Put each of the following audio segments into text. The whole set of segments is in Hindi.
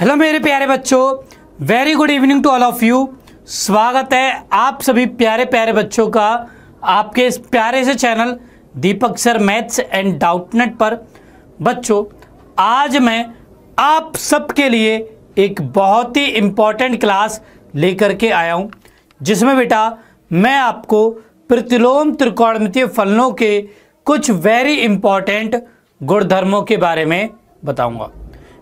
हेलो मेरे प्यारे बच्चों very good evening to all of you स्वागत है आप सभी प्यारे प्यारे बच्चों का आपके इस प्यारे से channel Deepak sir maths and Doubtnut पर बच्चों आज मैं आप सबके लिए एक बहुत ही इम्पॉर्टेंट क्लास लेकर के आया हूँ जिसमें बेटा मैं आपको प्रतिलोम त्रिकोणमितीय फलनों के कुछ वेरी इम्पॉर्टेंट गुणधर्मों के बारे में बताऊँगा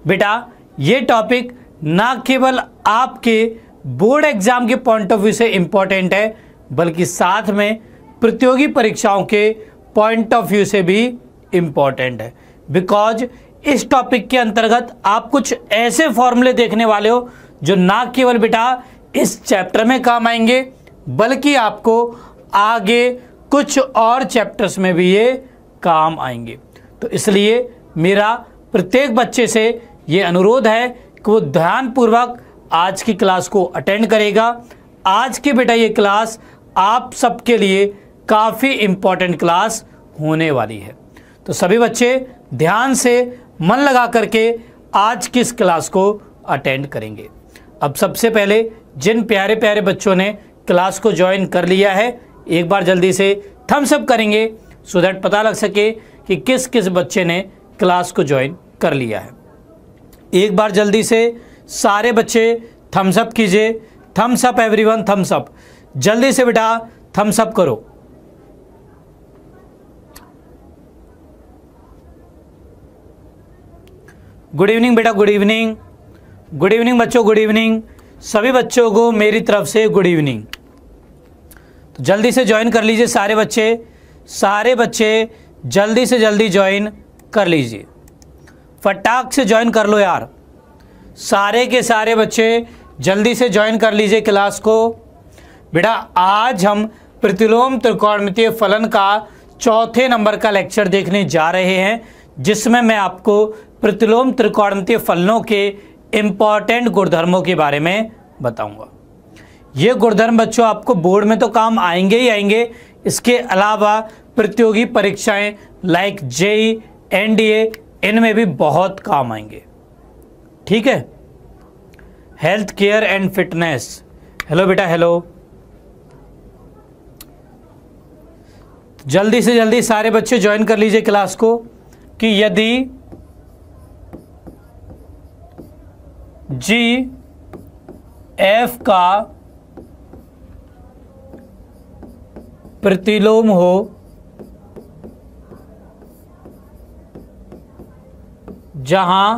बेटा ये टॉपिक ना केवल आपके बोर्ड एग्जाम के पॉइंट ऑफ व्यू से इम्पॉर्टेंट है बल्कि साथ में प्रतियोगी परीक्षाओं के पॉइंट ऑफ व्यू से भी इम्पॉर्टेंट है बिकॉज इस टॉपिक के अंतर्गत आप कुछ ऐसे फॉर्मूले देखने वाले हो जो ना केवल बेटा इस चैप्टर में काम आएंगे बल्कि आपको आगे कुछ और चैप्टर्स में भी ये काम आएंगे तो इसलिए मेरा प्रत्येक बच्चे से ये अनुरोध है कि वो ध्यानपूर्वक आज की क्लास को अटेंड करेगा आज की बेटा ये क्लास आप सबके लिए काफ़ी इम्पॉर्टेंट क्लास होने वाली है तो सभी बच्चे ध्यान से मन लगा करके आज की इस क्लास को अटेंड करेंगे अब सबसे पहले जिन प्यारे प्यारे बच्चों ने क्लास को ज्वाइन कर लिया है एक बार जल्दी से थम्सअप करेंगे सो दैट पता लग सके कि किस किस बच्चे ने क्लास को ज्वाइन कर लिया है एक बार जल्दी से सारे बच्चे थम्सअप कीजिए थम्सअप वन थम्सअप जल्दी से बेटा थम्सअप करो गुड इवनिंग बेटा गुड इवनिंग गुड इवनिंग बच्चों गुड इवनिंग सभी बच्चों को मेरी तरफ से गुड इवनिंग तो जल्दी से ज्वाइन कर लीजिए सारे बच्चे सारे बच्चे जल्दी से जल्दी ज्वाइन कर लीजिए फटाक से ज्वाइन कर लो यार सारे के सारे बच्चे जल्दी से ज्वाइन कर लीजिए क्लास को बेटा आज हम प्रतिलोम त्रिकोणमितीय फलन का चौथे नंबर का लेक्चर देखने जा रहे हैं जिसमें मैं आपको प्रतिलोम त्रिकोणमितीय फलनों के इम्पॉर्टेंट गुणधर्मों के बारे में बताऊंगा ये गुणधर्म बच्चों आपको बोर्ड में तो काम आएंगे ही आएंगे इसके अलावा प्रतियोगी परीक्षाएं लाइक जेई एनडीए इनमें भी बहुत काम आएंगे ठीक है health care and fitness hello बेटा हेलो जल्दी से जल्दी सारे बच्चे ज्वाइन कर लीजिए क्लास को कि यदि जी एफ का प्रतिलोम हो जहां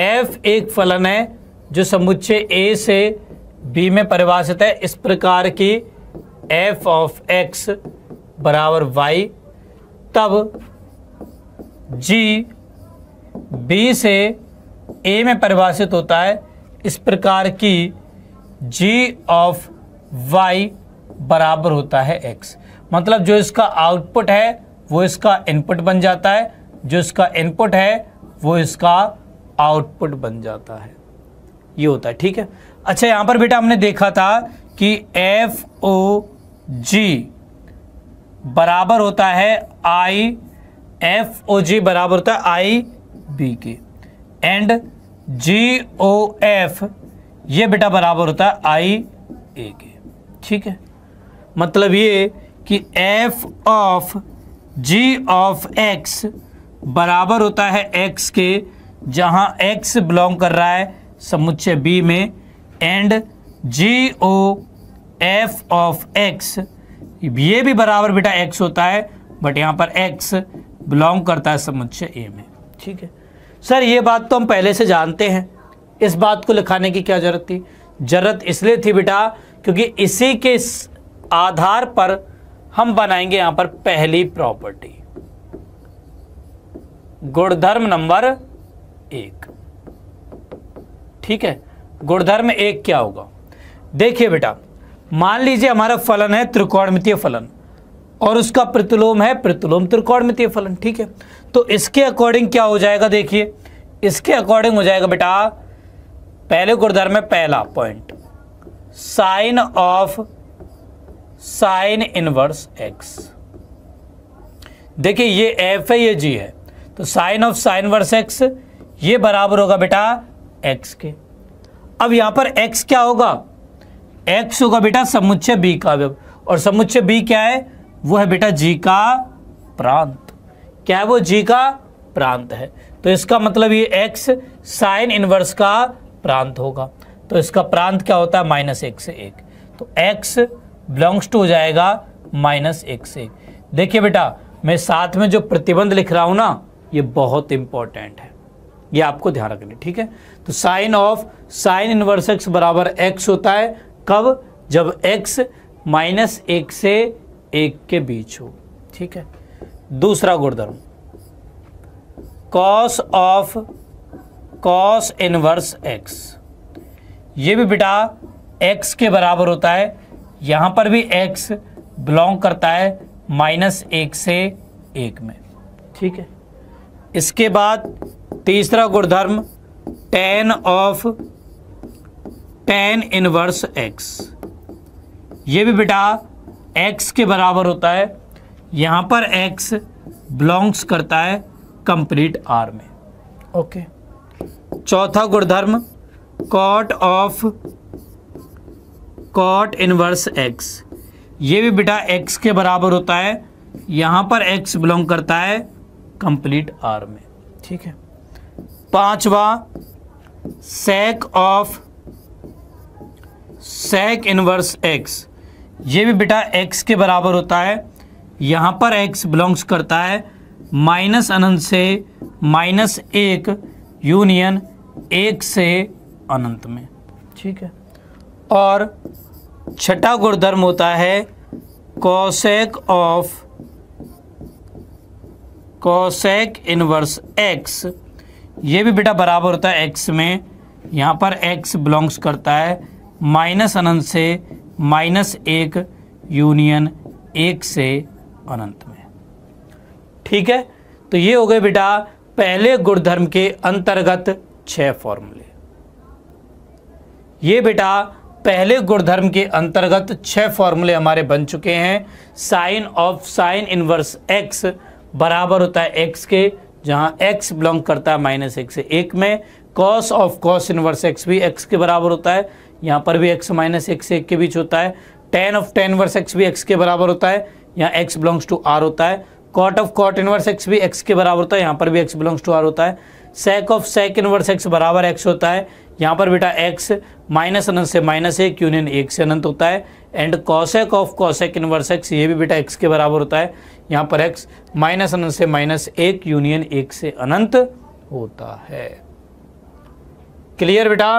एफ एक फलन है जो समुच्चय ए से बी में परिभाषित है इस प्रकार की एफ ऑफ एक्स बराबर वाई तब जी बी से ए में परिभाषित होता है इस प्रकार की जी ऑफ वाई बराबर होता है एक्स मतलब जो इसका आउटपुट है वो इसका इनपुट बन जाता है जो इसका इनपुट है वो इसका आउटपुट बन जाता है ये होता है ठीक है अच्छा यहां पर बेटा हमने देखा था कि एफ ओ जी बराबर होता है आई एफ ओ जी बराबर होता है आई बी के एंड जी ओ एफ ये बेटा बराबर होता है आई ए के ठीक है मतलब ये कि F of G of X बराबर होता है एक्स के जहां एक्स बिलोंग कर रहा है समुच्चय बी में and G O F of X ये भी बराबर बेटा एक्स होता है बट यहाँ पर एक्स बिलोंग करता है समुच्चय ए में ठीक है सर ये बात तो हम पहले से जानते हैं इस बात को लिखाने की क्या ज़रूरत थी ज़रूरत इसलिए थी बेटा क्योंकि इसी के आधार पर हम बनाएंगे यहाँ पर पहली प्रॉपर्टी गुणधर्म नंबर एक ठीक है गुणधर्म एक क्या होगा देखिए बेटा मान लीजिए हमारा फलन है त्रिकोणमितीय फलन और उसका प्रतिलोम है प्रतिलोम त्रिकोणमितीय फलन ठीक है तो इसके अकॉर्डिंग क्या हो जाएगा देखिए इसके अकॉर्डिंग हो जाएगा बेटा पहले गुणधर्म है पहला point sine of sine inverse X देखिए ये एफ है ये जी है तो sine of sine verse X ये बराबर होगा बेटा एक्स के अब यहां पर एक्स क्या होगा एक्स होगा बेटा समुच्चय बी का अवयव और समुच्चय बी क्या है वो है बेटा जी का प्रांत क्या है वो जी का प्रांत है तो इसका मतलब ये एक्स साइन इनवर्स का प्रांत होगा तो इसका प्रांत क्या होता है माइनस एक से एक तो एक्स बिलोंग्स टू हो जाएगा माइनस एक से एक देखिए बेटा मैं साथ में जो प्रतिबंध लिख रहा हूं ना ये बहुत इंपॉर्टेंट है ये आपको ध्यान रखना ठीक है तो sine of sine inverse x बराबर एक्स होता है कब जब एक्स माइनस एक से एक के बीच हो ठीक है दूसरा गुणधर्म cos of cos inverse x ये भी बेटा एक्स के बराबर होता है यहां पर भी एक्स बिलोंग करता है माइनस एक से एक में ठीक है इसके बाद तीसरा गुणधर्म tan of tan inverse x ये भी बेटा एक्स के बराबर होता है यहाँ पर एक्स बिलोंग्स करता है कंप्लीट आर में ओके चौथा गुणधर्म cot of cot inverse x ये भी बेटा एक्स के बराबर होता है यहाँ पर एक्स बिलोंग करता है कंप्लीट आर में ठीक है पांचवा sec of sec inverse x ये भी बेटा एक्स के बराबर होता है यहाँ पर एक्स बिलोंग्स करता है माइनस अनंत से माइनस एक यूनियन एक से अनंत में ठीक है और छठा गुणधर्म होता है cosec of cosec inverse x ये भी बेटा बराबर होता है एक्स में यहाँ पर एक्स बिलोंग्स करता है माइनस अनंत से माइनस एक यूनियन एक से अनंत में ठीक है तो ये हो गए बेटा पहले गुणधर्म के अंतर्गत छ फॉर्मूले ये बेटा पहले गुणधर्म के अंतर्गत छह फॉर्मूले हमारे बन चुके हैं sine of sine inverse x बराबर होता है एक्स के जहाँ एक्स बिलोंग करता है माइनस एक से एक में cos of cos inverse x भी एक्स के बराबर होता है यहाँ पर भी एक्स माइनस एक से एक के बीच होता है tan of tan verse X भी एक्स के बराबर होता है यहाँ एक्स बिलोंग्स टू आर होता है cot of cot inverse x भी एक्स के बराबर होता है यहाँ पर भी एक्स बिलोंग्स टू आर होता है sec of sec inverse x बराबर एक्स होता है यहाँ पर बेटा एक्स माइनस अनंत से माइनस एक यूनियन एक से अनंत होता है and cosec of cosec inverse x ये भी बेटा एक्स के बराबर होता है यहाँ पर एक्स माइनस अनंत से माइनस एक यूनियन एक से अनंत होता है क्लियर बेटा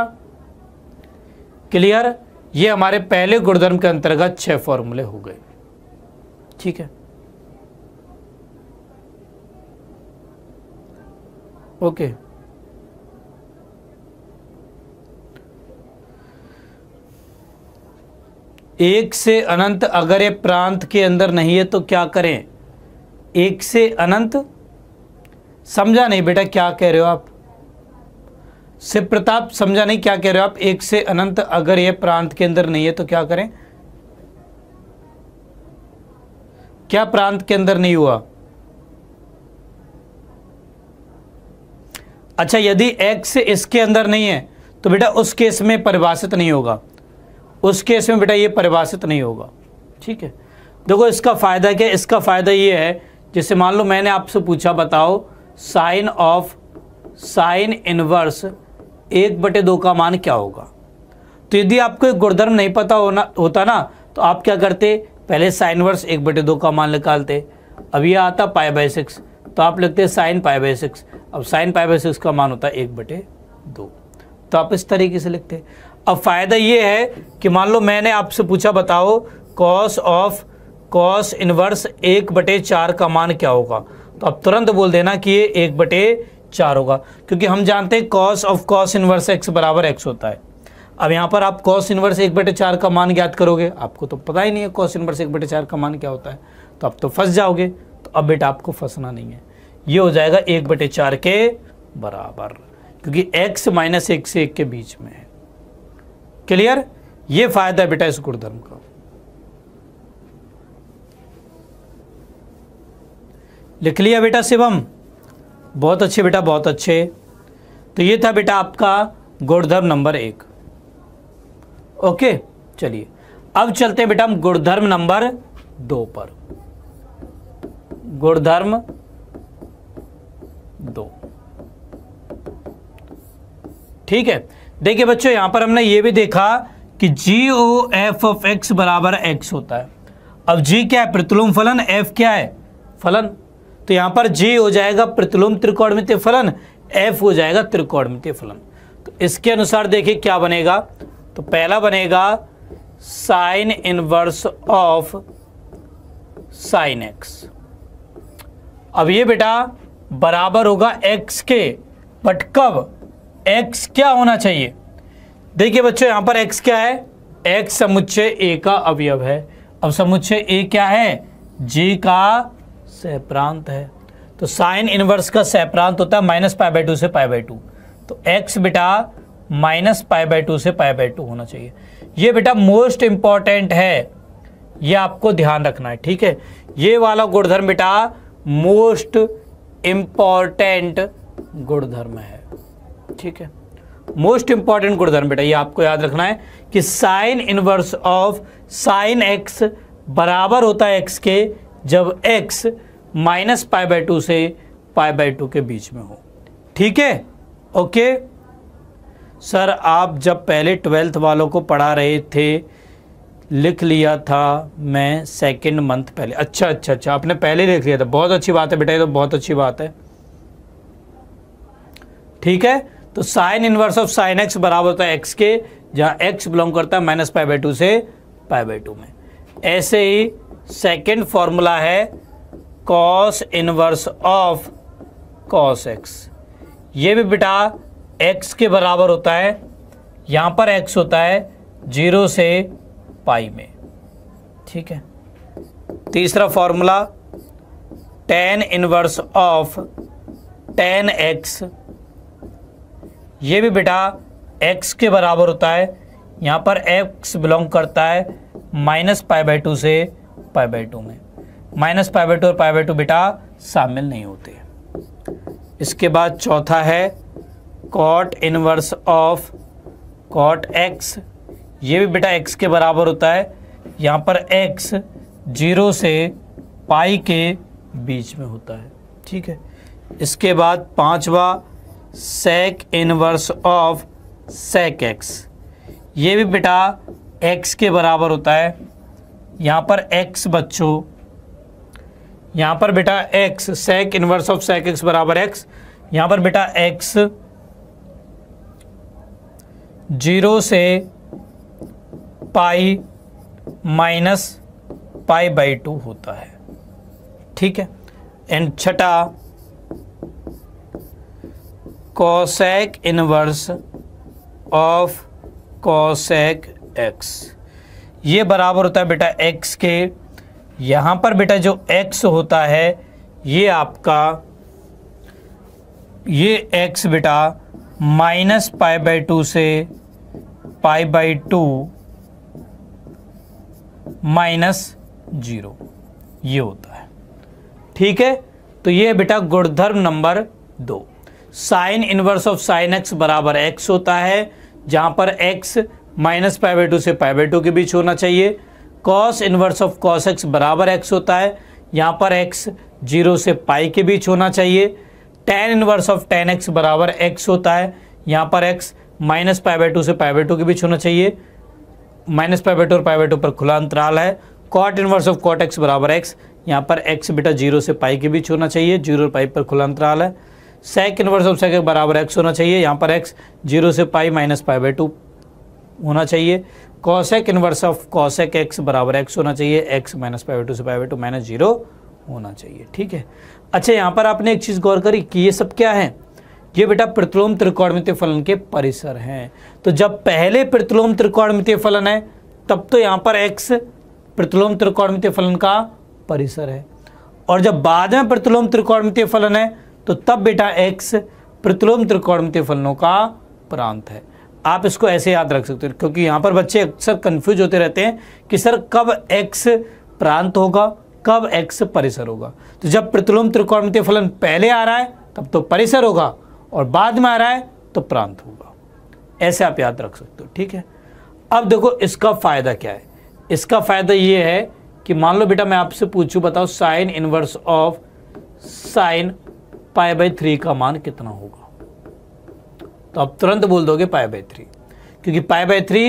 क्लियर ये हमारे पहले गुणधर्म के अंतर्गत छह फॉर्मूले हो गए ठीक है ओके okay. एक से अनंत अगर ये प्रांत के अंदर नहीं है तो क्या करें एक से अनंत समझा नहीं बेटा क्या कह रहे हो आप शिव प्रताप समझा नहीं क्या कह रहे हो आप एक से अनंत अगर ये प्रांत के अंदर नहीं है तो क्या करें क्या प्रांत के अंदर नहीं हुआ अच्छा यदि एक से इसके अंदर नहीं है तो बेटा उस केस में परिभाषित नहीं होगा उस केस में बेटा ये परिभाषित नहीं होगा ठीक है देखो इसका फ़ायदा क्या इसका फ़ायदा ये है जैसे मान लो मैंने आपसे पूछा बताओ साइन ऑफ साइन इनवर्स एक बटे दो का मान क्या होगा तो यदि आपको गुणधर्म नहीं पता होना होता ना तो आप क्या करते पहले साइन वर्स एक बटे दो का मान निकालते अब यह आता पाए बाई सिक्स तो आप लिखते हैं साइन पाए बाई सिक्स अब साइन पाए बाई सिक्स का मान होता है एक बटे दो तो आप इस तरीके से लिखते हैं अब फ़ायदा ये है कि मान लो मैंने आपसे पूछा बताओ कॉस ऑफ कॉस इनवर्स एक बटे चार का मान क्या होगा तो आप तुरंत बोल देना कि ये एक बटे चार होगा क्योंकि हम जानते हैं cos of cos inverse x बराबर एक्स होता है अब यहाँ पर आप कॉस इनवर्स एक बटे चार का मान ज्ञात करोगे आपको तो पता ही नहीं है कॉस इनवर्स एक बटे चार का मान क्या होता है तो आप तो फंस जाओगे तो अब बेटा आपको फंसना नहीं है ये हो जाएगा एक बटे चार के बराबर क्योंकि एक्स माइनस एक से एक के बीच में है क्लियर ये फायदा है बेटा इस गुणधर्म का लिख लिया बेटा शिवम बहुत अच्छे बेटा बहुत अच्छे तो ये था बेटा आपका गुणधर्म नंबर एक ओके चलिए अब चलते हैं बेटा हम गुणधर्म नंबर दो पर गुणधर्म दो ठीक है देखिए बच्चों यहाँ पर हमने ये भी देखा कि G O F of X बराबर एक्स होता है अब जी क्या है प्रतिलोम फलन एफ क्या है फलन तो यहाँ पर जी हो जाएगा प्रतिलोम त्रिकोणमितीय फलन एफ हो जाएगा त्रिकोणमितीय फलन तो इसके अनुसार देखिए क्या बनेगा तो पहला बनेगा sine inverse of sine X अब ये बेटा बराबर होगा एक्स के बट कब एक्स क्या होना चाहिए देखिए बच्चों यहां पर एक्स क्या है एक्स समुच्चय ए का अवयव है अब समुच्चय ए क्या है जी का सहप्रांत है तो साइन इनवर्स का सहप्रांत होता है माइनस पाई बाई टू से पाई बाई टू तो एक्स बेटा माइनस पाई बाई टू से पाई बाई टू होना चाहिए ये बेटा मोस्ट इंपॉर्टेंट है ये आपको ध्यान रखना है ठीक है ये वाला गुणधर्म बेटा मोस्ट इंपॉर्टेंट गुणधर्म है ठीक है मोस्ट इंपॉर्टेंट गुणधर्म बेटा ये आपको याद रखना है कि sine inverse of sine x बराबर होता है एक्स के जब X minus pi by two से पाई बाई टू के बीच में हो ठीक है ओके सर आप जब पहले ट्वेल्थ वालों को पढ़ा रहे थे लिख लिया था मैं सेकंड मंथ पहले अच्छा अच्छा अच्छा आपने पहले लिख लिया था बहुत अच्छी बात है बेटा ये तो बहुत अच्छी बात है ठीक है तो sine inverse of sine x बराबर होता है एक्स के जहाँ एक्स बिलोंग करता है माइनस पाई बाई टू से पाई बाई टू में ऐसे ही सेकेंड फॉर्मूला है cos inverse of cos X ये भी बेटा एक्स के बराबर होता है यहाँ पर एक्स होता है जीरो से पाई में ठीक है तीसरा formula tan inverse of tan X ये भी बेटा एक्स के बराबर होता है यहाँ पर एक्स बिलोंग करता है माइनस पाई बाई टू से पाई बाई टू में माइनस पाई बाई टू और पाई बाई टू बेटा शामिल नहीं होते इसके बाद चौथा है cot inverse of cot X ये भी बेटा एक्स के बराबर होता है यहाँ पर एक्स जीरो से पाई के बीच में होता है ठीक है इसके बाद पांचवा sec inverse of sec X ये भी बेटा एक्स के बराबर होता है यहाँ पर एक्स बच्चों यहाँ पर बेटा X sec inverse of sec X बराबर एक्स यहाँ पर बेटा एक्स जीरो से pi minus pi by two होता है ठीक है एंड छठा cosec inverse of cosec X ये बराबर होता है बेटा एक्स के यहाँ पर बेटा जो एक्स होता है ये आपका ये एक्स बेटा माइनस पाई बाई टू से pi by two minus zero ये होता है ठीक है तो ये बेटा गुणधर्म नंबर दो sine inverse of sine x बराबर एक्स होता है जहाँ पर एक्स माइनस पाइवे टू से पाइवे टू के बीच होना चाहिए cos inverse of cos X बराबर एक्स होता है यहाँ पर एक्स जीरो से पाई के बीच होना चाहिए tan inverse of tan x बराबर एक्स होता है यहाँ पर एक्स माइनस पाइवे टू से पाइवे टू के बीच होना चाहिए माइनस पाइवे टू और पाइवे टू पर खुला अंतराल है cot inverse of cot X बराबर एक्स यहाँ पर एक्स बेटा जीरो से पाई के बीच होना चाहिए जीरो और पाई पर खुला अंतराल है सेक इनवर्स ऑफ सेक बराबर एक्स होना चाहिए यहाँ पर एक्स जीरो से pi minus pi by two होना चाहिए cosec inverse of cosec X बराबर एक्स होना चाहिए X minus pi by two से pi by two minus zero होना चाहिए ठीक है अच्छा यहाँ पर आपने एक चीज़ गौर करी कि ये सब क्या है ये बेटा प्रतिलोम त्रिकोणमितीय फलन के परिसर हैं तो जब पहले प्रतिलोम त्रिकोणमितीय फलन है तब तो यहाँ पर एक्स प्रतिलोम त्रिकोणमितीय फलन का परिसर है और जब बाद में प्रतिलोम त्रिकोणमितीय फलन है तो तब बेटा एक्स प्रतिलोम के फलनों का प्रांत है आप इसको ऐसे याद रख सकते हो क्योंकि यहाँ पर बच्चे अक्सर कन्फ्यूज होते रहते हैं कि सर कब एक्स प्रांत होगा कब एक्स परिसर होगा तो जब प्रतिलोम के फलन पहले आ रहा है तब तो परिसर होगा और बाद में आ रहा है तो प्रांत होगा ऐसे आप याद रख सकते हो ठीक है अब देखो इसका फ़ायदा क्या है इसका फ़ायदा ये है कि मान लो बेटा मैं आपसे पूछूं बताओ sine inverse of sine pi by three का मान कितना होगा तो आप तुरंत बोल दोगे पाए बाई थ्री क्योंकि pi by three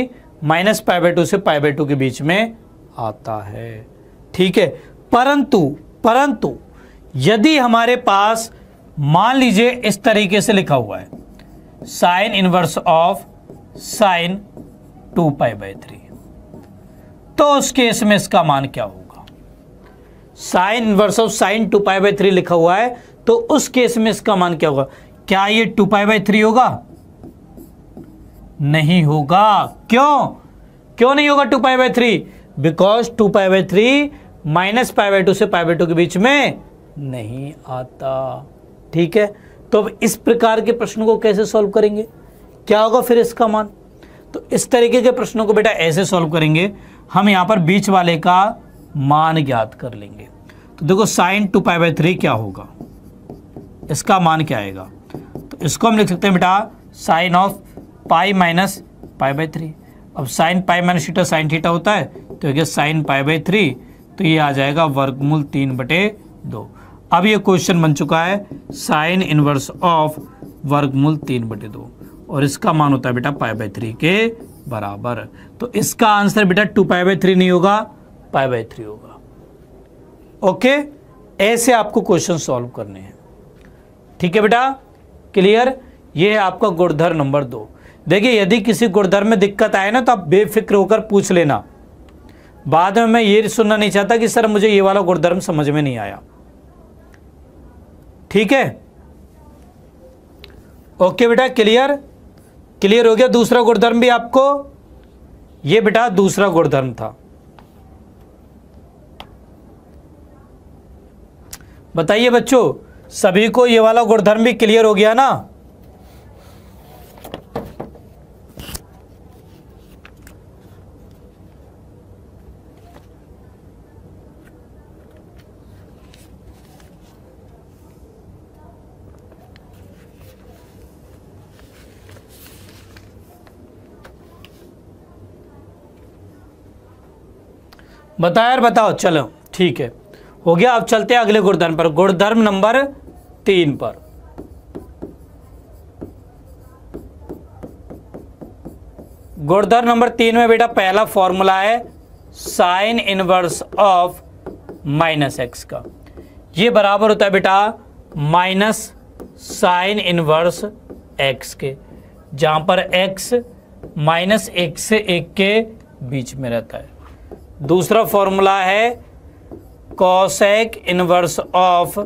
minus pi by two से पाए बाई टू के बीच में आता है ठीक है परंतु परंतु यदि हमारे पास मान लीजिए इस तरीके से लिखा हुआ है sine inverse of sine two pi by three तो उस केस में इसका मान क्या होगा sine inverse of sine two pi by three लिखा हुआ है तो उस केस में इसका मान क्या होगा क्या ये टू पाई बाई थ्री होगा नहीं होगा क्यों क्यों नहीं होगा two pi by three because two pi by three minus pi by two से पाई बाई टू के बीच में नहीं आता ठीक है तो अब इस प्रकार के प्रश्नों को कैसे सॉल्व करेंगे क्या होगा फिर इसका मान तो इस तरीके के प्रश्नों को बेटा ऐसे सॉल्व करेंगे हम यहां पर बीच वाले का मान ज्ञात कर लेंगे तो देखो sine two pi by three क्या होगा इसका मान क्या आएगा तो इसको हम लिख सकते हैं बेटा sine of pi minus pi by three अब sine pi minus theta sine theta होता है तो ये साइन पाई बाई थ्री तो ये आ जाएगा वर्गमूल तीन बटे दो अब ये क्वेश्चन बन चुका है साइन इनवर्स ऑफ वर्गमूल तीन बटे दो और इसका मान होता है बेटा पाई बाई थ्री के बराबर तो इसका आंसर बेटा टू पाई बाई थ्री नहीं होगा पाई बाई थ्री होगा ओके ऐसे आपको क्वेश्चन सॉल्व करने हैं ठीक है बेटा क्लियर ये है आपका गुड़धर नंबर दो देखिए यदि किसी गुड़धर में दिक्कत आए ना तो आप बेफिक्र होकर पूछ लेना बाद में मैं ये सुनना नहीं चाहता कि सर मुझे ये वाला गुड़धर्म समझ में नहीं आया ठीक है ओके बेटा क्लियर क्लियर हो गया दूसरा गुणधर्म भी आपको ये बेटा दूसरा गुणधर्म था बताइए बच्चों सभी को ये वाला गुणधर्म भी क्लियर हो गया ना बताया यार बताओ चलो ठीक है हो गया अब चलते हैं अगले गुणधर्म पर गुणधर्म नंबर तीन पर गुणधर्म नंबर तीन में बेटा पहला फॉर्मूला है sine inverse of minus x का ये बराबर होता है बेटा माइनस साइन इनवर्स एक्स के जहां पर एक्स माइनस एक से एक के बीच में रहता है दूसरा फॉर्मूला है cosec inverse of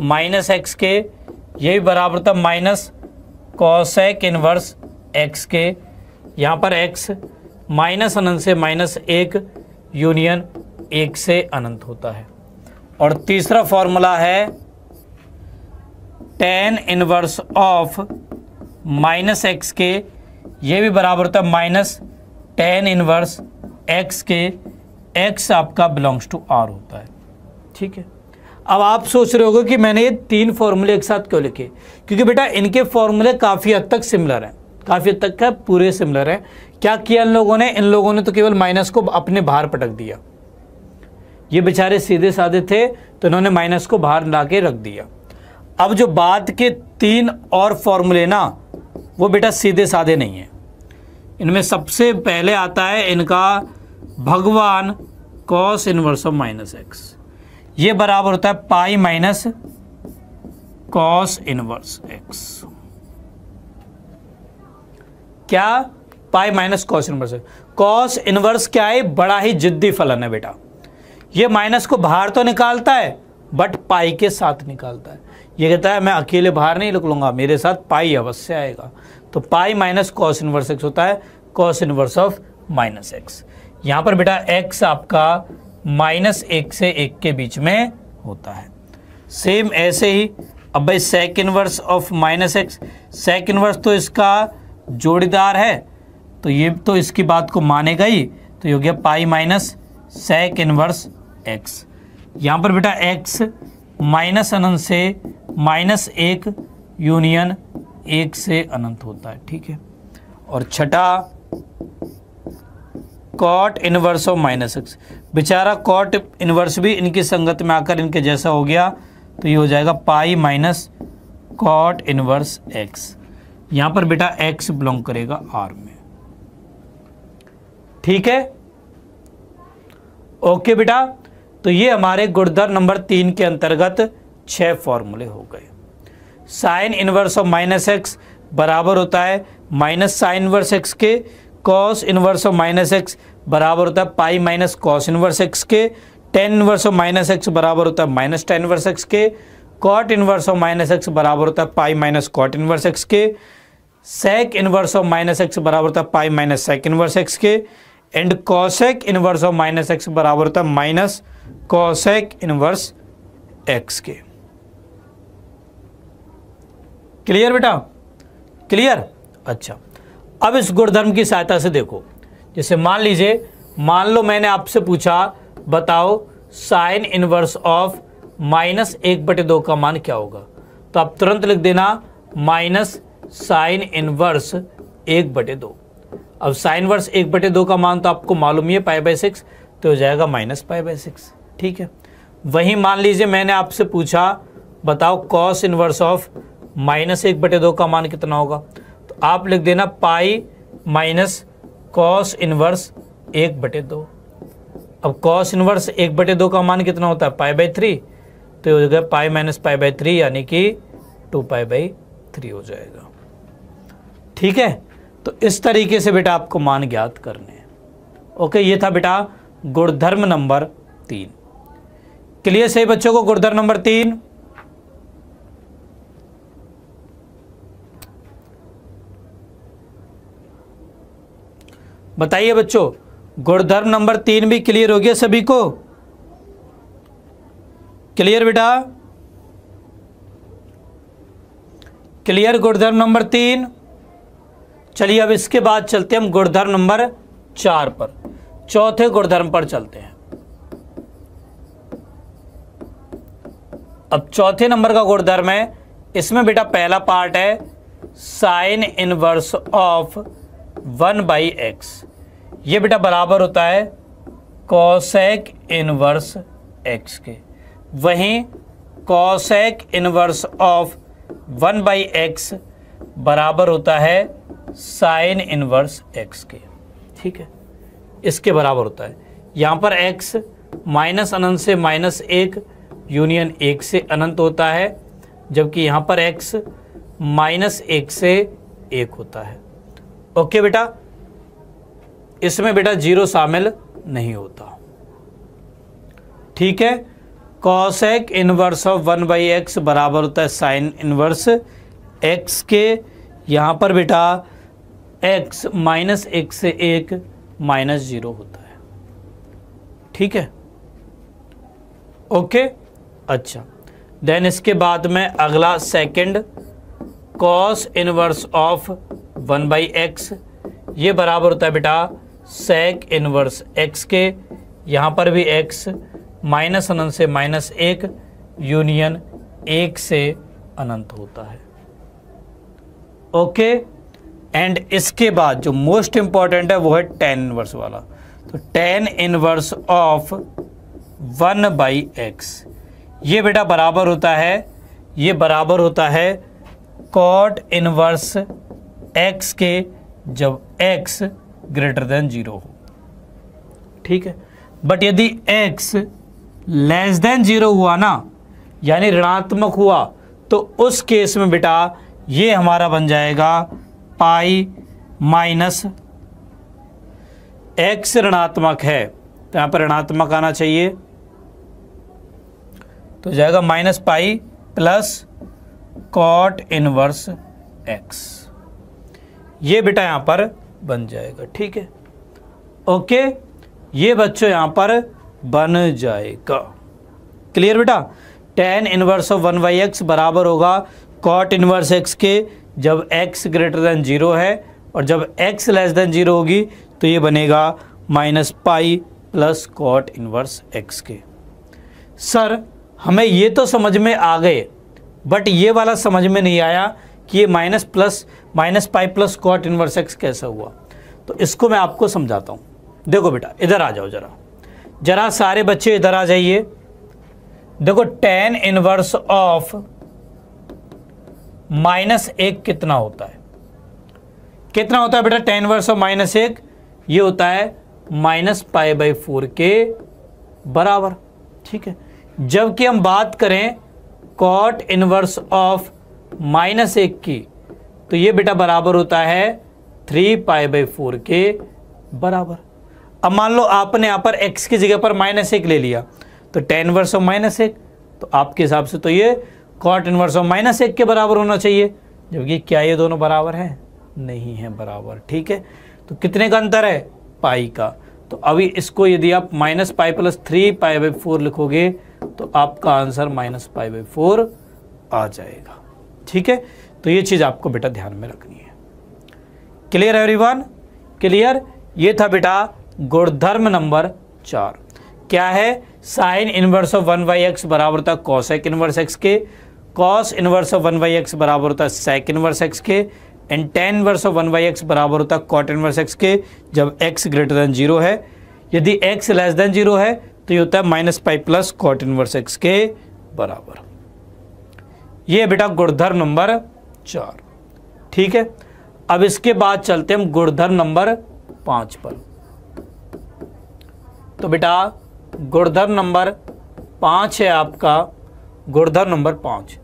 minus x के ये भी बराबर था माइनस कॉसैक इनवर्स एक्स के यहाँ पर एक्स माइनस अनंत से माइनस एक यूनियन एक से अनंत होता है और तीसरा फॉर्मूला है tan inverse of minus x के ये भी बराबर था माइनस टेन इनवर्स एक्स के एक्स आपका बिलोंग्स टू आर होता है ठीक है अब आप सोच रहे होगे कि मैंने ये तीन फॉर्मूले एक साथ क्यों लिखे क्योंकि बेटा इनके फॉर्मूले काफ़ी हद तक सिमिलर हैं काफ़ी हद तक का पूरे सिमिलर हैं क्या किया इन लोगों ने इन लोगों ने तो केवल माइनस को अपने बाहर पटक दिया ये बेचारे सीधे साधे थे तो इन्होंने माइनस को बाहर ला के रख दिया अब जो बाद के तीन और फॉर्मूले ना वो बेटा सीधे साधे नहीं हैं इनमें सबसे पहले आता है इनका भगवान cos inverse of minus x ये बराबर होता है pi minus cos inverse x क्या pi minus cos inverse cos inverse क्या है बड़ा ही जिद्दी फलन है बेटा ये माइनस को बाहर तो निकालता है बट पाई के साथ निकालता है ये कहता है मैं अकेले बाहर नहीं निकलूंगा मेरे साथ पाई अवश्य आएगा तो pi minus cos inverse x होता है cos inverse of minus x यहां पर बेटा x आपका माइनस एक से एक के बीच में होता है सेम ऐसे ही अब भाई sec inverse of minus x sec inverse तो इसका जोड़ीदार है तो ये तो इसकी बात को मानेगा ही तो ये हो गया pi minus sec inverse x यहाँ पर बेटा एक्स माइनस अनंत से माइनस एक यूनियन एक से अनंत होता है ठीक है और छठा cot inverse of minus x बेचारा कॉट इनवर्स भी इनकी संगत में आकर इनके जैसा हो गया तो ये हो जाएगा pi minus cot inverse x यहां पर बेटा एक्स बिलोंग करेगा आर में ठीक है ओके बेटा तो ये हमारे गुड़धर नंबर तीन के अंतर्गत छह फॉर्मूले हो गए sine inverse of minus x बराबर होता है माइनस साइन इनवर्स एक्स के cos inverse of minus x बराबर होता है pi minus cos inverse x के tan inverse of minus x बराबर होता है माइनस टेन इनवर्स एक्स के cot inverse of minus x बराबर होता है pi minus cot inverse x के sec inverse of minus x बराबर होता है pi minus sec inverse x के and cosec inverse of minus x बराबर होता है माइनस कॉसेक इनवर्स एक्स के क्लियर बेटा क्लियर अच्छा अब इस गुणधर्म की सहायता से देखो जैसे मान लीजिए मान लो मैंने आपसे पूछा बताओ साइन इनवर्स ऑफ माइनस एक बटे दो का मान क्या होगा तो आप तुरंत लिख देना माइनस साइन इनवर्स एक बटे दो अब साइन वर्स एक बटे दो का मान तो आपको मालूम ही है पाई बाई सिक्स तो हो जाएगा माइनस पाई बाई सिक्स ठीक है वहीं मान लीजिए मैंने आपसे पूछा बताओ कॉस इनवर्स ऑफ माइनस एक बटे दो का मान कितना होगा तो आप लिख देना पाई माइनस कॉस इनवर्स एक बटे दो अब कॉस इनवर्स एक बटे दो का मान कितना होता है पाई बाई थ्री तो हो जाएगा pi minus pi by three यानी कि टू पाई बाई थ्री हो जाएगा ठीक है तो इस तरीके से बेटा आपको मान ज्ञात करने हैं ओके ये था बेटा गुणधर्म नंबर तीन क्लियर सही बच्चों को गुणधर्म नंबर तीन बताइए बच्चों गुणधर्म नंबर तीन भी क्लियर हो गया सभी को क्लियर बेटा क्लियर गुणधर्म नंबर तीन चलिए अब इसके बाद चलते हम गुणधर्म नंबर चार पर चौथे गुणधर्म पर चलते हैं अब चौथे नंबर का गुणधर्म है इसमें बेटा पहला पार्ट है sine inverse of one by x ये बेटा बराबर होता है कॉसेक इनवर्स एक्स के वहीं cosec inverse of one by x बराबर होता है साइन इनवर्स एक्स के ठीक है इसके बराबर होता है यहाँ पर एक्स माइनस अनंत से माइनस एक यूनियन एक से अनंत होता है जबकि यहाँ पर एक्स माइनस एक से एक होता है ओके बेटा इसमें बेटा जीरो शामिल नहीं होता ठीक है cosec inverse of one by x बराबर होता है साइन इनवर्स एक्स के यहाँ पर बेटा एक्स माइनस एक से एक माइनस जीरो होता है ठीक है ओके अच्छा देन इसके बाद में अगला second cos inverse of one by x ये बराबर होता है बेटा सेक इनवर्स एक्स के यहाँ पर भी एक्स माइनस अनंत से माइनस एक यूनियन एक से अनंत होता है ओके एंड इसके बाद जो मोस्ट इंपॉर्टेंट है वो है टेन इनवर्स वाला तो tan inverse of one by x ये बेटा बराबर होता है ये बराबर होता है कॉट इनवर्स एक्स के जब एक्स ग्रेटर देन जीरो हो ठीक है बट यदि एक्स लेस देन जीरो हुआ ना यानी ऋणात्मक हुआ तो उस केस में बेटा ये हमारा बन जाएगा पाई माइनस एक्स ऋणात्मक है तो यहां पर ऋणात्मक आना चाहिए तो जाएगा minus pi plus cot inverse x ये बेटा यहां पर बन जाएगा ठीक है ओके ये बच्चों यहाँ पर बन जाएगा क्लियर बेटा tan inverse of one by x बराबर होगा कॉट इनवर्स एक्स के जब एक्स ग्रेटर देन जीरो है और जब एक्स लेस देन जीरो होगी तो ये बनेगा minus pi plus cot inverse x के सर हमें ये तो समझ में आ गए बट ये वाला समझ में नहीं आया कि ये minus plus minus pi plus cot inverse x कैसा हुआ तो इसको मैं आपको समझाता हूँ देखो बेटा इधर आ जाओ जरा जरा सारे बच्चे इधर आ जाइए देखो टेन इनवर्स ऑफ माइनस एक कितना होता है कितना होता है बेटा टेन इनवर्स ऑफ माइनस एक ये होता है माइनस पाई बाई फोर के बराबर ठीक है जबकि हम बात करें कॉट इनवर्स ऑफ माइनस एक की तो ये बेटा बराबर होता है थ्री पाई बाई फोर के बराबर अब मान लो आपने यहाँ पर एक्स की जगह पर माइनस एक ले लिया तो टेन वर्स ऑफ माइनस एक तो आपके हिसाब से तो ये कॉट इनवर्स ऑफ माइनस एक के बराबर होना चाहिए जबकि क्या ये दोनों बराबर हैं नहीं है बराबर ठीक है तो कितने का अंतर है पाई का तो अभी इसको यदि आप minus pi plus three pi by four लिखोगे तो आपका answer minus pi by four आ जाएगा ठीक है तो ये चीज़ आपको बेटा ध्यान में रखनी है क्लियर है एवरीवन क्लियर ये था बेटा गुणधर्म नंबर चार क्या है sine inverse of one by x बराबर होता है कॉसेक इन्वर्स एक्स के cos inverse of one by x बराबर होता है सेक इन्वर्स एक्स के and tan inverse of one by x बराबर होता है कॉट इन्वर्स एक्स के जब एक्स ग्रेटर देन जीरो है यदि एक्स लेस देन जीरो है तो ये होता है minus pi plus cot inverse x के बराबर ये बेटा गुणधर्म नंबर चार ठीक है अब इसके बाद चलते हम गुणधर्म नंबर पांच पर तो बेटा गुणधर्म नंबर पांच है आपका गुणधर्म नंबर पांच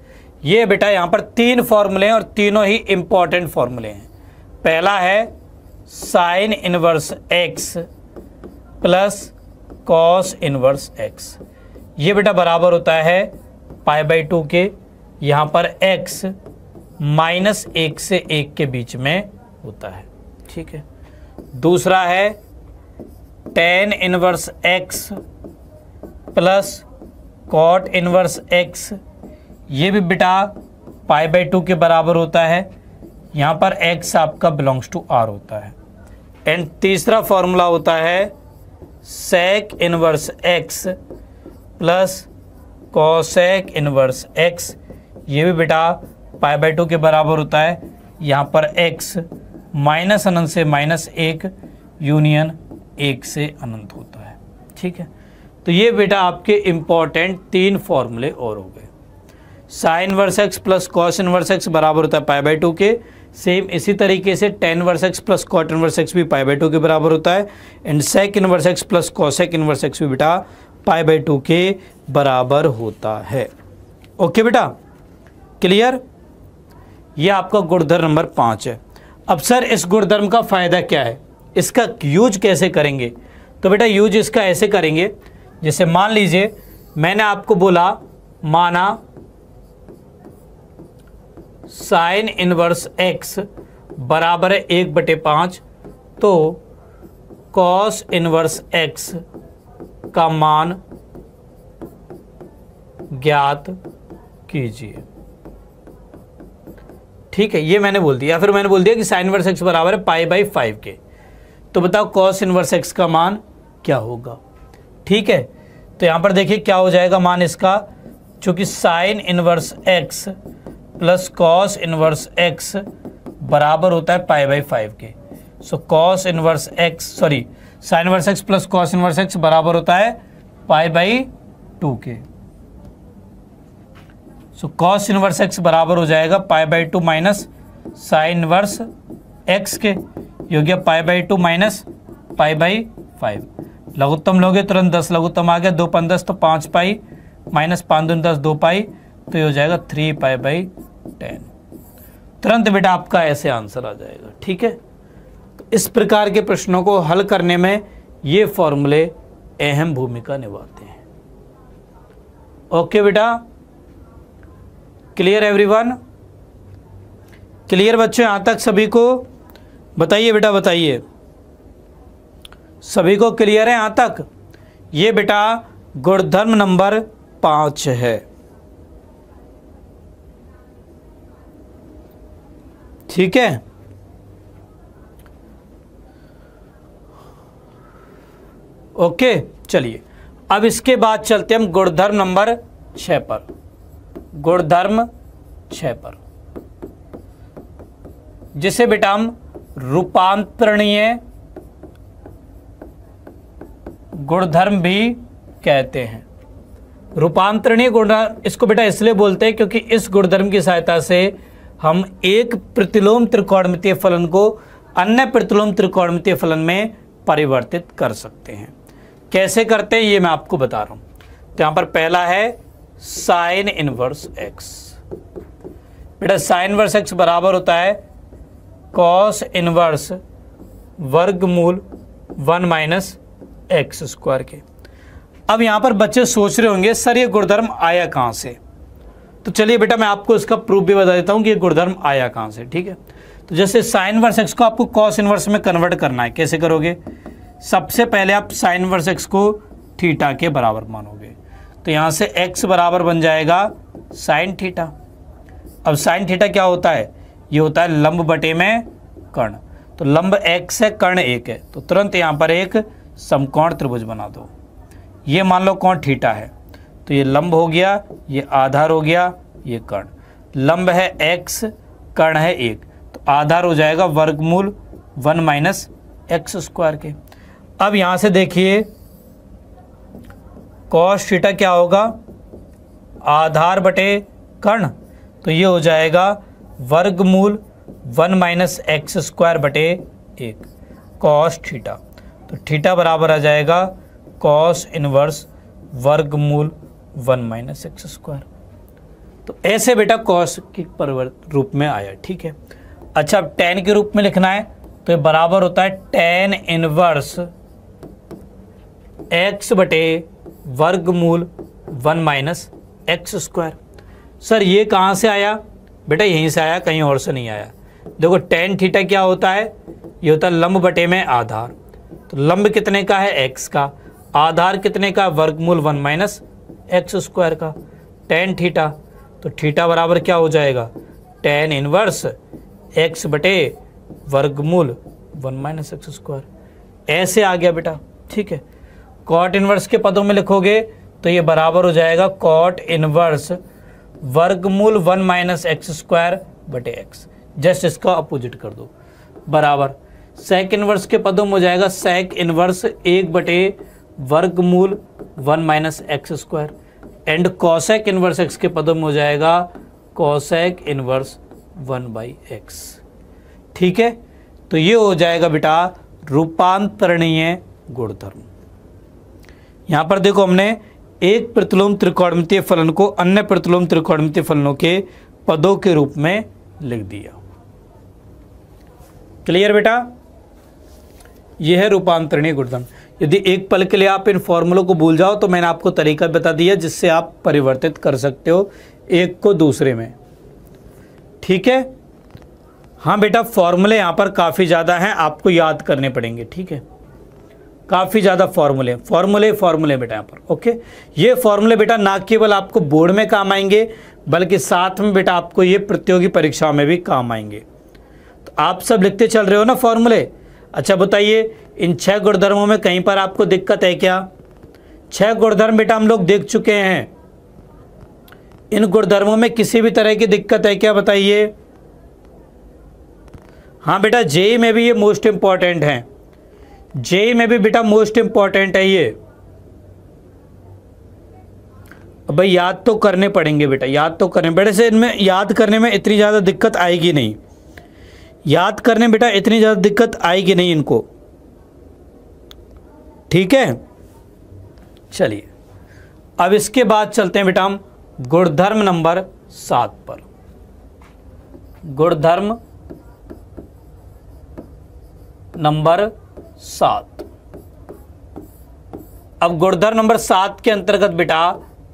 ये बेटा यहां पर तीन फॉर्मूले हैं और तीनों ही इंपॉर्टेंट फॉर्मूले हैं पहला है sine inverse x plus cos inverse x ये बेटा बराबर होता है पाई बाई टू के यहाँ पर x माइनस एक से एक के बीच में होता है ठीक है दूसरा है tan inverse x plus cot inverse x ये भी बेटा पाई बाई टू के बराबर होता है यहाँ पर x आपका बिलोंग्स टू r होता है एंड तीसरा फॉर्मूला होता है sec inverse x plus cosec inverse x ये भी बेटा पाई बाई टू के बराबर होता है यहाँ पर एक्स माइनस अनंत से माइनस एक यूनियन एक से अनंत होता है ठीक है तो ये बेटा आपके इम्पॉर्टेंट तीन फॉर्मूले और हो गए sine verse x plus cos inverse x बराबर होता है पाई बाई टू के सेम इसी तरीके से tan verse x plus cot inverse x भी पाई बाई टू के बराबर होता है and sec inverse x plus cosec inverse x भी बेटा पाई बाई टू के बराबर होता है ओके बेटा क्लियर ये आपका गुणधर्म नंबर पाँच है अब सर इस गुणधर्म का फ़ायदा क्या है इसका यूज कैसे करेंगे तो बेटा यूज इसका ऐसे करेंगे जैसे मान लीजिए मैंने आपको बोला माना साइन इनवर्स एक्स बराबर है एक बटे पाँच तो कॉस इनवर्स एक्स का मान ज्ञात कीजिए ठीक है ये मैंने बोल दिया फिर मैंने बोल दिया कि साइन वर्स एक्स बराबर है पाई बाई फाइव के तो बताओ कॉस इनवर्स एक्स का मान क्या होगा ठीक है तो यहाँ पर देखिए क्या हो जाएगा मान इसका चूँकि sine inverse x plus cos inverse x बराबर होता है पाई बाई फाइव के so cos inverse x sorry sine inverse x plus cos inverse x बराबर होता है पाई बाई टू के सो कॉस इनवर्स एक्स बराबर हो जाएगा pi by two minus sine inverse x के योग्य pi by two minus pi by five लघुत्तम लोगे तुरंत दस लघुत्तम आ गया दो पन दस तो पाँच पाई माइनस पाँच दून दस दो पाई तो ये हो जाएगा थ्री पाई बाई टेन तुरंत बेटा आपका ऐसे आंसर आ जाएगा ठीक है इस प्रकार के प्रश्नों को हल करने में ये फॉर्मूले अहम भूमिका निभाते हैं ओके बेटा क्लियर एवरीवन क्लियर बच्चे यहाँ तक सभी को बताइए बेटा बताइए सभी को क्लियर है यहाँ तक ये बेटा गुणधर्म नंबर पाँच है ठीक है ओके चलिए अब इसके बाद चलते हम गुणधर्म नंबर छः पर गुणधर्म छह पर जिसे बेटा हम रूपांतरणीय गुणधर्म भी कहते हैं रूपांतरणीय गुणधर्म इसको बेटा इसलिए बोलते हैं क्योंकि इस गुणधर्म की सहायता से हम एक प्रतिलोम त्रिकोणमितीय फलन को अन्य प्रतिलोम त्रिकोणमितीय फलन में परिवर्तित कर सकते हैं कैसे करते हैं ये मैं आपको बता रहा हूं तो यहां पर पहला है साइन इनवर्स एक्स बेटा साइन इनवर्स एक्स बराबर होता है कॉस इनवर्स वर्गमूल वन माइनस एक्स स्क्वायर के अब यहां पर बच्चे सोच रहे होंगे सर ये गुणधर्म आया कहां से तो चलिए बेटा मैं आपको इसका प्रूफ भी बता देता हूं कि ये गुणधर्म आया कहां से ठीक है तो जैसे साइन वर्स एक्स को आपको कॉस इनवर्स में कन्वर्ट करना है कैसे करोगे सबसे पहले आप साइन वर्स एक्स को थीटा के बराबर मानोगे तो यहाँ से x बराबर बन जाएगा साइन थीटा अब साइन थीटा क्या होता है ये होता है लंब बटे में कर्ण तो लंब x है कर्ण एक है तो तुरंत यहाँ पर एक समकोण त्रिभुज बना दो ये मान लो कौन थीटा है तो ये लंब हो गया ये आधार हो गया ये कर्ण लंब है x कर्ण है एक तो आधार हो जाएगा वर्गमूल वन माइनस एक्स स्क्वायर के अब यहाँ से देखिए कॉस थीटा क्या होगा आधार बटे कर्ण तो ये हो जाएगा वर्गमूल वन माइनस एक्स स्क्वायर बटे एक कॉस थीटा तो थीटा बराबर आ जाएगा कॉस इनवर्स वर्गमूल वन माइनस एक्स स्क्वायर तो ऐसे बेटा कॉस के परिवर्त रूप में आया ठीक है अच्छा अब टेन के रूप में लिखना है तो ये बराबर होता है टेन इनवर्स एक्स बटे वर्गमूल one minus x square sir ये कहाँ से आया बेटा यहीं से आया कहीं और से नहीं आया देखो टेन थीटा क्या होता है ये होता है लंब बटे में आधार तो लंब कितने का है एक्स का आधार कितने का वर्गमूल वन माइनस एक्स स्क्वायर का टेन थीटा तो थीटा बराबर क्या हो जाएगा टेन इनवर्स एक्स बटे वर्गमूल वन माइनस एक्स स्क्वायर ऐसे आ गया बेटा ठीक है कॉट इनवर्स के पदों में लिखोगे तो ये बराबर हो जाएगा कॉट इनवर्स वर्गमूल वन माइनस एक्स स्क्वायर बटे एक्स जस्ट इसका अपोजिट कर दो बराबर सेक इनवर्स के पदों में हो जाएगा सेक इनवर्स एक बटे वर्गमूल one minus x square and cosec inverse x के पदों में हो जाएगा cosec inverse one by x ठीक है तो ये हो जाएगा बेटा रूपांतरणीय गुणधर्म यहाँ पर देखो हमने एक प्रतिलोम त्रिकोणमितीय फलन को अन्य प्रतिलोम त्रिकोणमितीय फलनों के पदों के रूप में लिख दिया क्लियर बेटा यह है रूपांतरणीय गुणधर्म यदि एक पल के लिए आप इन फॉर्मूलों को भूल जाओ तो मैंने आपको तरीका बता दिया जिससे आप परिवर्तित कर सकते हो एक को दूसरे में ठीक है हाँ बेटा फॉर्मूले यहाँ पर काफ़ी ज़्यादा हैं आपको याद करने पड़ेंगे ठीक है काफ़ी ज़्यादा फॉर्मूले फॉर्मूले फॉर्मूले बेटा यहाँ पर ओके ये फॉर्मूले बेटा ना केवल आपको बोर्ड में काम आएंगे बल्कि साथ में बेटा आपको ये प्रतियोगी परीक्षाओं में भी काम आएंगे तो आप सब लिखते चल रहे हो ना फॉर्मूले अच्छा बताइए इन छह गुणधर्मों में कहीं पर आपको दिक्कत है क्या छह गुणधर्म बेटा हम लोग देख चुके हैं इन गुणधर्मों में किसी भी तरह की दिक्कत है क्या बताइए हाँ बेटा जेई में भी ये मोस्ट इम्पॉर्टेंट हैं जेई में भी बेटा मोस्ट इंपॉर्टेंट है ये भाई याद तो करने पड़ेंगे बेटा याद तो करने बेटे से इनमें याद करने में इतनी ज़्यादा दिक्कत आएगी नहीं याद करने बेटा इतनी ज़्यादा दिक्कत आएगी नहीं इनको ठीक है चलिए अब इसके बाद चलते हैं बेटा हम गुणधर्म नंबर सात पर गुणधर्म नंबर सात अब गुड़धर नंबर सात के अंतर्गत बेटा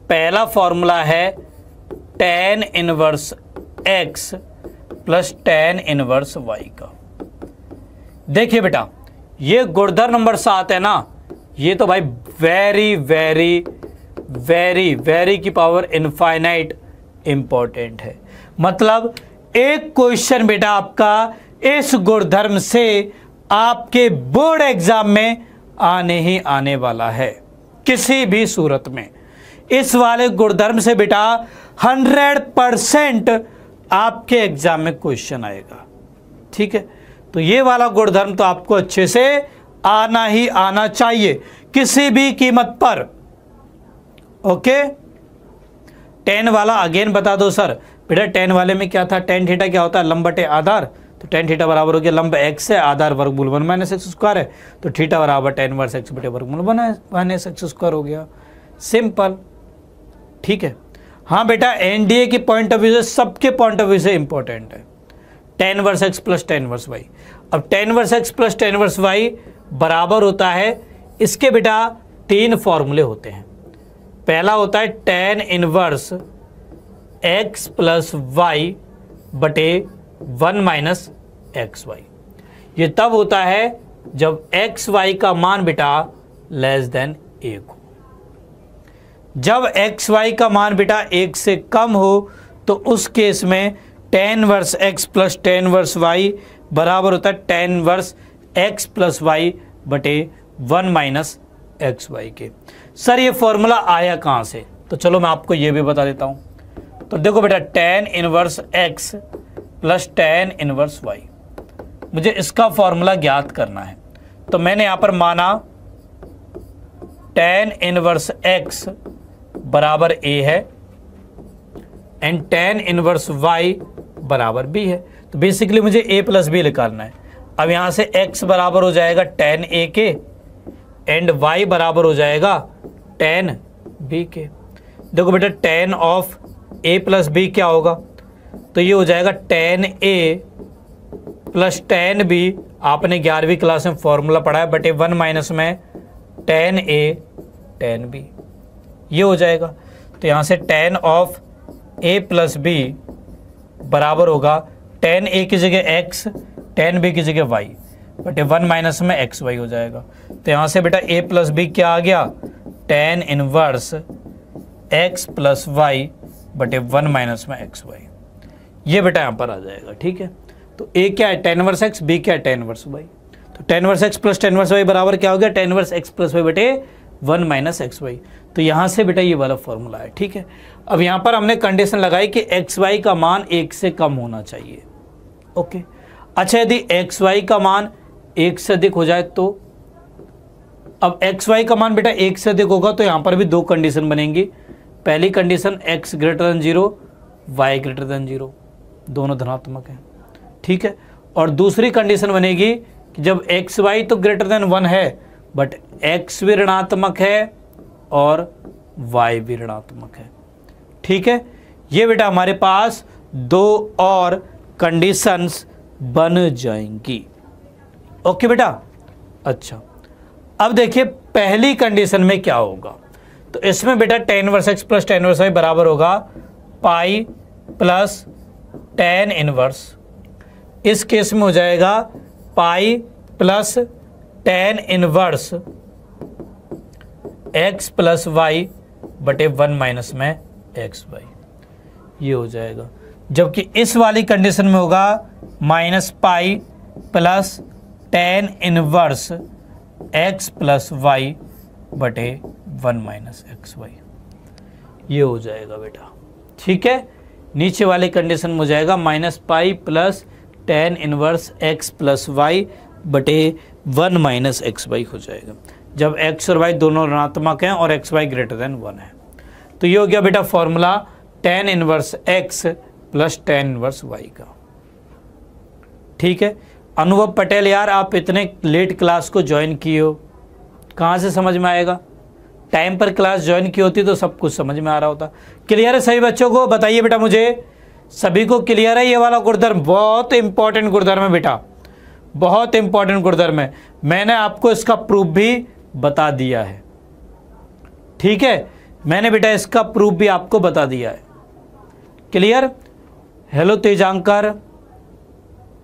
पहला फॉर्मूला है tan inverse x plus tan inverse y का देखिए बेटा ये गुड़धर नंबर सात है ना ये तो भाई वेरी वेरी वेरी वेरी की पावर इनफाइनाइट इंपॉर्टेंट है मतलब एक क्वेश्चन बेटा आपका इस गुणधर्म से आपके बोर्ड एग्जाम में आने ही आने वाला है किसी भी सूरत में इस वाले गुणधर्म से बेटा 100 परसेंट आपके एग्जाम में क्वेश्चन आएगा ठीक है तो ये वाला गुणधर्म तो आपको अच्छे से आना ही आना चाहिए किसी भी कीमत पर ओके टेन वाला अगेन बता दो सर बेटा टेन वाले में क्या था टेन थीटा क्या होता है लंबटे आधार तो टेन थीटा बराबर हो गया लंब एक्स है आधार वर्गमूल वन माइनस एक्स स्क्वायर है तो थीटा बराबर टेन वर्स एक्स बटे वर्गमूल वन माइनस एक्स स्क्वायर हो गया सिंपल ठीक है हाँ बेटा एनडीए के पॉइंट ऑफ व्यू से सबके पॉइंट ऑफ व्यू से इंपॉर्टेंट है tan verse x plus tan inverse y अब tan verse x plus tan inverse y बराबर होता है इसके बेटा तीन फॉर्मूले होते हैं पहला होता है tan inverse x plus y बटे वन माइनस एक्स वाई ये तब होता है जब एक्स वाई का मान बेटा लेस देन एक हो जब एक्स वाई का मान बेटा एक से कम हो तो उस केस में tan verse x plus tan inverse y बराबर होता है tan verse x plus y बटे वन माइनस एक्स वाई के सर ये फॉर्मूला आया कहाँ से तो चलो मैं आपको ये भी बता देता हूँ तो देखो बेटा tan inverse x plus tan inverse y मुझे इसका फॉर्मूला ज्ञात करना है तो मैंने यहाँ पर माना टेन इनवर्स एक्स बराबर ए है एंड टेन इनवर्स वाई बराबर बी है तो बेसिकली मुझे ए प्लस बी निकालना है अब यहाँ से एक्स बराबर हो जाएगा टेन ए के एंड वाई बराबर हो जाएगा टेन बी के देखो बेटा tan of A plus B क्या होगा तो ये हो जाएगा tan A plus tan B आपने ग्यारहवीं क्लास में फॉर्मूला पढ़ा है बटे वन माइनस में टेन ए टेन बी ये हो जाएगा तो यहाँ से tan of A plus B बराबर होगा टेन ए की जगह एक्स टेन बी की जगह वाई बटे वन माइनस में एक्स वाई हो जाएगा तो यहाँ से बेटा ए प्लस बी क्या आ गया tan inverse x plus y बटे वन माइनस में एक्स वाई ये बेटा यहाँ पर आ जाएगा ठीक है तो ए क्या है टेन वर्स एक्स बी क्या है टेन वर्स वाई तो tan verse x plus tan inverse y बराबर क्या हो गया tan verse x plus y बेटे वन माइनस एक्स वाई तो यहाँ से बेटा ये वाला फॉर्मूला है ठीक है अब यहाँ पर हमने कंडीशन लगाई कि एक्स वाई का मान एक से कम होना चाहिए ओके अच्छा यदि एक्स वाई का मान एक से अधिक हो जाए तो अब एक्स वाई का मान बेटा एक से अधिक होगा तो यहाँ पर भी दो कंडीशन बनेंगी पहली condition x greater than zero y greater than zero दोनों धनात्मक हैं ठीक है और दूसरी कंडीशन बनेगी कि जब एक्स वाई तो ग्रेटर देन वन है बट एक्स भी ऋणात्मक है और वाई भी ऋणात्मक है ठीक है ये बेटा हमारे पास दो और कंडीशंस बन जाएंगी ओके बेटा अच्छा अब देखिए पहली कंडीशन में क्या होगा तो इसमें बेटा tan verse x plus tan inverse y बराबर होगा पाई प्लस टेन इनवर्स इस केस में हो जाएगा pi plus tan inverse x plus y बटे वन माइनस में एक्स वाई ये हो जाएगा जबकि इस वाली कंडीशन में होगा minus pi plus tan inverse x plus y बटे वन माइनस एक्स वाई ये हो जाएगा बेटा ठीक है नीचे वाले कंडीशन में हो जाएगा minus pi plus tan inverse x plus y बटे वन माइनस एक्स वाई हो जाएगा जब एक्स और वाई दोनों ऋणात्मक हैं और x y greater than one है तो ये हो गया बेटा formula tan inverse x plus tan inverse y का ठीक है अनुभव पटेल यार आप इतने लेट क्लास को ज्वाइन किए हो कहाँ से समझ में आएगा टाइम पर क्लास ज्वाइन की होती तो सब कुछ समझ में आ रहा होता क्लियर है सभी बच्चों को बताइए बेटा मुझे सभी को क्लियर है ये वाला गुरुधर्म बहुत इंपॉर्टेंट गुरुधर्म है बेटा बहुत इंपॉर्टेंट गुरुधर्म है मैंने आपको इसका प्रूफ भी बता दिया है ठीक है मैंने बेटा इसका प्रूफ भी आपको बता दिया है क्लियर हेलो तेजांकर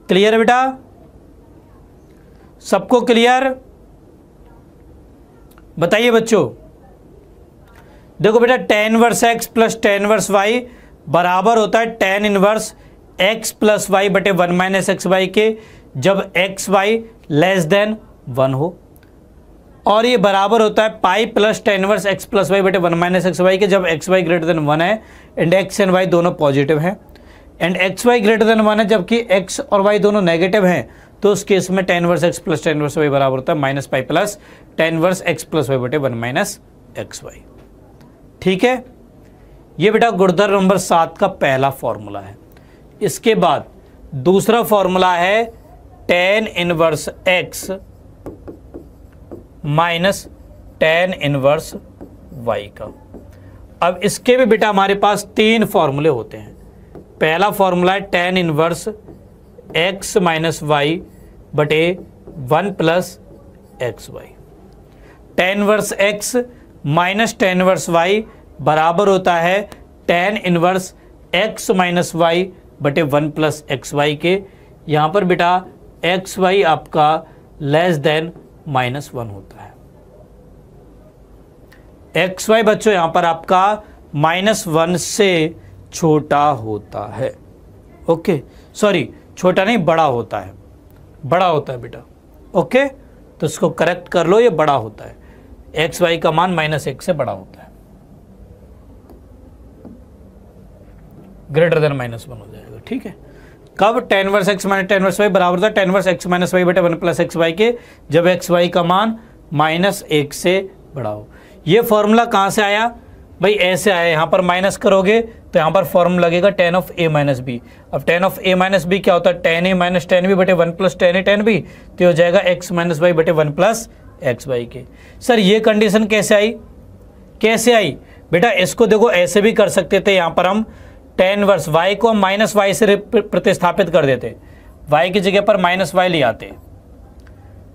क्लियर है बेटा सबको क्लियर बताइए बच्चों देखो बेटा tan verse x plus tan inverse y बराबर होता है tan inverse x plus y बटे वन माइनस एक्स वाई के जब x y less than one हो और ये बराबर होता है pi plus tan verse x plus y बटे वन माइनस एक्स वाई के जब x y greater than one है एंड एक्स एंड वाई दोनों पॉजिटिव हैं and x y greater than one है जबकि एक्स और वाई दोनों नेगेटिव हैं तो उस केस में tan verse x plus tan inverse y बराबर होता है minus pi plus tan verse x plus y बटे वन माइनस एक्स वाई ठीक है ये बेटा गुर्दर नंबर सात का पहला फॉर्मूला है इसके बाद दूसरा फॉर्मूला है tan inverse x minus tan inverse y का अब इसके भी बेटा हमारे पास तीन फॉर्मूले होते हैं पहला फॉर्मूला है tan inverse x minus y बटे one plus x y tan verse x minus tan inverse y बराबर होता है tan inverse x minus y बटे वन प्लस एक्स वाई के यहाँ पर बेटा एक्स वाई आपका लेस देन माइनस वन होता है एक्स वाई बच्चों यहाँ पर आपका माइनस वन से छोटा होता है ओके सॉरी छोटा नहीं बड़ा होता है बड़ा होता है बेटा ओके तो इसको करेक्ट कर लो ये बड़ा होता है एक्स वाई का मान माइनस एक से बड़ा होता है ग्रेटर देन माइनस वन हो जाएगा ठीक है कब tan verse x minus tan inverse y बराबर था tan verse x minus y बटे वन प्लस एक्स वाई के जब एक्स वाई का मान माइनस एक से बड़ा हो ये फॉर्मूला कहाँ से आया भाई ऐसे आया यहाँ पर माइनस करोगे तो यहाँ पर फॉर्म लगेगा tan of a minus b अब tan of a minus b क्या होता है tan a minus tan b बटे वन प्लस टेन ए टेन बी तो हो जाएगा एक्स माइनस वाई बटे वन प्लस एक्स वाई के सर ये कंडीशन कैसे आई कैसे आई बेटा इसको देखो ऐसे भी कर सकते थे यहाँ पर हम टेन वर्स वाई को हम माइनस वाई से प्रतिस्थापित कर देते वाई की जगह पर माइनस वाई ले आते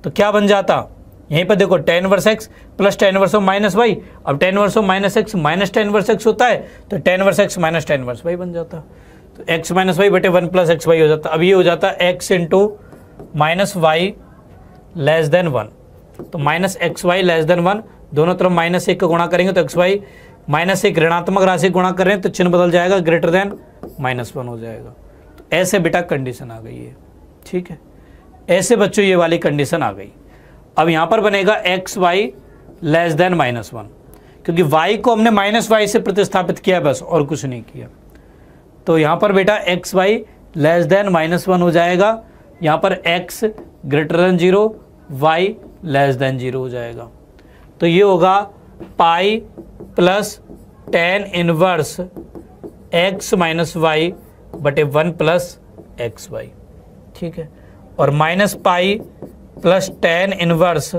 तो क्या बन जाता यहीं पर देखो tan verse x plus tan inverse of minus y अब tan inverse of minus x minus tan verse x होता है तो tan verse x minus tan inverse y बन जाता तो एक्स माइनस वाई बटे वन प्लस एक्स वाई हो जाता अब ये हो जाता x into minus y less than one तो minus x y less than one दोनों तरफ माइनस एक का गुणा करेंगे तो एक्स वाई माइनस एक ऋणात्मक राशि गुणा करें तो चिन्ह बदल जाएगा ग्रेटर देन माइनस वन हो जाएगा तो ऐसे बेटा कंडीशन आ गई है ठीक है ऐसे बच्चों ये वाली कंडीशन आ गई अब यहाँ पर बनेगा x y less than minus one क्योंकि वाई को हमने माइनस वाई से प्रतिस्थापित किया बस और कुछ नहीं किया तो यहाँ पर बेटा x y less than minus one हो जाएगा यहाँ पर x greater than zero y less than zero हो जाएगा तो ये होगा pi plus tan inverse x minus y बटे वन प्लस एक्स वाई ठीक है और minus pi plus tan inverse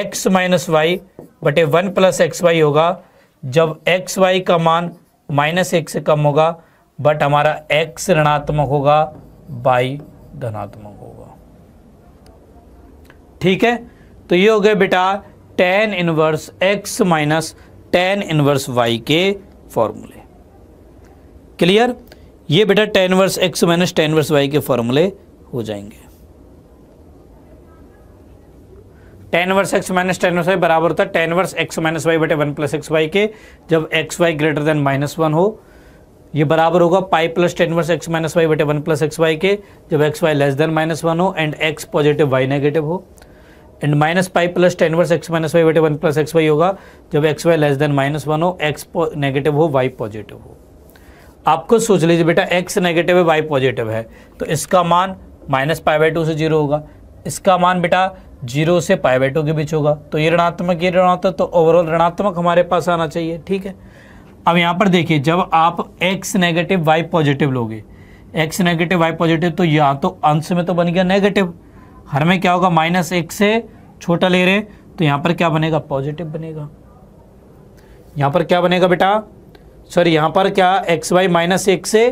x minus y बटे वन प्लस एक्स वाई होगा जब एक्स वाई का मान माइनस एक से कम होगा बट हमारा एक्स ऋणात्मक होगा बाई धनात्मक होगा ठीक है तो ये हो गया बेटा tan inverse x minus tan inverse y के फॉर्मूले क्लियर ये बेटा tan verse x minus tan inverse y के फॉर्मूले हो जाएंगे tan verse x minus tan inverse y बराबर होता है tan verse x minus y बेटे वन प्लस एक्स वाई के जब x y greater than minus one हो ये बराबर होगा pi plus tan verse x minus y बेटे वन प्लस एक्स वाई के जब x y less than minus one हो and x positive y negative हो and minus pi plus tan verse x minus y बटे वन प्लस एक्स वाई होगा जब x y less than minus one हो एक्स नेगेटिव हो वाई पॉजिटिव हो आपको सोच लीजिए बेटा एक्स नेगेटिव है वाई पॉजिटिव है तो इसका मान माइनस पाई बाई टू से जीरो होगा इसका मान बेटा जीरो से पाई बाई टू के बीच होगा तो ये ऋणात्मक ये ऋणात्मक तो ओवरऑल ऋणात्मक हमारे पास आना चाहिए ठीक है अब यहाँ पर देखिए जब आप एक्स नेगेटिव वाई पॉजिटिव लोगे एक्स नेगेटिव वाई पॉजिटिव तो यहाँ तो अंश में तो बन गया नेगेटिव हर में क्या होगा माइनस एक से छोटा ले रहे तो यहाँ पर क्या बनेगा पॉजिटिव बनेगा यहाँ पर क्या बनेगा बेटा सॉरी यहाँ पर क्या एक्स वाई माइनस एक से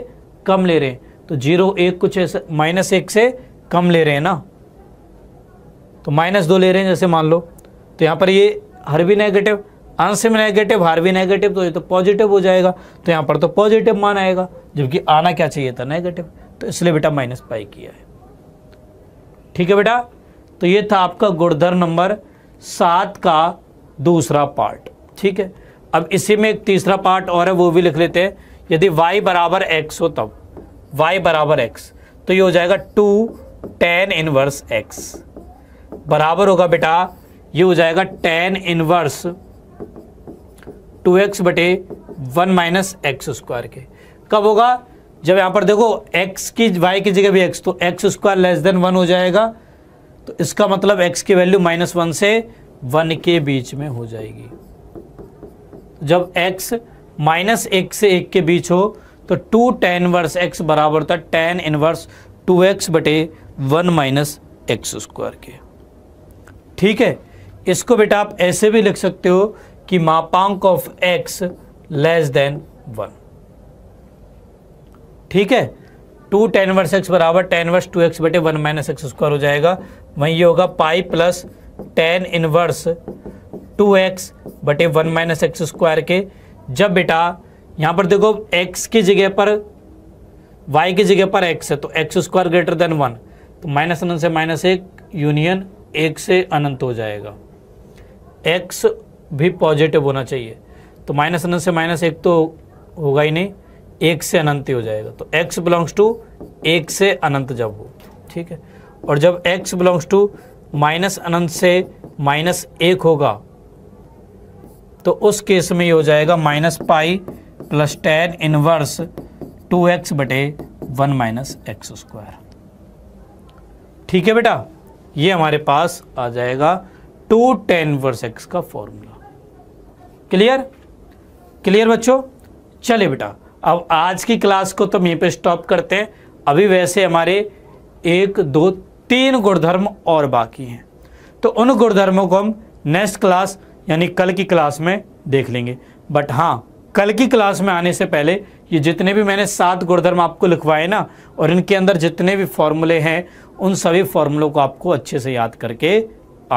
कम ले रहे तो जीरो एक कुछ ऐसा माइनस एक से कम ले रहे हैं ना तो माइनस दो ले रहे हैं जैसे मान लो तो यहाँ पर ये हर भी नेगेटिव आंसर में नेगेटिव हर भी नेगेटिव तो ये तो पॉजिटिव हो जाएगा तो यहाँ पर तो पॉजिटिव मान आएगा जबकि आना क्या चाहिए था नेगेटिव तो इसलिए बेटा माइनस पाई किया है ठीक है बेटा तो ये था आपका गुड़धर नंबर सात का दूसरा पार्ट ठीक है अब इसी में एक तीसरा पार्ट और है वो भी लिख लेते हैं यदि y बराबर एक्स हो तब y बराबर एक्स तो ये हो जाएगा टू टेन इनवर्स एक्स बराबर होगा बेटा ये हो जाएगा टेन इनवर्स टू एक्स बटे वन माइनस एक्स स्क्वायर के कब होगा जब यहाँ पर देखो x की y की जगह भी x तो x square less than one हो जाएगा तो इसका मतलब x की वैल्यू माइनस वन से वन के बीच में हो जाएगी जब x माइनस एक से एक के बीच हो तो टू टेन वर्स एक्स बराबर था टेन इनवर्स टू एक्स बटे वन माइनस एक्स स्क्वायर के ठीक है इसको बेटा आप ऐसे भी लिख सकते हो कि मापांक of x less than one ठीक है टू टेन वर्स एक्स बराबर टेन वर्स टू एक्स बटे वन माइनस एक्स स्क्वायर हो जाएगा वहीं ये होगा pi plus tan inverse two x बटे वन माइनस एक्स स्क्वायर के जब बेटा यहाँ पर देखो एक्स की जगह पर वाई की जगह पर एक्स है तो x square greater than one तो माइनस अनंत से माइनस एक यूनियन एक से अनंत हो जाएगा एक्स भी पॉजिटिव होना चाहिए तो माइनस अनंत से माइनस एक तो होगा ही नहीं एक से अनंत ही हो जाएगा तो x बिलोंग्स टू एक से अनंत जब हो ठीक है और जब x बिलोंग्स टू माइनस अनंत से माइनस एक होगा तो उस केस में ये हो जाएगा minus pi plus tan inverse two x बटे वन माइनस एक्स स्क्वायर ठीक है बेटा ये हमारे पास आ जाएगा टू टेन वर्स एक्स का फॉर्मूला क्लियर क्लियर बच्चों चले बेटा अब आज की क्लास को तो यहीं पे स्टॉप करते हैं अभी वैसे हमारे एक दो तीन गुणधर्म और बाकी हैं तो उन गुणधर्मों को हम नेक्स्ट क्लास यानी कल की क्लास में देख लेंगे बट हाँ कल की क्लास में आने से पहले ये जितने भी मैंने सात गुणधर्म आपको लिखवाए ना और इनके अंदर जितने भी फॉर्मूले हैं उन सभी फॉर्मूलों को आपको अच्छे से याद करके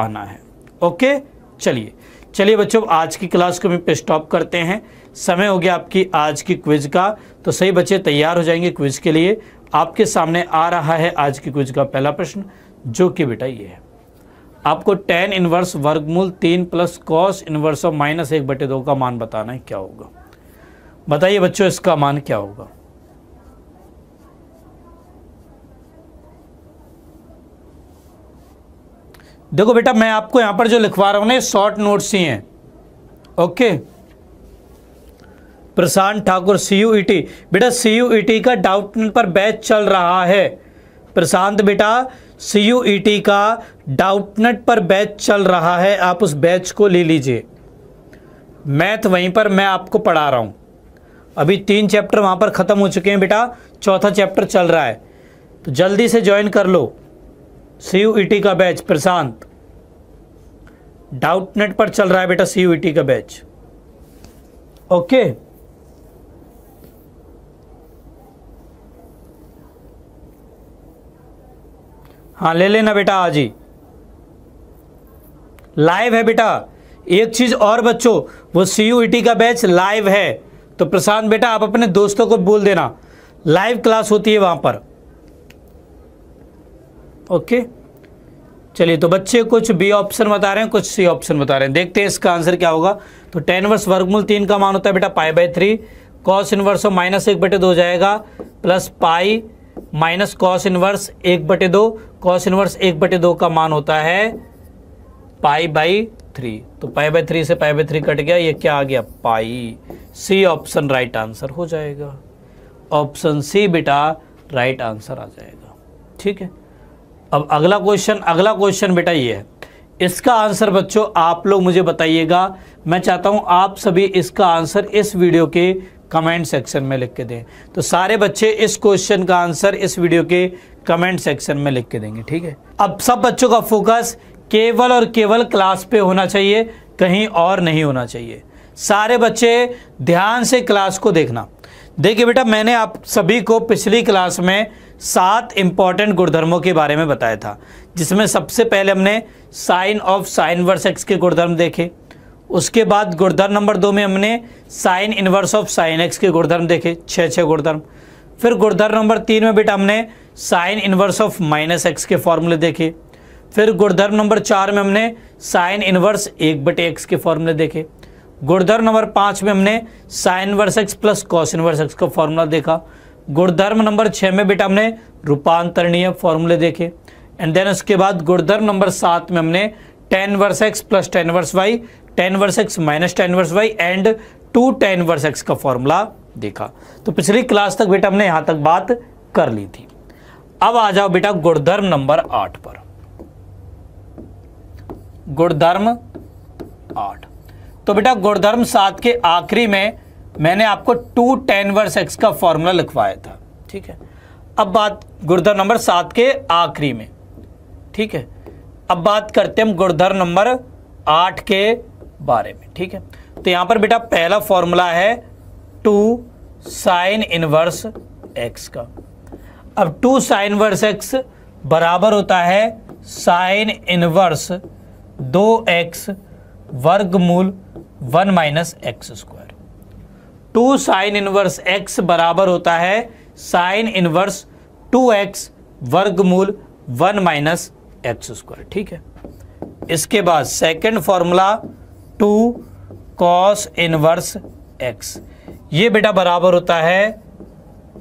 आना है ओके चलिए चलिए बच्चों आज की क्लास को भी पे स्टॉप करते हैं समय हो गया आपकी आज की क्विज का तो सही बच्चे तैयार हो जाएंगे क्विज के लिए आपके सामने आ रहा है आज की क्विज का पहला प्रश्न जो कि बेटा ये है आपको टेन इनवर्स वर्गमूल तीन plus cos inverse of minus एक बटे दो का मान बताना है क्या होगा बताइए बच्चों इसका मान क्या होगा देखो बेटा मैं आपको यहाँ पर जो लिखवा रहा हूँ ना शॉर्ट नोट्स ही हैं okay Prashant Thakur C U E T बेटा सी यू ई टी का डाउट पर बैच चल रहा है प्रशांत बेटा सी यू ई टी का डाउटनेट पर बैच चल रहा है आप उस बैच को ले लीजिए मैथ वहीं पर मैं आपको पढ़ा रहा हूँ अभी तीन चैप्टर वहां पर ख़त्म हो चुके हैं बेटा चौथा चैप्टर चल रहा है तो जल्दी से ज्वाइन कर लो सी यू ई का बैच प्रशांत डाउट नेट पर चल रहा है बेटा सी यू का बैच ओके हाँ ले लेना बेटा आज ही लाइव है बेटा एक चीज़ और बच्चों वो सी यू का बैच लाइव है तो प्रशांत बेटा आप अपने दोस्तों को बोल देना लाइव क्लास होती है वहां पर ओके चलिए तो बच्चे कुछ बी ऑप्शन बता रहे हैं कुछ सी ऑप्शन बता रहे हैं देखते हैं इसका आंसर क्या होगा तो टेन वर्स वर्गमूल तीन का मान होता है बेटा pi by three cos inverse और माइनस एक बटे दो जाएगा plus pi minus cos inverse एक बटे दो कॉस इनवर्स एक बटे दो का मान होता है पाई बाई थ्री तो पाई बाई थ्री से पाई बाई थ्री कट गया ये क्या आ गया pi C option right answer हो जाएगा ऑप्शन सी बेटा राइट आंसर आ जाएगा ठीक है अब अगला क्वेश्चन अगला क्वेश्चन बेटा ये है इसका आंसर बच्चों आप लोग मुझे बताइएगा मैं चाहता हूं आप सभी इसका आंसर इस वीडियो के कमेंट सेक्शन में लिख के दें तो सारे बच्चे इस क्वेश्चन का आंसर इस वीडियो के कमेंट सेक्शन में लिख के देंगे ठीक है अब सब बच्चों का फोकस केवल और केवल क्लास पे होना चाहिए कहीं और नहीं होना चाहिए सारे बच्चे ध्यान से क्लास को देखना देखिए बेटा मैंने आप सभी को पिछली क्लास में सात इंपॉर्टेंट गुणधर्मों के बारे में बताया था जिसमें सबसे पहले हमने sine of sine verse x के गुणधर्म देखे उसके बाद गुणधर्म नंबर दो में हमने sine inverse of sine x के गुणधर्म देखे छः छः गुणधर्म फिर गुणधर्म नंबर तीन में बेटा हमने sine inverse of minus x के फॉर्मूले देखे फिर गुणधर्म नंबर चार में हमने साइन इनवर्स एक बटे एक्स के फॉर्मूले देखे गुणधर्म नंबर पाँच में हमने sine verse x plus cos inverse x का फॉर्मूला देखा गुणधर्म नंबर छः में बेटा हमने रूपांतरणीय फॉर्मूले देखे एंड देन उसके बाद गुणधर्म नंबर सात में हमने tan verse x plus tan inverse y tan verse x minus tan inverse y and two tan verse x का फॉर्मूला देखा तो पिछली क्लास तक बेटा हमने यहाँ तक बात कर ली थी अब आ जाओ बेटा गुणधर्म नंबर आठ पर गुणधर्म आठ तो बेटा गुणधर्म सात के आखिरी में मैंने आपको टू टेन वर्स एक्स का फॉर्मूला लिखवाया था ठीक है अब बात गुड़धर नंबर सात के आखिरी में ठीक है अब बात करते हम गुड़धर नंबर आठ के बारे में ठीक है तो यहाँ पर बेटा पहला फॉर्मूला है टू साइन इनवर्स एक्स का अब टू साइन वर्स एक्स बराबर होता है साइन इनवर्स दो एक्स वर्गमूल one minus x square two sine inverse x बराबर होता है साइन इनवर्स टू एक्स वर्गमूल वन माइनस एक्स स्क्वायर ठीक है इसके बाद second formula two cos inverse x ये बेटा बराबर होता है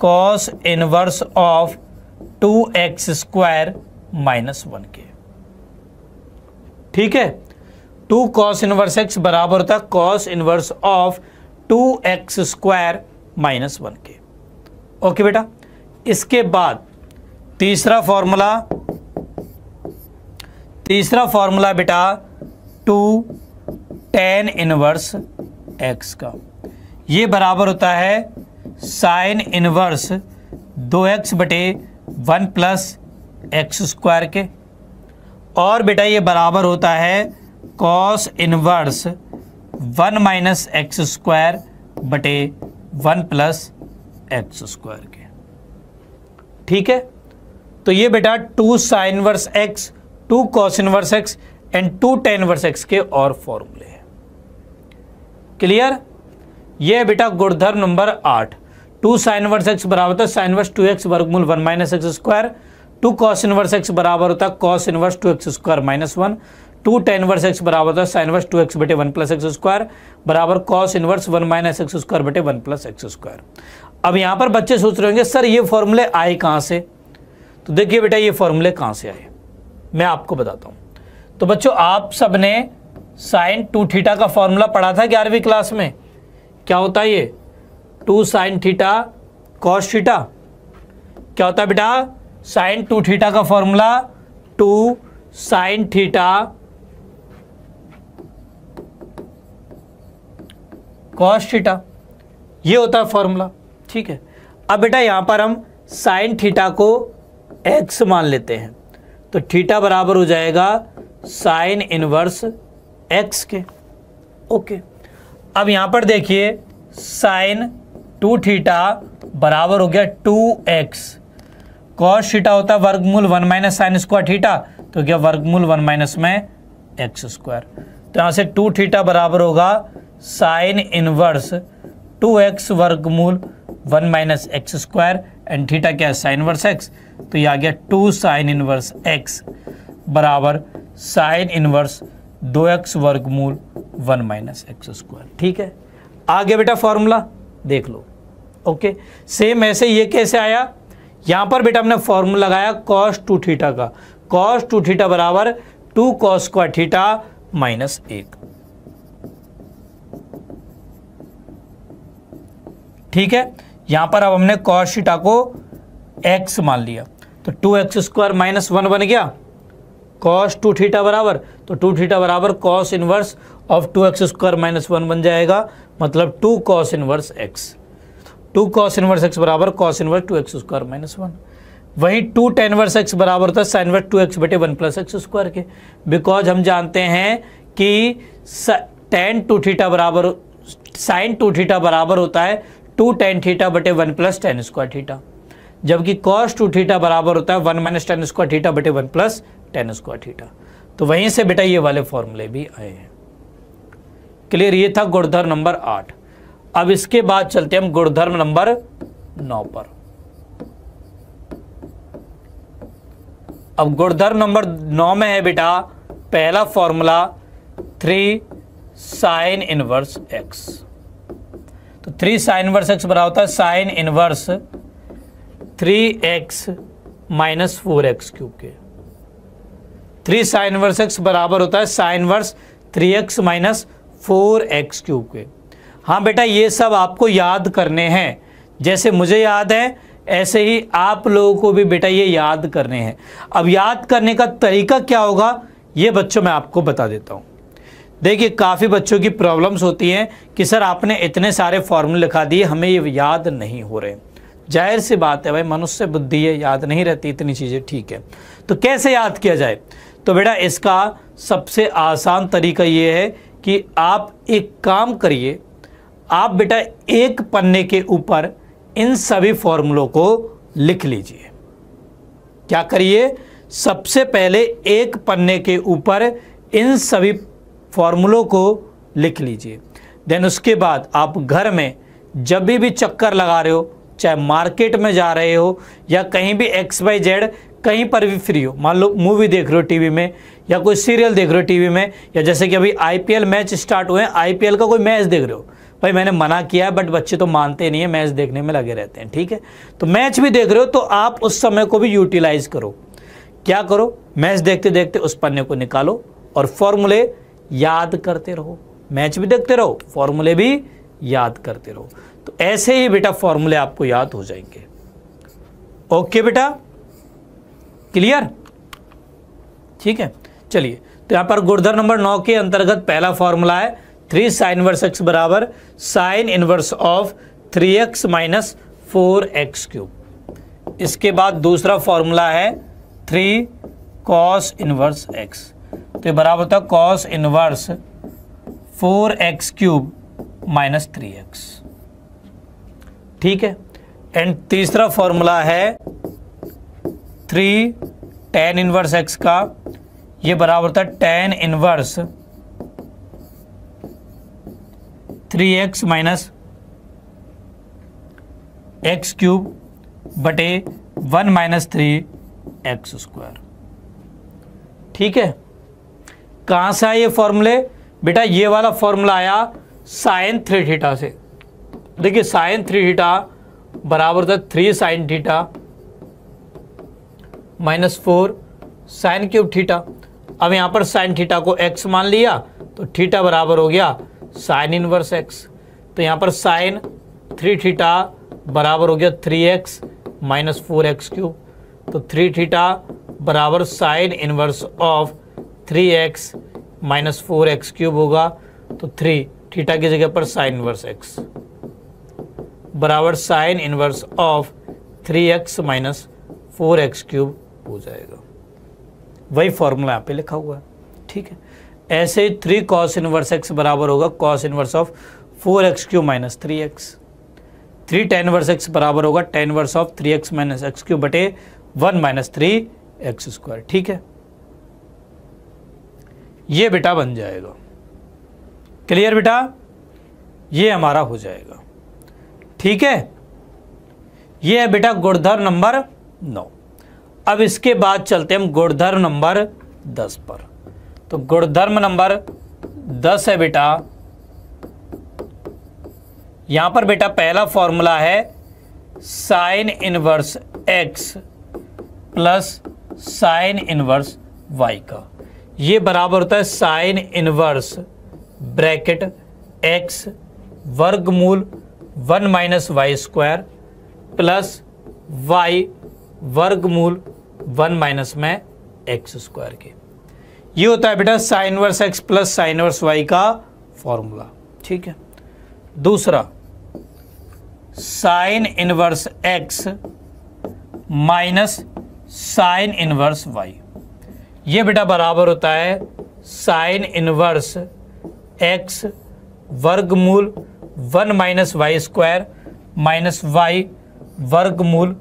cos inverse of two x square minus one के ठीक है टू कॉस इनवर्स एक्स बराबर होता है cos inverse of two x square minus one के ओके बेटा इसके बाद तीसरा फॉर्मूला तीसरा फॉर्मूला बेटा टू टेन इनवर्स एक्स का ये बराबर होता है साइन इनवर्स दो एक्स बटे वन प्लस एक्स स्क्वायर के और बेटा ये बराबर होता है cos inverse one minus x square बटे वन प्लस एक्स स्क्वायर के ठीक है तो ये बेटा two sine verse x two cos inverse x and two tan verse x के और फॉर्मूले हैं क्लियर ये बेटा गुणधर्म नंबर आठ टू साइन वर्स एक्स बराबर था साइन वर्स टू एक्स वर्गमूल one minus x square two cos inverse x बराबर होता है cos inverse two x square minus one two tan inverse x बराबर था साइन वर्स टू एक्स बटे वन प्लस एक्स स्क्वायर बराबर cos inverse one minus x square बटे वन प्लस एक्स स्क्वायर अब यहाँ पर बच्चे सोच रहे होंगे सर ये फॉर्मूले आए कहाँ से तो देखिए बेटा ये फॉर्मूले कहाँ से आए मैं आपको बताता हूँ तो बच्चों आप सब ने साइन टू थीटा का फॉर्मूला पढ़ा था ग्यारहवीं क्लास में क्या होता है ये two sine theta cos theta क्या होता है बेटा साइन टू थीटा का formula two sine theta cos theta ये होता है फॉर्मूला ठीक है अब बेटा यहाँ पर हम साइन थीटा को एक्स मान लेते हैं तो थीटा बराबर हो जाएगा साइन इनवर्स एक्स के ओके अब यहाँ पर देखिए साइन टू थीटा बराबर हो गया टू एक्स कॉस थीटा होता है वर्गमूल one minus sine square theta तो क्या वर्गमूल वन माइनस में एक्स स्क्वायर तो यहाँ से टू थीटा बराबर होगा साइन इनवर्स टू एक्स वर्गमूल one minus x square and theta क्या है साइन वर्स एक्स तो ये आ गया टू साइन इनवर्स एक्स बराबर साइन इनवर्स दो एक्स वर्गमूल वन माइनस एक्स स्क्वायर ठीक है आगे बेटा फॉर्मूला देख लो ओके सेम ऐसे ये कैसे आया यहाँ पर बेटा हमने फॉर्मूला लगाया कॉस टू थीटा का कॉस टू थीटा बराबर two cos square theta minus एक ठीक है यहां पर अब हमने कॉस थीटा को एक्स मान लिया तो two x square minus one बन गया कॉस टू थीटा बराबर तो टू थीटा बराबर cos inverse of two x square minus one बन जाएगा मतलब two cos inverse x two cos inverse x बराबर cos inverse two x square minus one वही टू टेन वर्स एक्स बराबर होता है साइन वर्स टू एक्स बटे वन प्लस एक्स स्क्वायर के बिकॉज हम जानते हैं कि टेन टू थीटा बराबर साइन टू थीटा बराबर होता है टू टेन थीटा बटे one plus tan square theta जबकि कॉस टू थीटा बराबर होता है one minus tan square theta बटे one plus tan square theta तो वहीं से बेटा ये वाले फॉर्मूले भी आए हैं क्लियर ये था गुणधर्म नंबर आठ अब इसके बाद चलते हम गुणधर्म नंबर नौ पर अब गुणधर्म नंबर नौ में है बेटा पहला formula three sine inverse x तो थ्री साइन इनवर्स एक्स बराबर होता है sine inverse three x minus four x cube के थ्री साइन वर्स एक्स बराबर होता है sine inverse three x minus four x cube के हाँ बेटा ये सब आपको याद करने हैं जैसे मुझे याद है ऐसे ही आप लोगों को भी बेटा ये याद करने हैं अब याद करने का तरीका क्या होगा ये बच्चों मैं आपको बता देता हूँ देखिए काफ़ी बच्चों की प्रॉब्लम्स होती हैं कि सर आपने इतने सारे फॉर्मूले लिखा दिए हमें ये याद नहीं हो रहे जाहिर सी बात है भाई मनुष्य बुद्धि है याद नहीं रहती इतनी चीज़ें ठीक है तो कैसे याद किया जाए तो बेटा इसका सबसे आसान तरीका ये है कि आप एक काम करिए आप बेटा एक पन्ने के ऊपर इन सभी फॉर्मूलों को लिख लीजिए क्या करिए सबसे पहले एक पन्ने के ऊपर इन सभी फॉर्मूलों को लिख लीजिए देन उसके बाद आप घर में जब भी भी चक्कर लगा रहे हो चाहे मार्केट में जा रहे हो या कहीं भी एक्स वाई जेड कहीं पर भी फ्री हो मान लो मूवी देख रहे हो टीवी में या कोई सीरियल देख रहे हो टीवी में या जैसे कि अभी आईपीएल मैच स्टार्ट हुए हैं आईपीएल का कोई मैच देख रहे हो भाई मैंने मना किया है बट बच्चे तो मानते नहीं है मैच देखने में लगे रहते हैं ठीक है तो मैच भी देख रहे हो तो आप उस समय को भी यूटिलाइज करो क्या करो मैच देखते देखते उस पन्ने को निकालो और फॉर्मूले याद करते रहो मैच भी देखते रहो फॉर्मूले भी याद करते रहो तो ऐसे ही बेटा फॉर्मूले आपको याद हो जाएंगे ओके बेटा क्लियर ठीक है चलिए तो यहां पर गुर्धर नंबर नौ के अंतर्गत पहला फॉर्मूला है थ्री साइन इनवर्स एक्स बराबर sine inverse of three x minus four x cube इसके बाद दूसरा फॉर्मूला है थ्री कॉस इनवर्स एक्स तो बराबर होता है cos inverse four x cube minus three x ठीक है एंड तीसरा फॉर्मूला है थ्री टेन इनवर्स एक्स का ये बराबर होता है tan inverse three x minus x cube बटे one minus three x square ठीक है कहाँ से आए ये फॉर्मूले बेटा ये वाला फॉर्मूला आया साइन थ्री थीटा से देखिए साइन थ्री थीटा बराबर था three sine theta minus four sine cube theta अब यहाँ पर साइन थीटा को एक्स मान लिया तो थीटा बराबर हो गया साइन इनवर्स एक्स तो यहाँ पर साइन थ्री थीटा बराबर हो गया three x minus four x cube तो थ्री थीटा बराबर sine inverse of three x minus four x cube होगा तो थ्री थीटा की जगह पर साइन इनवर्स एक्स बराबर sine inverse of three x minus four x cube हो जाएगा वही फॉर्मूला यहाँ पे लिखा हुआ है ठीक है ऐसे ही थ्री कॉस इनवर्स एक्स बराबर होगा cos inverse of four x cube minus three x three tan verse x बराबर होगा tan inverse of three x minus x cube बटे one minus three x square ठीक है ये बेटा बन जाएगा क्लियर बेटा ये हमारा हो जाएगा ठीक है ये है बेटा गुड़धर नंबर नौ अब इसके बाद चलते हम गुड़धर नंबर दस पर तो गुणधर्म नंबर दस है बेटा यहां पर बेटा पहला फॉर्मूला है sine inverse x plus sine inverse y का ये बराबर होता है साइन इनवर्स ब्रैकेट एक्स वर्गमूल one minus y square plus y वर्गमूल वन माइनस में एक्स स्क्वायर के ये होता है बेटा sine inverse x plus sine inverse y का फॉर्मूला ठीक है दूसरा sine inverse x minus sine inverse y ये बेटा बराबर होता है साइन इनवर्स एक्स वर्गमूल one minus y square minus y वर्गमूल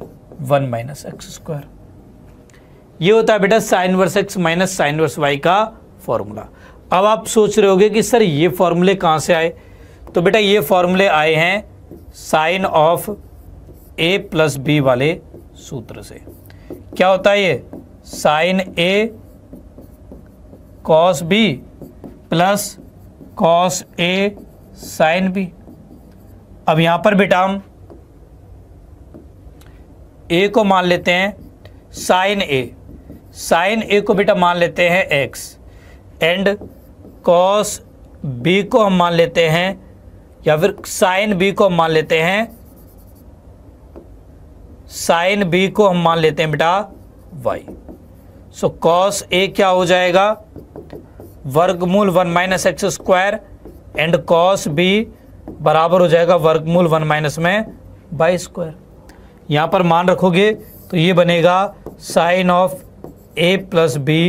वन माइनस एक्स स्क्वायर ये होता है बेटा sine verse x minus sine inverse y का फॉर्मूला अब आप सोच रहे होगे कि सर ये फॉर्मूले कहाँ से आए तो बेटा ये फॉर्मूले आए हैं sine of A plus b वाले सूत्र से क्या होता है ये sine a cos b plus cos a sine b अब यहाँ पर बेटा हम ए को मान लेते हैं साइन ए साइन ए को बेटा मान लेते हैं एक्स एंड कॉस बी को हम मान लेते हैं या फिर साइन बी को हम मान लेते हैं साइन बी को हम मान लेते हैं बेटा वाई सो कॉस ए क्या हो जाएगा वर्गमूल one minus x square and cos b बराबर हो जाएगा वर्गमूल वन माइनस में बाई स्क्वायर यहाँ पर मान रखोगे तो ये बनेगा sine of A plus B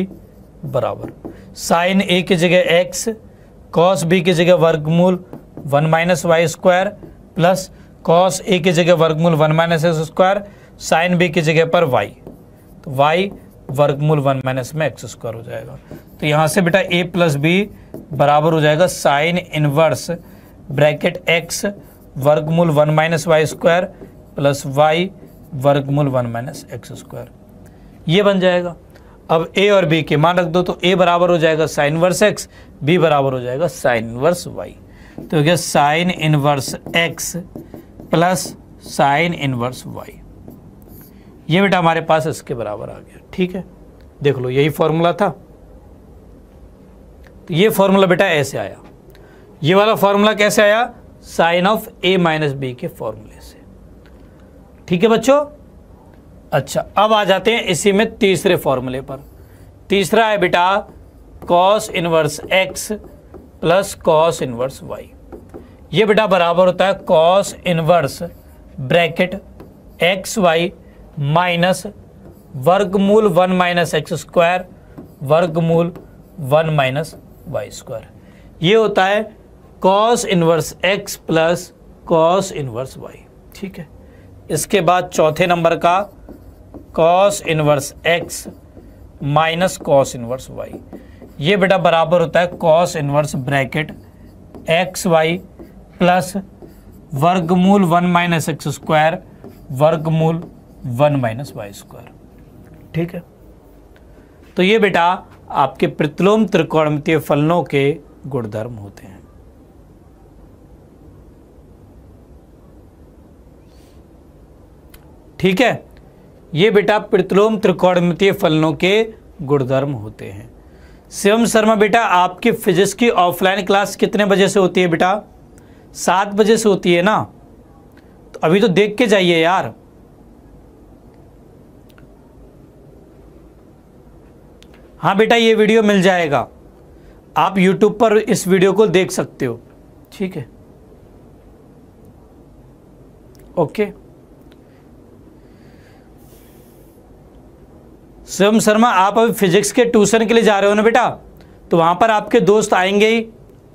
बराबर साइन ए की जगह एक्स कॉस बी की जगह वर्गमूल one minus y square plus cos a की जगह वर्गमूल one minus x square sine b की जगह पर वाई तो वाई वर्गमूल वन माइनस में एक्स स्क्वायर हो जाएगा तो यहाँ से बेटा ए प्लस बी बराबर हो जाएगा साइन इनवर्स ब्रैकेट एक्स वर्गमूल one minus y square plus y वर्गमूल वन माइनस एक्स स्क्वायर ये बन जाएगा अब ए और बी के मान रख दो तो ए बराबर हो जाएगा साइन वर्स एक्स बी बराबर हो जाएगा साइन इनवर्स वाई तो क्या sine inverse x plus sine inverse y ये बेटा हमारे पास इसके बराबर आ गया ठीक है देख लो यही फॉर्मूला था तो ये फॉर्मूला बेटा ऐसे आया ये वाला फॉर्मूला कैसे आया sine of a minus b के फॉर्मूले से ठीक है बच्चों अच्छा अब आ जाते हैं इसी में तीसरे फॉर्मूले पर तीसरा है बेटा cos inverse x plus cos inverse y ये बेटा बराबर होता है cos inverse bracket x y minus वर्गमूल वन माइनस एक्स स्क्वायर वर्गमूल वन माइनस वाई स्क्वायर ये होता है cos inverse x plus cos inverse y ठीक है इसके बाद चौथे नंबर का cos inverse x minus cos inverse y ये बेटा बराबर होता है cos inverse bracket x y plus वर्गमूल वन माइनस एक्स स्क्वायर वर्गमूल वन माइनस वाई स्क्वायर ठीक है तो ये बेटा आपके प्रतिलोम त्रिकोणमितीय फलनों के गुणधर्म होते हैं ठीक है ये बेटा प्रतिलोम त्रिकोणमितीय फलनों के गुणधर्म होते हैं शिवम शर्मा बेटा आपकी फिजिक्स की ऑफलाइन क्लास कितने बजे से होती है बेटा सात बजे से होती है ना तो अभी तो देख के जाइए यार हाँ बेटा ये वीडियो मिल जाएगा आप यूट्यूब पर इस वीडियो को देख सकते हो ठीक है ओके शिवम शर्मा आप अभी फिजिक्स के ट्यूशन के लिए जा रहे हो ना बेटा तो वहां पर आपके दोस्त आएंगे ही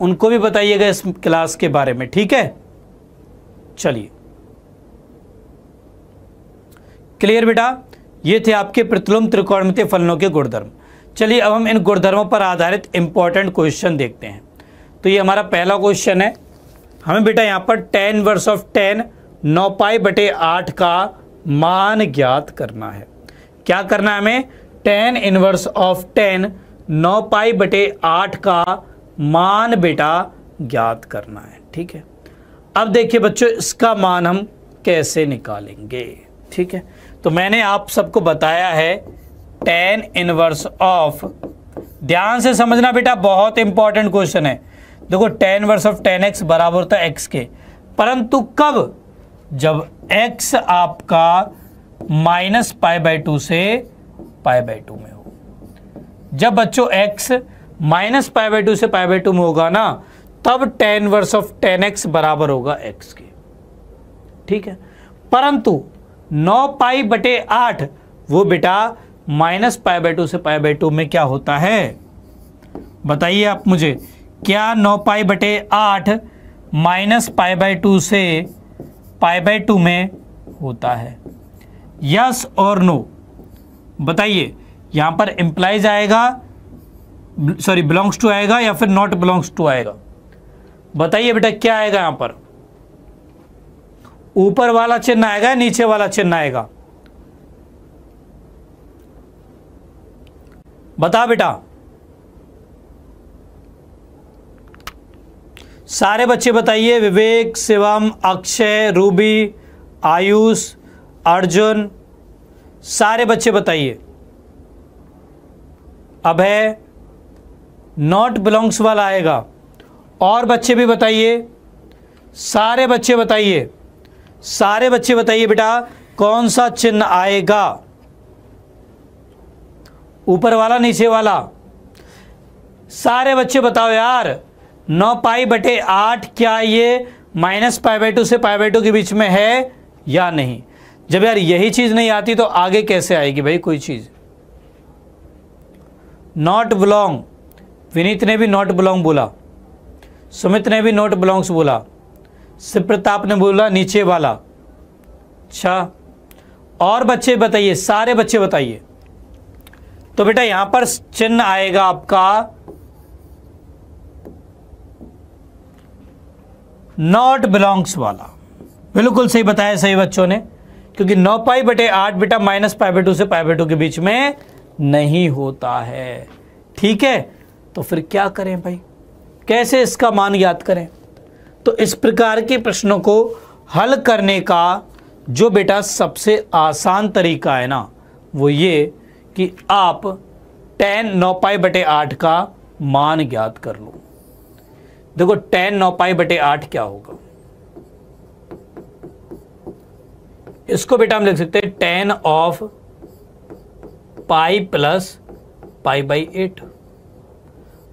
उनको भी बताइएगा इस क्लास के बारे में ठीक है चलिए क्लियर बेटा ये थे आपके प्रतिलोम त्रिकोणमितीय फलनों के गुणधर्म चलिए अब हम इन गुणधर्मों पर आधारित इंपॉर्टेंट क्वेश्चन देखते हैं तो ये हमारा पहला क्वेश्चन है हमें बेटा यहाँ पर टेन वर्स ऑफ टेन नौ पाई बटे आठ का मान ज्ञात करना है क्या करना है हमें टेन इनवर्स ऑफ टेन नौ पाई बटे आठ का मान बेटा ज्ञात करना है ठीक है अब देखिए बच्चों इसका मान हम कैसे निकालेंगे ठीक है तो मैंने आप सबको बताया है टेन इनवर्स ऑफ ध्यान से समझना बेटा बहुत इंपॉर्टेंट क्वेश्चन है देखो tan inverse of tan x बराबर था एक्स के परंतु कब जब एक्स आपका माइनस पाई बाई टू से पाई बाई टू में हो जब बच्चों x minus pi by two से पाई बाई टू में होगा ना तब tan inverse of tan x बराबर होगा एक्स के ठीक है परंतु नौ पाई बटे आठ वो बेटा माइनस पाई बाई टू से पाई बाई टू में क्या होता है बताइए आप मुझे क्या नौ पाई बटे आठ माइनस पाई बाई टू से पाई बाई टू में होता है यस और नो बताइए यहां पर इंप्लाइज आएगा सॉरी बिलोंग्स टू आएगा या फिर नॉट बिलोंग्स टू आएगा बताइए बेटा क्या आएगा यहां पर ऊपर वाला चिन्ह आएगा नीचे वाला चिन्ह आएगा बता बेटा सारे बच्चे बताइए विवेक शिवम अक्षय रूबी आयुष अर्जुन सारे बच्चे बताइए अब है नॉट बिलोंग्स वाला आएगा और बच्चे भी बताइए सारे बच्चे बताइए सारे बच्चे बताइए बेटा कौन सा चिन्ह आएगा ऊपर वाला नीचे वाला सारे बच्चे बताओ यार नौ पाई बटे आठ क्या ये माइनस पाई बाई टू से पाई बाई टू के बीच में है या नहीं जब यार यही चीज़ नहीं आती तो आगे कैसे आएगी भाई कोई चीज़ नॉट बिलोंग विनीत ने भी नॉट बिलोंग बोला सुमित ने भी नॉट बिलोंग्स बोला शिवप्रताप ने बोला नीचे वाला अच्छा और बच्चे बताइए सारे बच्चे बताइए तो बेटा यहां पर चिन्ह आएगा आपका नॉट बिलोंग्स वाला बिल्कुल सही बताया सही बच्चों ने क्योंकि नौ पाई बटे आठ बेटा माइनस पाई बटे से पाई बटे के बीच में नहीं होता है ठीक है तो फिर क्या करें भाई कैसे इसका मान याद करें तो इस प्रकार के प्रश्नों को हल करने का जो बेटा सबसे आसान तरीका है ना वो ये कि आप टेन नौ पाई बटे आठ का मान ज्ञात कर लो देखो टेन नौ पाई बटे आठ क्या होगा इसको बेटा हम लिख सकते हैं tan of pi plus pi by eight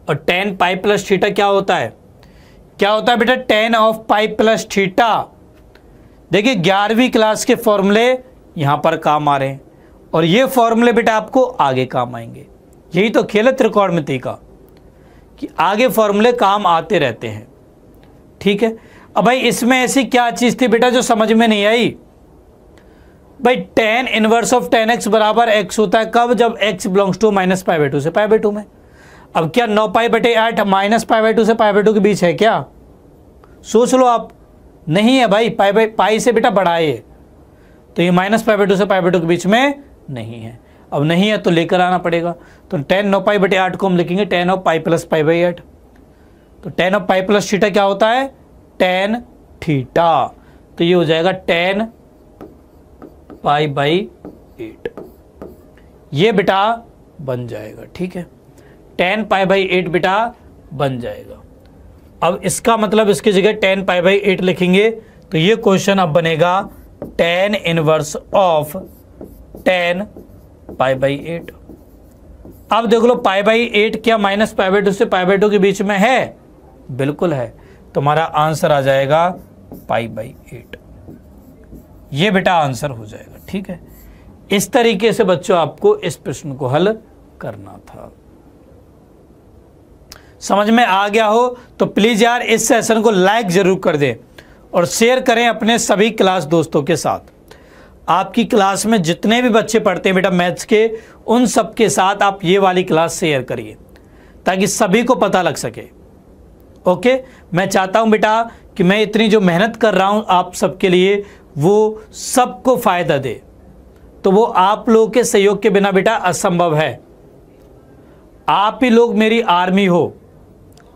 और टेन पाई प्लस थीटा क्या होता है क्या होता है बेटा tan of pi plus theta देखिए ग्यारहवीं क्लास के फॉर्मूले यहां पर काम आ रहे हैं और ये फॉर्मूले बेटा आपको आगे काम आएंगे यही तो खेल है त्रिकोणमिति का कि आगे फॉर्मूले काम आते रहते हैं ठीक है अब भाई इसमें ऐसी क्या चीज़ थी बेटा जो समझ में नहीं आई भाई tan inverse of tan x बराबर एक्स होता है कब जब x belongs to minus pi by two से पाई बाई टू में अब क्या नौ पाई बटे आठ माइनस पाई बाई टू से पाई बाई टू के बीच है क्या सोच लो आप नहीं है भाई पाई बाई पाई से बेटा बढ़ाए तो ये माइनस पाई बाई टू से पाई बाई टू के बीच में नहीं है अब नहीं है तो लेकर आना पड़ेगा तो टेन नौ पाई बटे आठ को हम लिखेंगे tan of pi plus pi by eight तो tan of pi plus theta क्या होता है टेन थीटा तो ये हो जाएगा टेन पाई बाई एट ये बेटा बन जाएगा ठीक है टेन पाई बाई एट बेटा बन जाएगा अब इसका मतलब इसकी जगह टेन पाई बाई एट लिखेंगे तो ये क्वेश्चन अब बनेगा tan inverse of tan pi by eight अब देख लो पाई बाई एट क्या माइनस पाई बाई टू से पाई बाई टू के बीच में है बिल्कुल है तुम्हारा आंसर आ जाएगा पाई बाई एट ये बेटा आंसर हो जाएगा ठीक है इस तरीके से बच्चों आपको इस प्रश्न को हल करना था समझ में आ गया हो तो प्लीज़ यार इस सेशन को लाइक ज़रूर कर दें और शेयर करें अपने सभी क्लास दोस्तों के साथ आपकी क्लास में जितने भी बच्चे पढ़ते हैं बेटा मैथ्स के उन सब के साथ आप ये वाली क्लास शेयर करिए ताकि सभी को पता लग सके ओके मैं चाहता हूँ बेटा कि मैं इतनी जो मेहनत कर रहा हूँ आप सबके लिए वो सबको फ़ायदा दे तो वो आप लोगों के सहयोग के बिना बेटा असंभव है आप ही लोग मेरी आर्मी हो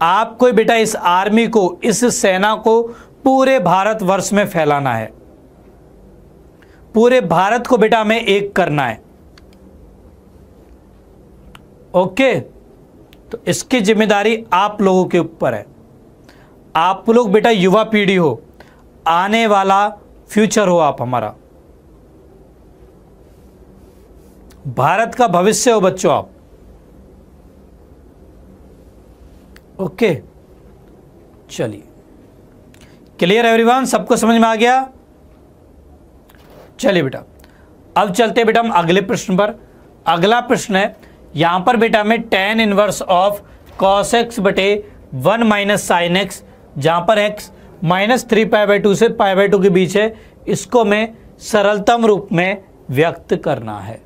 आपको बेटा इस आर्मी को इस सेना को पूरे भारतवर्ष में फैलाना है पूरे भारत को बेटा हमें एक करना है ओके तो इसकी जिम्मेदारी आप लोगों के ऊपर है आप लोग बेटा युवा पीढ़ी हो आने वाला फ्यूचर हो आप हमारा भारत का भविष्य हो बच्चों आप ओके चलिए क्लियर एवरीवन सबको समझ में आ गया चलिए बेटा अब चलते बेटा हम अगले प्रश्न पर अगला प्रश्न है यहां पर बेटा हमें tan inverse of cos x बटे वन माइनस साइन एक्स जहां पर x minus three pi by two से पाई बाई टू के बीच है इसको मैं सरलतम रूप में व्यक्त करना है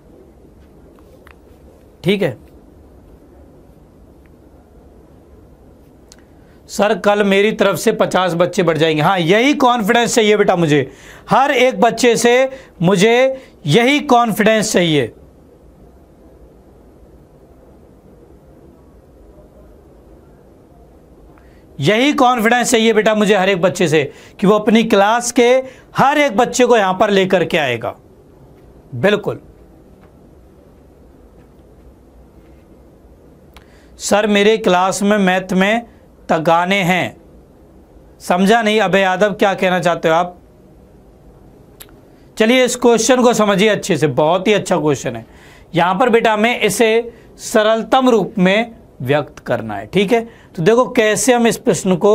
ठीक है सर कल मेरी तरफ से पचास बच्चे बढ़ जाएंगे हाँ यही कॉन्फिडेंस चाहिए बेटा मुझे हर एक बच्चे से मुझे यही कॉन्फिडेंस चाहिए यही कॉन्फिडेंस चाहिए बेटा मुझे हर एक बच्चे से कि वो अपनी क्लास के हर एक बच्चे को यहां पर लेकर के आएगा बिल्कुल सर मेरे क्लास में मैथ में तगाने हैं समझा नहीं अब यादव क्या कहना चाहते हो आप चलिए इस क्वेश्चन को समझिए अच्छे से बहुत ही अच्छा क्वेश्चन है यहां पर बेटा हमें इसे सरलतम रूप में व्यक्त करना है ठीक है तो देखो कैसे हम इस प्रश्न को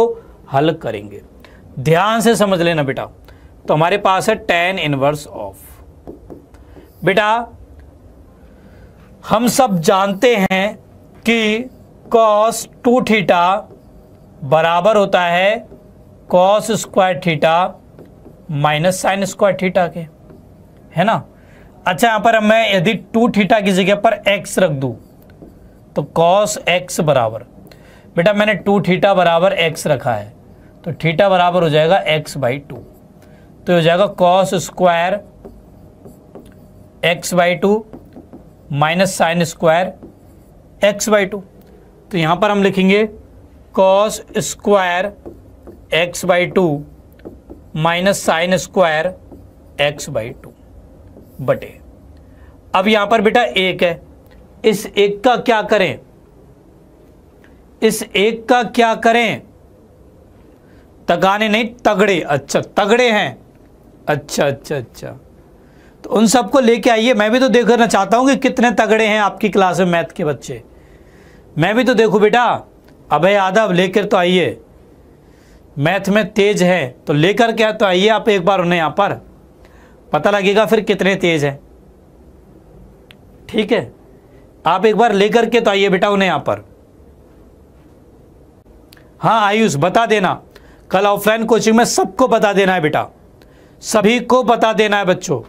हल करेंगे ध्यान से समझ लेना बेटा तो हमारे पास है टेन इनवर्स ऑफ बेटा हम सब जानते हैं कि कॉस टू थीटा बराबर होता है cos square theta minus sine square theta के है ना अच्छा यहां पर मैं यदि टू थीटा की जगह पर एक्स रख दू तो कॉस एक्स बराबर बेटा मैंने टू थीटा बराबर एक्स रखा है तो थीटा बराबर हो जाएगा एक्स बाई टू तो हो जाएगा cos square x by two minus sine square x by two तो यहां पर हम लिखेंगे cos square x by two minus sine square x by two बटे अब यहां पर बेटा एक है इस एक का क्या करें इस एक का क्या करें तगाने नहीं तगड़े अच्छा तगड़े हैं अच्छा अच्छा अच्छा तो उन सबको लेके आइए मैं भी तो देखना चाहता हूं कि कितने तगड़े हैं आपकी क्लास में मैथ के बच्चे मैं भी तो देखू बेटा अभय यादव लेकर तो आइए मैथ में तेज है तो लेकर क्या तो आइए आप एक बार उन्हें यहाँ पर पता लगेगा फिर कितने तेज हैं ठीक है आप एक बार लेकर के तो आइए बेटा उन्हें यहाँ पर हाँ आयुष बता देना कल ऑफलाइन कोचिंग में सबको बता देना है बेटा सभी को बता देना है बच्चों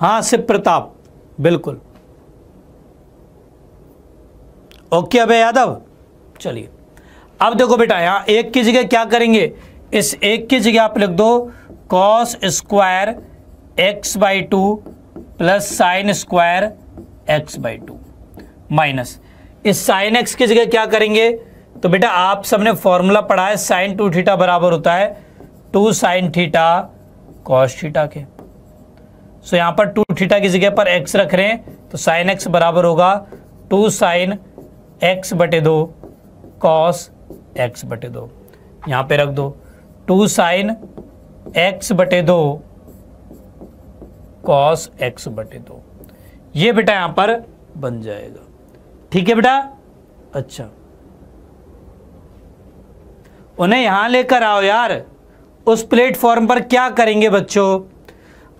हाँ शिव प्रताप बिल्कुल ओके अभय यादव चलिए अब देखो बेटा यहाँ एक की जगह क्या करेंगे इस एक की जगह आप लिख दो cos square x by two plus sine square x by two minus इस साइन एक्स की जगह क्या करेंगे तो बेटा आप सबने फॉर्मूला पढ़ा है साइन टू थीटा बराबर होता है two sine theta cos theta के सो यहां यहाँ पर टू थीटा की जगह पर एक्स रख रहे हैं तो साइन एक्स बराबर होगा टू साइन एक्स बटे दो कॉस एक्स बटे दो यहाँ पे रख दो टू साइन एक्स बटे दो कॉस एक्स बटे दो ये बेटा यहाँ पर बन जाएगा ठीक है बेटा अच्छा उन्हें यहाँ लेकर आओ यार उस प्लेटफॉर्म पर क्या करेंगे बच्चों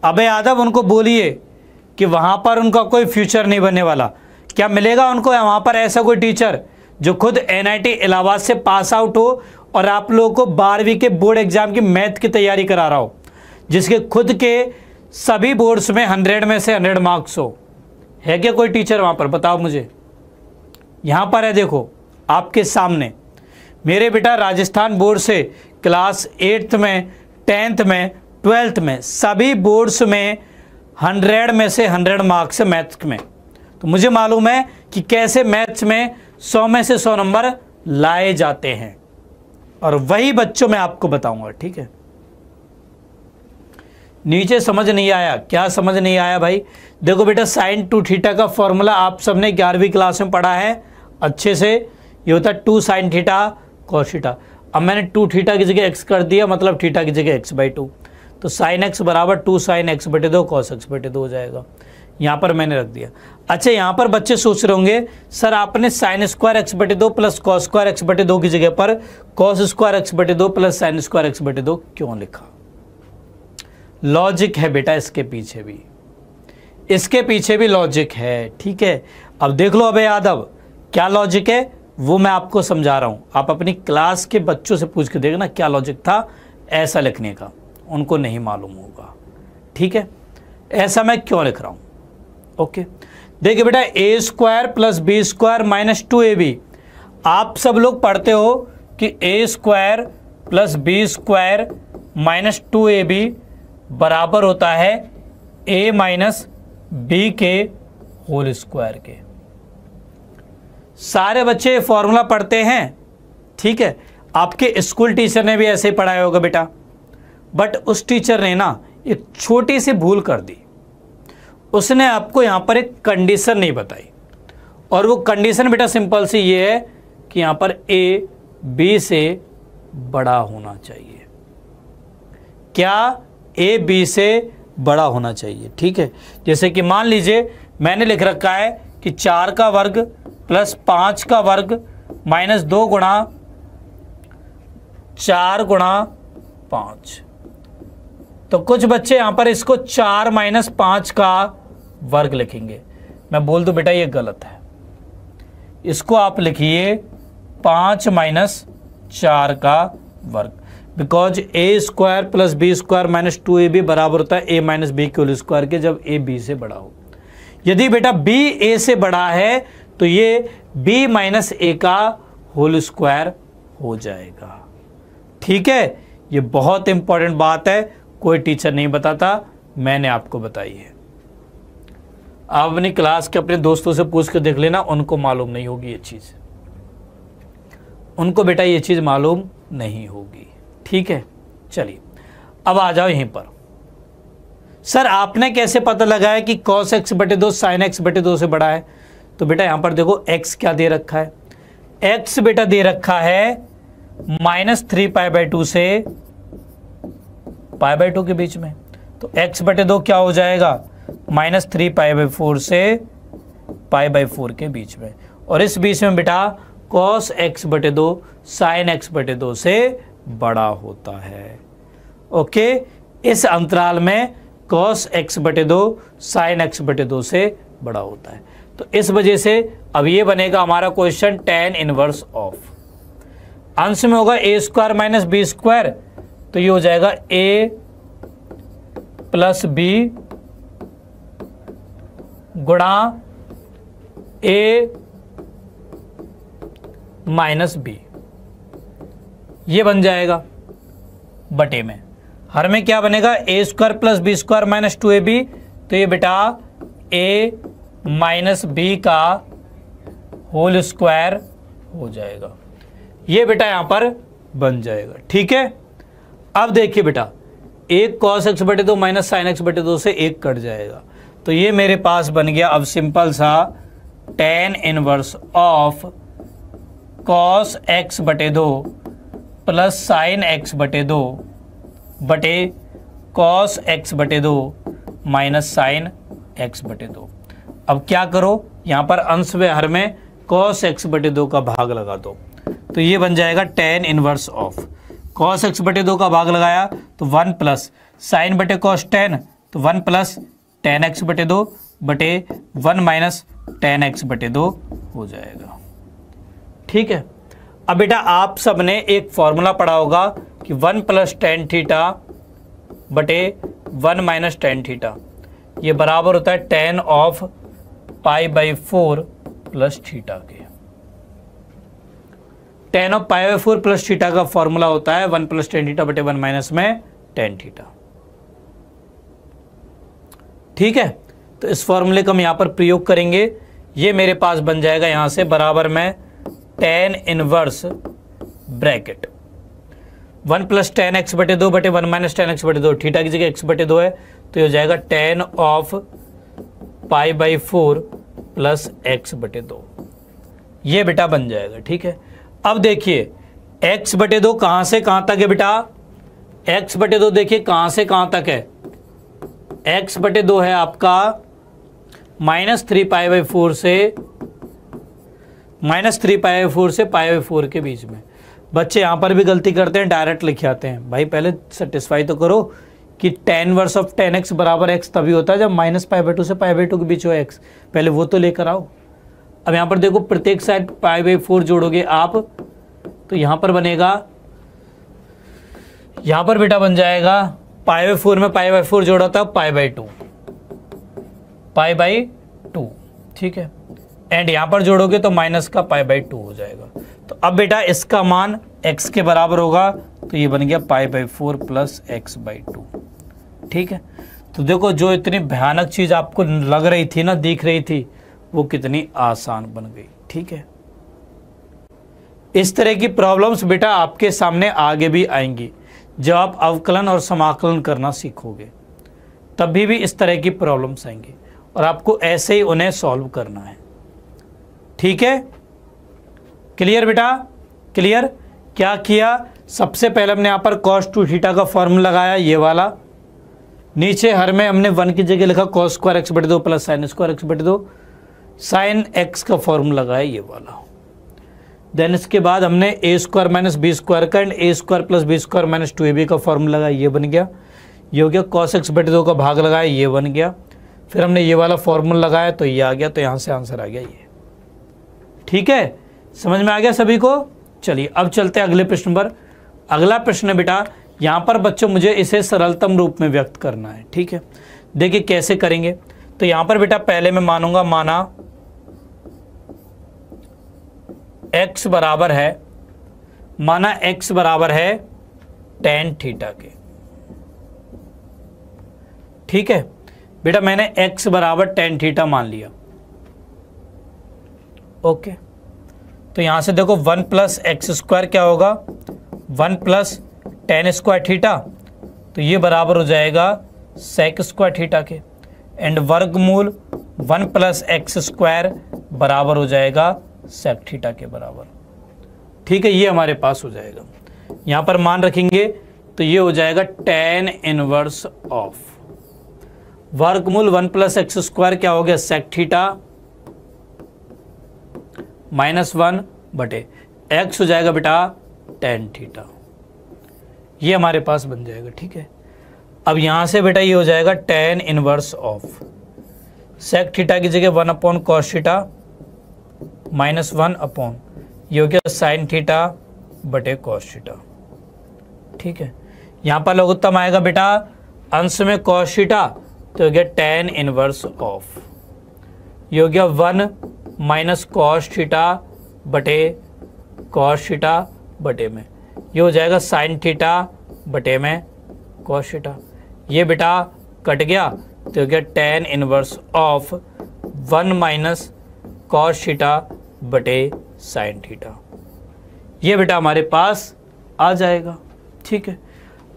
अबे यादव उनको बोलिए कि वहाँ पर उनका कोई फ्यूचर नहीं बनने वाला क्या मिलेगा उनको वहाँ पर ऐसा कोई टीचर जो खुद एनआईटी इलाहाबाद से पास आउट हो और आप लोगों को बारहवीं के बोर्ड एग्ज़ाम की मैथ की तैयारी करा रहा हो जिसके खुद के सभी बोर्ड्स में हंड्रेड में से हंड्रेड मार्क्स हो है क्या कोई टीचर वहाँ पर बताओ मुझे यहाँ पर है देखो आपके सामने मेरे बेटा राजस्थान बोर्ड से क्लास एट्थ में टेंथ में ट्वेल्थ में सभी बोर्ड्स में हंड्रेड में से हंड्रेड मार्क्स मैथ में तो मुझे मालूम है कि कैसे मैथ्स में सौ में से सौ नंबर लाए जाते हैं और वही बच्चों में आपको बताऊंगा ठीक है नीचे समझ नहीं आया क्या समझ नहीं आया भाई देखो बेटा साइन टू थीटा का फॉर्मूला आप सबने ग्यारहवीं क्लास में पढ़ा है अच्छे से ये होता है two sine theta cos theta अब मैंने टू थीटा की जगह एक्स कर दिया मतलब थीटा की जगह एक्स बाई टू तो साइन एक्स बराबर टू साइन एक्स बटे दो कॉस एक्स बटे दो हो जाएगा यहाँ पर मैंने रख दिया अच्छा यहाँ पर बच्चे सोच रहे होंगे सर आपने साइन स्क्वायर एक्स बटे दो प्लस कॉस स्क्वायर एक्स बटे दो की जगह पर कॉस स्क्वायर एक्स बटे दो प्लस साइन स्क्वायर एक्स बटे दो क्यों लिखा लॉजिक है बेटा इसके पीछे भी इसके पीछे भी लॉजिक है ठीक है अब देख लो अब यादव क्या लॉजिक है वो मैं आपको समझा रहा हूँ आप अपनी क्लास के बच्चों से पूछ के देखना क्या लॉजिक था ऐसा लिखने का उनको नहीं मालूम होगा ठीक है ऐसा मैं क्यों लिख रहा हूँ ओके देखिए बेटा a square plus b square minus two a b आप सब लोग पढ़ते हो कि a square plus b square minus two a b बराबर होता है ए माइनस बी के होल स्क्वायर के सारे बच्चे फॉर्मूला पढ़ते हैं ठीक है आपके स्कूल टीचर ने भी ऐसे ही पढ़ाया होगा बेटा बट उस टीचर ने ना एक छोटी सी भूल कर दी उसने आपको यहाँ पर एक कंडीशन नहीं बताई और वो कंडीशन बेटा सिंपल सी ये है कि यहाँ पर ए बी से बड़ा होना चाहिए क्या ए बी से बड़ा होना चाहिए ठीक है जैसे कि मान लीजिए मैंने लिख रखा है कि चार का वर्ग प्लस पाँच का वर्ग माइनस दो गुणा चार गुणा पाँच तो कुछ बच्चे यहाँ पर इसको चार माइनस पाँच का वर्ग लिखेंगे मैं बोल दूं बेटा ये गलत है इसको आप लिखिए पांच माइनस चार का वर्ग because a square plus b square minus two a b बराबर होता है ए माइनस बी के स्क्वायर के जब ए बी से बड़ा हो यदि बेटा बी ए से बड़ा है तो ये बी माइनस ए का होल स्क्वायर हो जाएगा ठीक है ये बहुत इंपॉर्टेंट बात है कोई टीचर नहीं बताता मैंने आपको बताई है आप अपनी क्लास के अपने दोस्तों से पूछ कर देख लेना उनको मालूम नहीं होगी ये चीज़ उनको बेटा ये चीज़ मालूम नहीं होगी ठीक है चलिए अब आ जाओ यहीं पर सर आपने कैसे पता लगाया कि कॉस एक्स बटे दो साइन एक्स बटे दो से बड़ा है तो बेटा यहां पर देखो एक्स क्या दे रखा है एक्स बेटा दे रखा है minus three pi by two से पाई बाई टू के बीच में तो एक्स बटे दो क्या हो जाएगा minus three pi by four से पाई बाई फोर के बीच में और इस बीच में बेटा कॉस एक्स बटे दो साइन एक्स बटे दो से बड़ा होता है ओके इस अंतराल में कॉस एक्स बटे दो साइन एक्स बटे दो से बड़ा होता है तो इस वजह से अब ये बनेगा हमारा क्वेश्चन टेन इनवर्स ऑफ अंश में होगा a square minus b square तो ये हो जाएगा ए प्लस बी गुणा ए माइनस बी ये बन जाएगा बटे में हर में क्या बनेगा a square plus b square minus two a b तो ये बेटा ए माइनस बी का होल स्क्वायर हो जाएगा ये बेटा यहां पर बन जाएगा ठीक है अब देखिए बेटा एक कॉस एक्स बटे दो माइनस साइन एक्स बटे दो से एक कट जाएगा तो ये मेरे पास बन गया अब सिंपल सा tan inverse of cos x बटे दो प्लस साइन एक्स बटे दो बटे कॉस एक्स बटे दो माइनस साइन एक्स बटे दो अब क्या करो यहाँ पर अंश व हर में कॉस एक्स बटे दो का भाग लगा दो तो ये बन जाएगा tan inverse of cos x बटे दो का भाग लगाया तो वन प्लस साइन बटे कॉस टेन तो वन प्लस टेन एक्स बटे दो बटे वन माइनस टेन एक्स बटे दो हो जाएगा ठीक है अब बेटा आप सबने एक फॉर्मूला पढ़ा होगा कि वन प्लस टेन थीटा बटे वन माइनस टेन थीटा ये बराबर होता है tan of pi by four plus theta के tan of pi by four plus theta का फॉर्मूला होता है वन प्लस टेन थीटा बटे वन माइनस में टेन थीटा ठीक है तो इस फॉर्मूले का हम यहाँ पर प्रयोग करेंगे ये मेरे पास बन जाएगा यहाँ से बराबर में tan inverse bracket one plus tan x बटे दो बटे वन माइनस टेन एक्स बटे दो ठीठा की जगह एक्स बटे दो है तो ये हो जाएगा tan of pi by four plus x बटे दो ये बेटा बन जाएगा ठीक है अब देखिए एक्स बटे दो कहाँ से कहाँ तक है बेटा एक्स बटे दो देखिए कहाँ से कहाँ तक है एक्स बटे दो है आपका minus three pi by four से minus three pi by four से पाई बाई फोर के बीच में बच्चे यहाँ पर भी गलती करते हैं डायरेक्ट लिखे आते हैं भाई पहले सेटिस्फाई तो करो कि tan inverse of tan x बराबर एक्स तभी होता है जब माइनस पाई बाई टू से पाई बाई टू के बीच हो एक्स पहले वो तो लेकर आओ अब यहाँ पर देखो प्रत्येक साइड पाई बाई फोर जोड़ोगे आप तो यहाँ पर बनेगा यहाँ पर बेटा बन जाएगा पाई बाई फोर में पाई बाई फोर जोड़ा था pi by two pi by two ठीक है एंड यहां पर जोड़ोगे तो माइनस का पाई बाई टू हो जाएगा तो अब बेटा इसका मान एक्स के बराबर होगा तो ये बन गया pi by four plus x by two ठीक है तो देखो जो इतनी भयानक चीज़ आपको लग रही थी ना दिख रही थी वो कितनी आसान बन गई ठीक है इस तरह की प्रॉब्लम्स बेटा आपके सामने आगे भी आएंगी जब आप अवकलन और समाकलन करना सीखोगे तभी भी इस तरह की प्रॉब्लम्स आएंगे और आपको ऐसे ही उन्हें सॉल्व करना है ठीक है क्लियर बेटा क्लियर क्या किया सबसे पहले हमने यहाँ पर कॉस टू थीटा का फॉर्म लगाया ये वाला नीचे हर में हमने वन की जगह लिखा कॉस स्क्वायर एक्स बटे दो प्लस साइन स्क्वायर एक्स बटे दो साइन एक्स का फॉर्म लगाया ये वाला देन इसके बाद हमने a square minus b square का and a square plus b square minus two a b का फॉर्म लगा ये बन गया ये हो गया कॉस एक्स बटे दो का भाग लगाया ये बन गया फिर हमने ये वाला फॉर्मूला लगाया तो ये आ गया तो यहाँ से आंसर आ गया ये ठीक है समझ में आ गया सभी को चलिए अब चलते हैं अगले प्रश्न पर अगला प्रश्न है बेटा यहाँ पर बच्चों मुझे इसे सरलतम रूप में व्यक्त करना है ठीक है देखिए कैसे करेंगे तो यहाँ पर बेटा पहले मैं मानूंगा माना एक्स बराबर है माना एक्स बराबर है टेन थीटा के ठीक है बेटा मैंने एक्स बराबर टेन थीटा मान लिया ओके तो यहां से देखो वन प्लस एक्स स्क्वायर क्या होगा one plus tan square theta तो ये बराबर हो जाएगा सेक स्क्वायर थीटा के एंड वर्गमूल वन प्लस एक्स स्क्वायर बराबर हो जाएगा सेक थीटा के बराबर ठीक है ये हमारे पास हो जाएगा यहाँ पर मान रखेंगे तो ये हो जाएगा टेन इनवर्स ऑफ वर्गमूल वन प्लस एक्स स्क्वायर क्या हो गया सेक थीटा माइनस वन बटे एक्स हो जाएगा बेटा टेन थीटा ये हमारे पास बन जाएगा ठीक है अब यहां से बेटा ये हो जाएगा tan inverse of sec theta की जगह one upon cos theta minus one upon ये हो गया साइन थीटा बटे कॉस थीटा ठीक है यहाँ पर लघुत्तम आएगा बेटा अंश में कॉस थीटा तो हो गया टेन इनवर्स ऑफ ये हो गया वन माइनस कॉस थीटा बटे कॉस थीटा बटे में ये हो जाएगा साइन थीटा बटे में कॉस थीटा ये बेटा कट गया तो हो गया tan inverse of one minus cos theta बटे साइन थीटा ये बेटा हमारे पास आ जाएगा ठीक है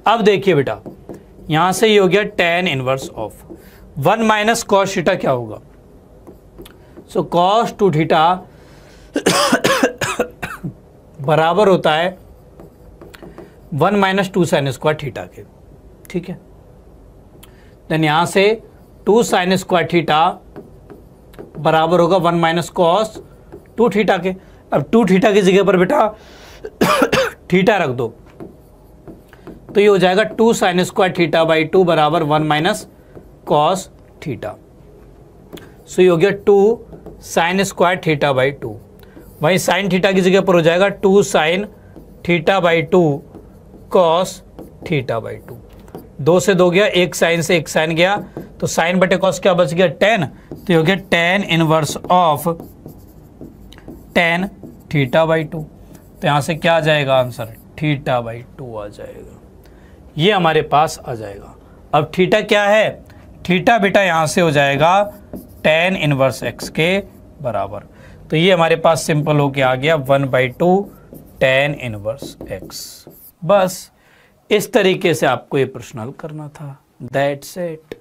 अब देखिए बेटा यहां से ये हो गया tan inverse of one minus cos theta क्या होगा सो कॉस टू थीटा बराबर होता है one minus two sine square theta के ठीक है देन यहां से टू साइन स्क्वायर थीटा बराबर होगा one minus cos two theta के अब टू थीटा की जगह पर बेटा थीटा रख दो तो ये हो जाएगा two sine square theta by two बराबर one minus cos theta so ये हो गया two sine square theta by two वहीं साइन थीटा की जगह पर हो जाएगा two sine theta by two cos theta by two दो से दो गया एक साइन से एक साइन गया तो साइन बटे कॉस क्या बच गया टेन तो हो गया tan inverse of tan theta by two तो यहां से क्या आ जाएगा आंसर थीटा बाई टू आ जाएगा ये हमारे पास आ जाएगा अब थीटा क्या है थीटा बेटा यहां से हो जाएगा टेन इनवर्स एक्स के बराबर तो ये हमारे पास सिंपल होके आ गया one by two tan inverse x बस इस तरीके से आपको ये प्रश्न हल करना था दैट सेट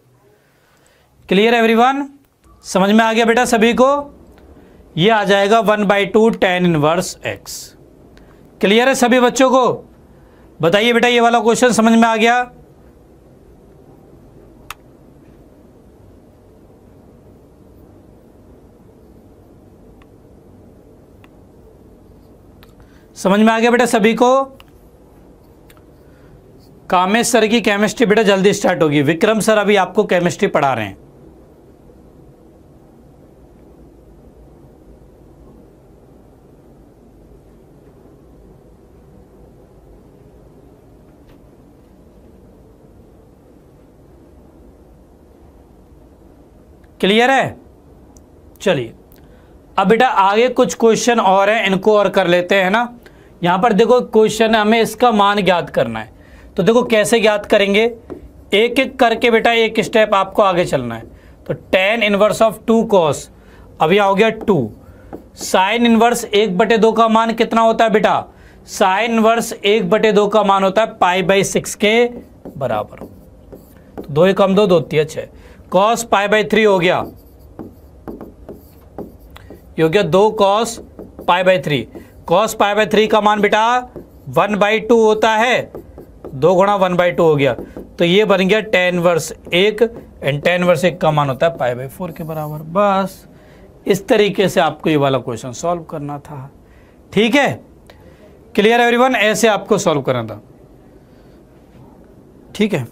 क्लियर एवरीवन समझ में आ गया बेटा सभी को ये आ जाएगा one by two tan inverse x clear है सभी बच्चों को बताइए बेटा ये वाला क्वेश्चन समझ में आ गया समझ में आ गया बेटा सभी को कामेश सर की केमिस्ट्री बेटा जल्दी स्टार्ट होगी विक्रम सर अभी आपको केमिस्ट्री पढ़ा रहे हैं क्लियर है चलिए अब बेटा आगे कुछ क्वेश्चन और हैं इनको और कर लेते हैं ना यहाँ पर देखो क्वेश्चन है हमें इसका मान ज्ञात करना है तो देखो कैसे ज्ञात करेंगे एक एक करके बेटा एक स्टेप आपको आगे चलना है तो tan inverse of two cos अभी हो गया टू साइन इनवर्स एक बटे दो का मान कितना होता है बेटा साइन इनवर्स एक बटे दो का मान होता है पाई बाई सिक्स के बराबर तो दो एक कम दो दो तीय छः कॉस पाई बाई थ्री हो गया हो गया दो cos pi by three cos pi by three का मान बेटा वन बाई टू होता है दो गुणा वन बाई टू हो गया तो ये बन गया टेन वर्स एक एंड टेन वर्स एक का मान होता है पाई बाई फोर के बराबर बस इस तरीके से आपको ये वाला क्वेश्चन सॉल्व करना था ठीक है क्लियर एवरीवन ऐसे आपको सॉल्व करना था ठीक है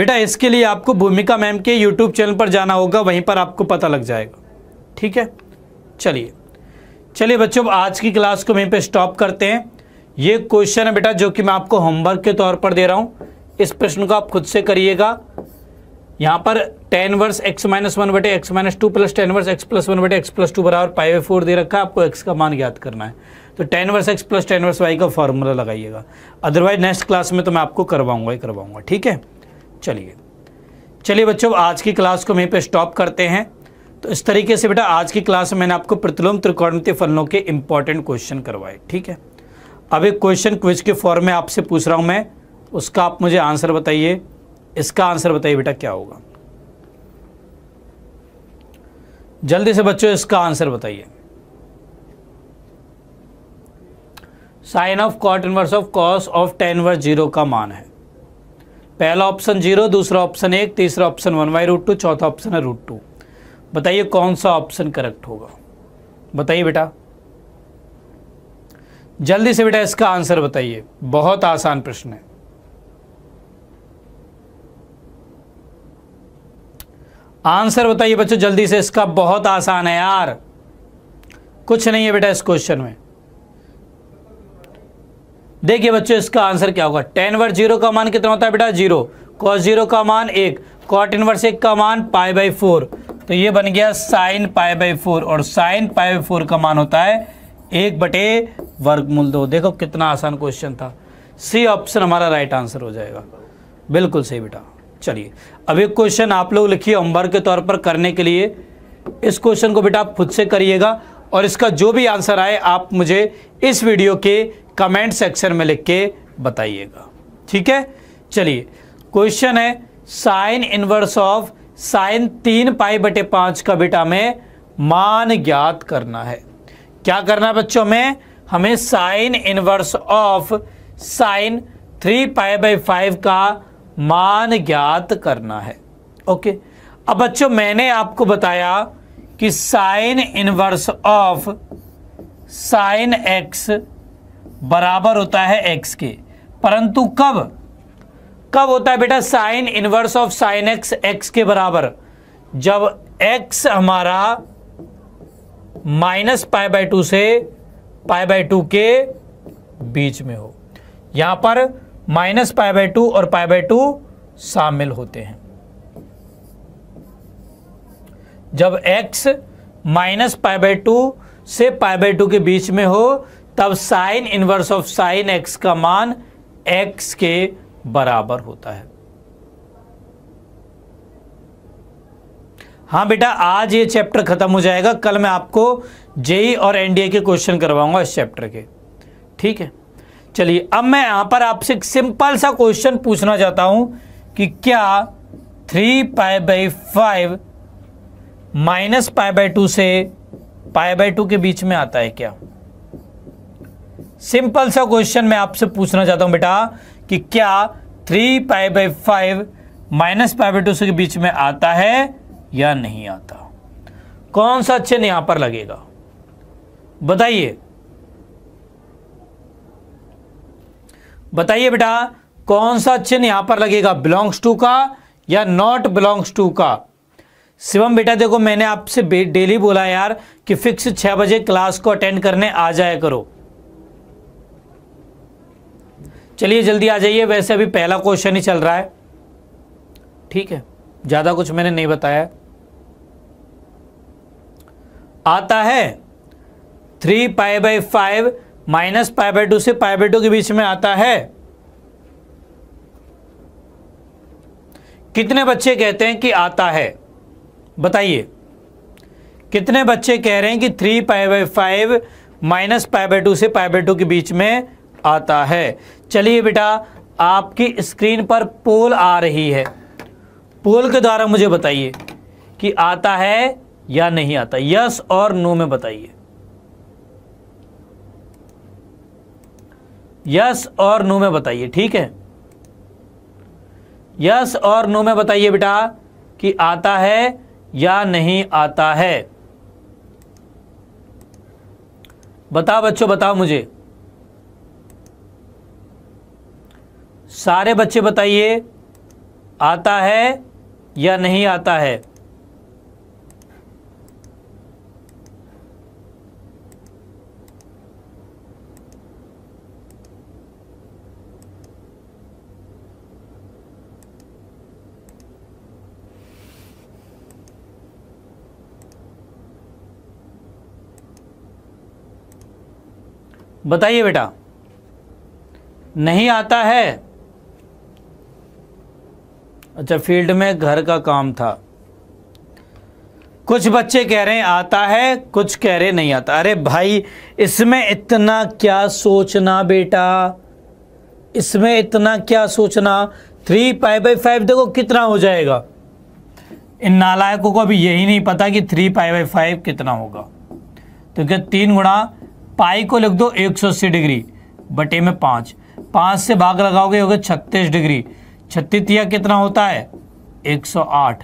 बेटा इसके लिए आपको भूमिका मैम के यूट्यूब चैनल पर जाना होगा वहीं पर आपको पता लग जाएगा ठीक है चलिए चलिए बच्चों आज की क्लास को वहीं पर स्टॉप करते हैं ये क्वेश्चन है बेटा जो कि मैं आपको होमवर्क के तौर पर दे रहा हूँ इस प्रश्न को आप खुद से करिएगा यहाँ पर tan verse x minus one बटे x minus two plus tan verse x plus one बटे एक्स प्लस टू बराबर पाई बाई फोर दे रखा है आपको एक्स का मान याद करना है तो tan verse x plus tan inverse y का फार्मूला लगाइएगा अदरवाइज नेक्स्ट क्लास में तो मैं आपको करवाऊंगा ही करवाऊंगा ठीक है चलिए चलिए बच्चों आज की क्लास को वहीं पर स्टॉप करते हैं तो इस तरीके से बेटा आज की क्लास में मैंने आपको प्रतिलोम त्रिकोणमितीय फलनों के इंपॉर्टेंट क्वेश्चन करवाए ठीक है अब एक क्वेश्चन क्विज के फॉर्म में आपसे पूछ रहा हूं मैं उसका आप मुझे आंसर बताइए इसका आंसर बताइए बेटा क्या होगा जल्दी से बच्चों इसका आंसर बताइए sine of cot inverse of cos of tan inverse zero का मान है पहला ऑप्शन जीरो दूसरा ऑप्शन एक तीसरा option one by root two चौथा ऑप्शन है रूट टू बताइए कौन सा ऑप्शन करेक्ट होगा बताइए बेटा जल्दी से बेटा इसका आंसर बताइए बहुत आसान प्रश्न है आंसर बताइए बच्चों जल्दी से इसका बहुत आसान है यार कुछ नहीं है बेटा इस क्वेश्चन में देखिए बच्चों इसका आंसर क्या होगा टेन वर्ष जीरो का मान कितना होता है बेटा जीरो कॉस जीरो का मान एक कॉट इनवर्स एक का मान पाई बाई फोर तो ये बन गया साइन पाई बाई फोर और साइन पाई बाई फोर का मान होता है एक बटे वर्गमूल दो देखो कितना आसान क्वेश्चन था सी ऑप्शन हमारा राइट आंसर हो जाएगा बिल्कुल सही बेटा चलिए अब एक क्वेश्चन आप लोग लिखिए होमवर्क के तौर पर करने के लिए इस क्वेश्चन को बेटा आप खुद से करिएगा और इसका जो भी आंसर आए आप मुझे इस वीडियो के कमेंट सेक्शन में लिख के बताइएगा ठीक है चलिए क्वेश्चन है साइन इनवर्स ऑफ साइन तीन पाई बटे पांच का बेटा में मान ज्ञात करना है क्या करना है बच्चों में हमें sine inverse of sine three pi by five का मान ज्ञात करना है ओके अब बच्चों मैंने आपको बताया कि sine inverse of sine x बराबर होता है एक्स के परंतु कब कब होता है बेटा sine inverse of sine x x के बराबर जब एक्स हमारा माइनस पाए बाई टू से पाए बाई टू के बीच में हो यहां पर माइनस पाए बाई टू और पाए बाई टू शामिल होते हैं जब x minus pi by two से पाए बाई टू के बीच में हो तब sine inverse of sine x का मान x के बराबर होता है हाँ बेटा आज ये चैप्टर ख़त्म हो जाएगा कल मैं आपको जेई और एनडीए के क्वेश्चन करवाऊंगा इस चैप्टर के ठीक है चलिए अब मैं यहां पर आपसे सिंपल सा क्वेश्चन पूछना चाहता हूं कि क्या three pi by five minus pi by two से पाई बाई टू के बीच में आता है क्या सिंपल सा क्वेश्चन मैं आपसे पूछना चाहता हूं बेटा कि क्या three pi by five minus pi by two से के बीच में आता है या नहीं आता कौन सा चिन्ह यहां पर लगेगा बताइए बताइए बेटा कौन सा चिन्ह यहां पर लगेगा बिलोंग्स टू का या नॉट बिलोंग्स टू का शिवम बेटा देखो मैंने आपसे डेली बोला यार कि फिक्स छह बजे क्लास को अटेंड करने आ जाया करो चलिए जल्दी आ जाइए वैसे अभी पहला क्वेश्चन ही चल रहा है ठीक है ज़्यादा कुछ मैंने नहीं बताया आता है three pi by five minus pi by two से पाई बाई टू के बीच में आता है कितने बच्चे कहते हैं कि आता है बताइए कितने बच्चे कह रहे हैं कि three pi by five minus pi by two से पाई बाई टू के बीच में आता है चलिए बेटा आपकी स्क्रीन पर पोल आ रही है पोल के द्वारा मुझे बताइए कि आता है या नहीं आता यस और नो में बताइए यस और नो में बताइए ठीक है यस और नो में बताइए बेटा कि आता है या नहीं आता है बताओ बच्चों बताओ मुझे सारे बच्चे बताइए आता है या नहीं आता है बताइए बेटा नहीं आता है अच्छा फील्ड में घर का काम था कुछ बच्चे कह रहे हैं आता है कुछ कह रहे नहीं आता अरे भाई इसमें इतना क्या सोचना बेटा इसमें इतना क्या सोचना थ्री पाई बाई फाइव देखो कितना हो जाएगा इन नालायकों को अभी यही नहीं पता कि थ्री पाई बाई फाइव कितना होगा तो क्या तीन गुणा पाई को लिख दो एक सौ अस्सी डिग्री बटे में पाँच पाँच से भाग लगाओगे होगा छत्तीस डिग्री छत्तीस या कितना होता है एक सौ आठ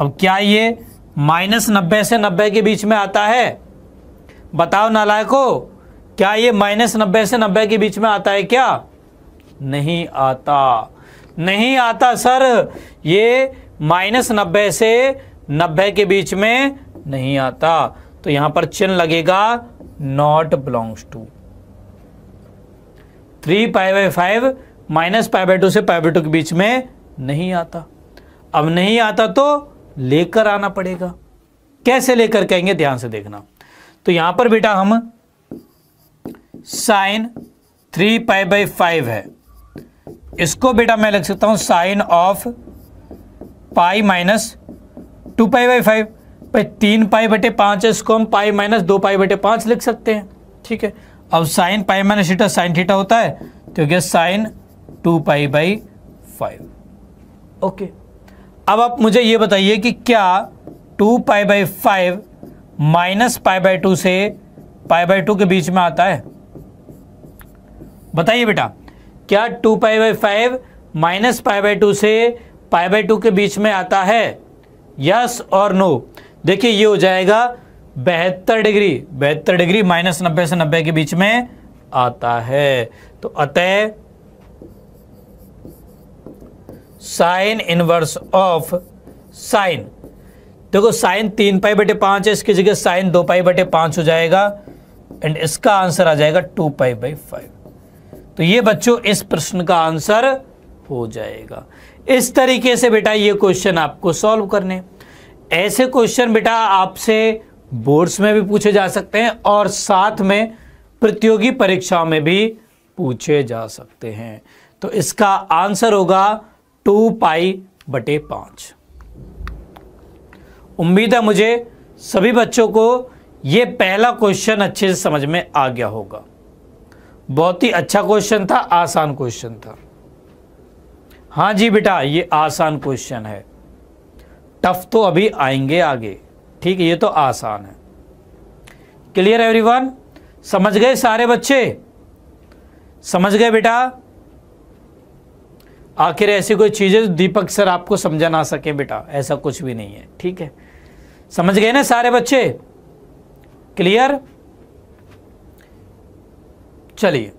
अब क्या ये माइनस नब्बे से नब्बे के बीच में आता है बताओ नालायको क्या ये माइनस नब्बे से नब्बे के बीच में आता है क्या नहीं आता नहीं आता सर ये माइनस नब्बे से नब्बे के बीच में नहीं आता तो यहां पर चिन्ह लगेगा not belongs to three pi by five minus pi by two से पाई बाई टू के बीच में नहीं आता अब नहीं आता तो लेकर आना पड़ेगा कैसे लेकर कहेंगे ध्यान से देखना तो यहां पर बेटा हम sine three pi by five है इसको बेटा मैं लिख सकता हूं sine of pi minus two pi by five भाई तीन पाई बटे पाँच है इसको हम पाई माइनस दो पाई बटे पाँच लिख सकते हैं ठीक है अब sine pi minus theta sine theta होता है तो क्या sine two pi by five okay अब आप मुझे ये बताइए कि क्या two pi by five minus pi by two से पाई बाई टू के बीच में आता है बताइए बेटा क्या two pi by five minus pi by two से पाई बाई टू के बीच में आता है यस और नो देखिए ये हो जाएगा बहत्तर डिग्री बहत्तर डिग्री माइनस नब्बे से नब्बे के बीच में आता है तो अतः साइन इनवर्स ऑफ साइन देखो साइन तीन पाई बटे पांच है इसकी जगह साइन दो पाई बटे पांच हो जाएगा एंड इसका आंसर आ जाएगा टू पाई बाई फाइव तो ये बच्चों इस प्रश्न का आंसर हो जाएगा इस तरीके से बेटा ये क्वेश्चन आपको सॉल्व करने हैं ऐसे क्वेश्चन बेटा आपसे बोर्ड्स में भी पूछे जा सकते हैं और साथ में प्रतियोगी परीक्षा में भी पूछे जा सकते हैं तो इसका आंसर होगा टू पाई बटे पांच उम्मीद है मुझे सभी बच्चों को यह पहला क्वेश्चन अच्छे से समझ में आ गया होगा बहुत ही अच्छा क्वेश्चन था आसान क्वेश्चन था हाँ जी बेटा ये आसान क्वेश्चन है टफ तो अभी आएंगे आगे ठीक है ये तो आसान है क्लियर एवरीवन समझ गए सारे बच्चे समझ गए बेटा आखिर ऐसी कोई चीज़ें दीपक सर आपको समझा ना सके बेटा ऐसा कुछ भी नहीं है ठीक है समझ गए ना सारे बच्चे क्लियर चलिए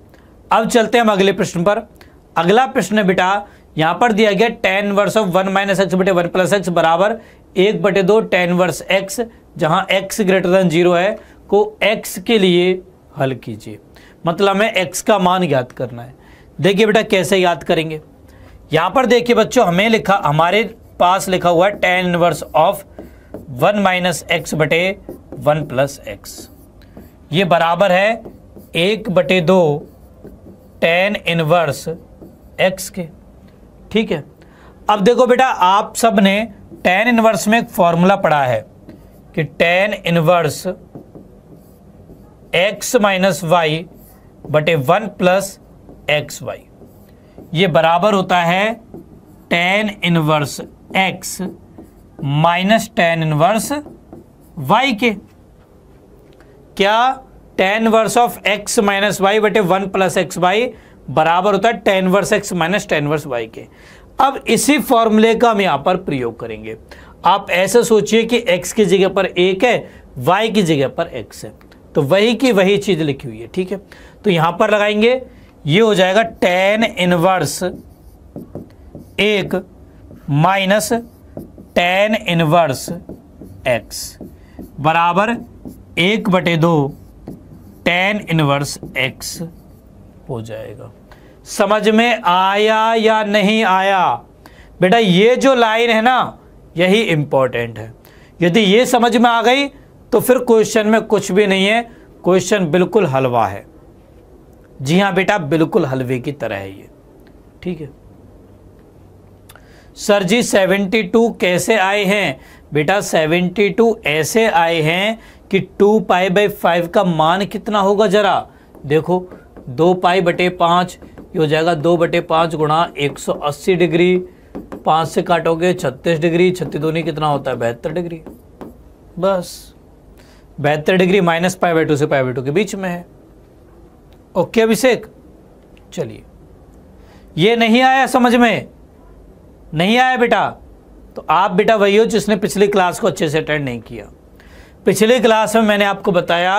अब चलते हैं हम अगले प्रश्न पर अगला प्रश्न बेटा यहां पर दिया गया tan inverse of one minus x बटे वन प्लस एक्स बराबर एक बटे दो टेन वर्स एक्स जहां एक्स ग्रेटर देन जीरो है को एक्स के लिए हल कीजिए मतलब हमें एक्स का मान ज्ञात करना है देखिए बेटा कैसे याद करेंगे यहां पर देखिए बच्चों हमें लिखा हमारे पास लिखा हुआ है tan inverse of one minus x बटे वन प्लस एक्स ये बराबर है एक बटे दो टेन इनवर्स एक्स के ठीक है अब देखो बेटा आप सब ने टेन इनवर्स में एक फॉर्मूला पढ़ा है कि tan inverse x minus y बटे वन प्लस एक्स वाई ये बराबर होता है tan inverse x minus tan inverse y के क्या tan inverse of x minus y बटे वन प्लस एक्स वाई बराबर होता है tan verse x minus tan inverse y के अब इसी फॉर्मूले का हम यहाँ पर प्रयोग करेंगे आप ऐसे सोचिए कि x की जगह पर एक है y की जगह पर x है तो वही की वही चीज़ लिखी हुई है ठीक है तो यहां पर लगाएंगे ये हो जाएगा टेन इनवर्स एक माइनस टेन इनवर्स x बराबर एक बटे दो टेन इनवर्स x हो जाएगा समझ में आया या नहीं आया बेटा ये जो लाइन है ना यही इम्पॉर्टेंट है यदि ये समझ में आ गई तो फिर क्वेश्चन में कुछ भी नहीं है क्वेश्चन बिल्कुल हलवा है जी हाँ बेटा बिल्कुल हलवे की तरह है ये ठीक है सर जी 72 कैसे आए हैं बेटा 72 ऐसे आए हैं कि 2 पाई बाई फाइव का मान कितना होगा जरा देखो दो पाई बटे पाँच ये हो जाएगा दो बटे पाँच गुणा एक सौ अस्सी डिग्री पाँच से काटोगे छत्तीस डिग्री छत्तीस दूनी कितना होता है बहत्तर डिग्री बस बहत्तर degree minus pi by two से पाई बाई टू के बीच में है ओके अभिषेक चलिए ये नहीं आया समझ में नहीं आया बेटा तो आप बेटा वही हो जिसने पिछली क्लास को अच्छे से अटेंड नहीं किया पिछली क्लास में मैंने आपको बताया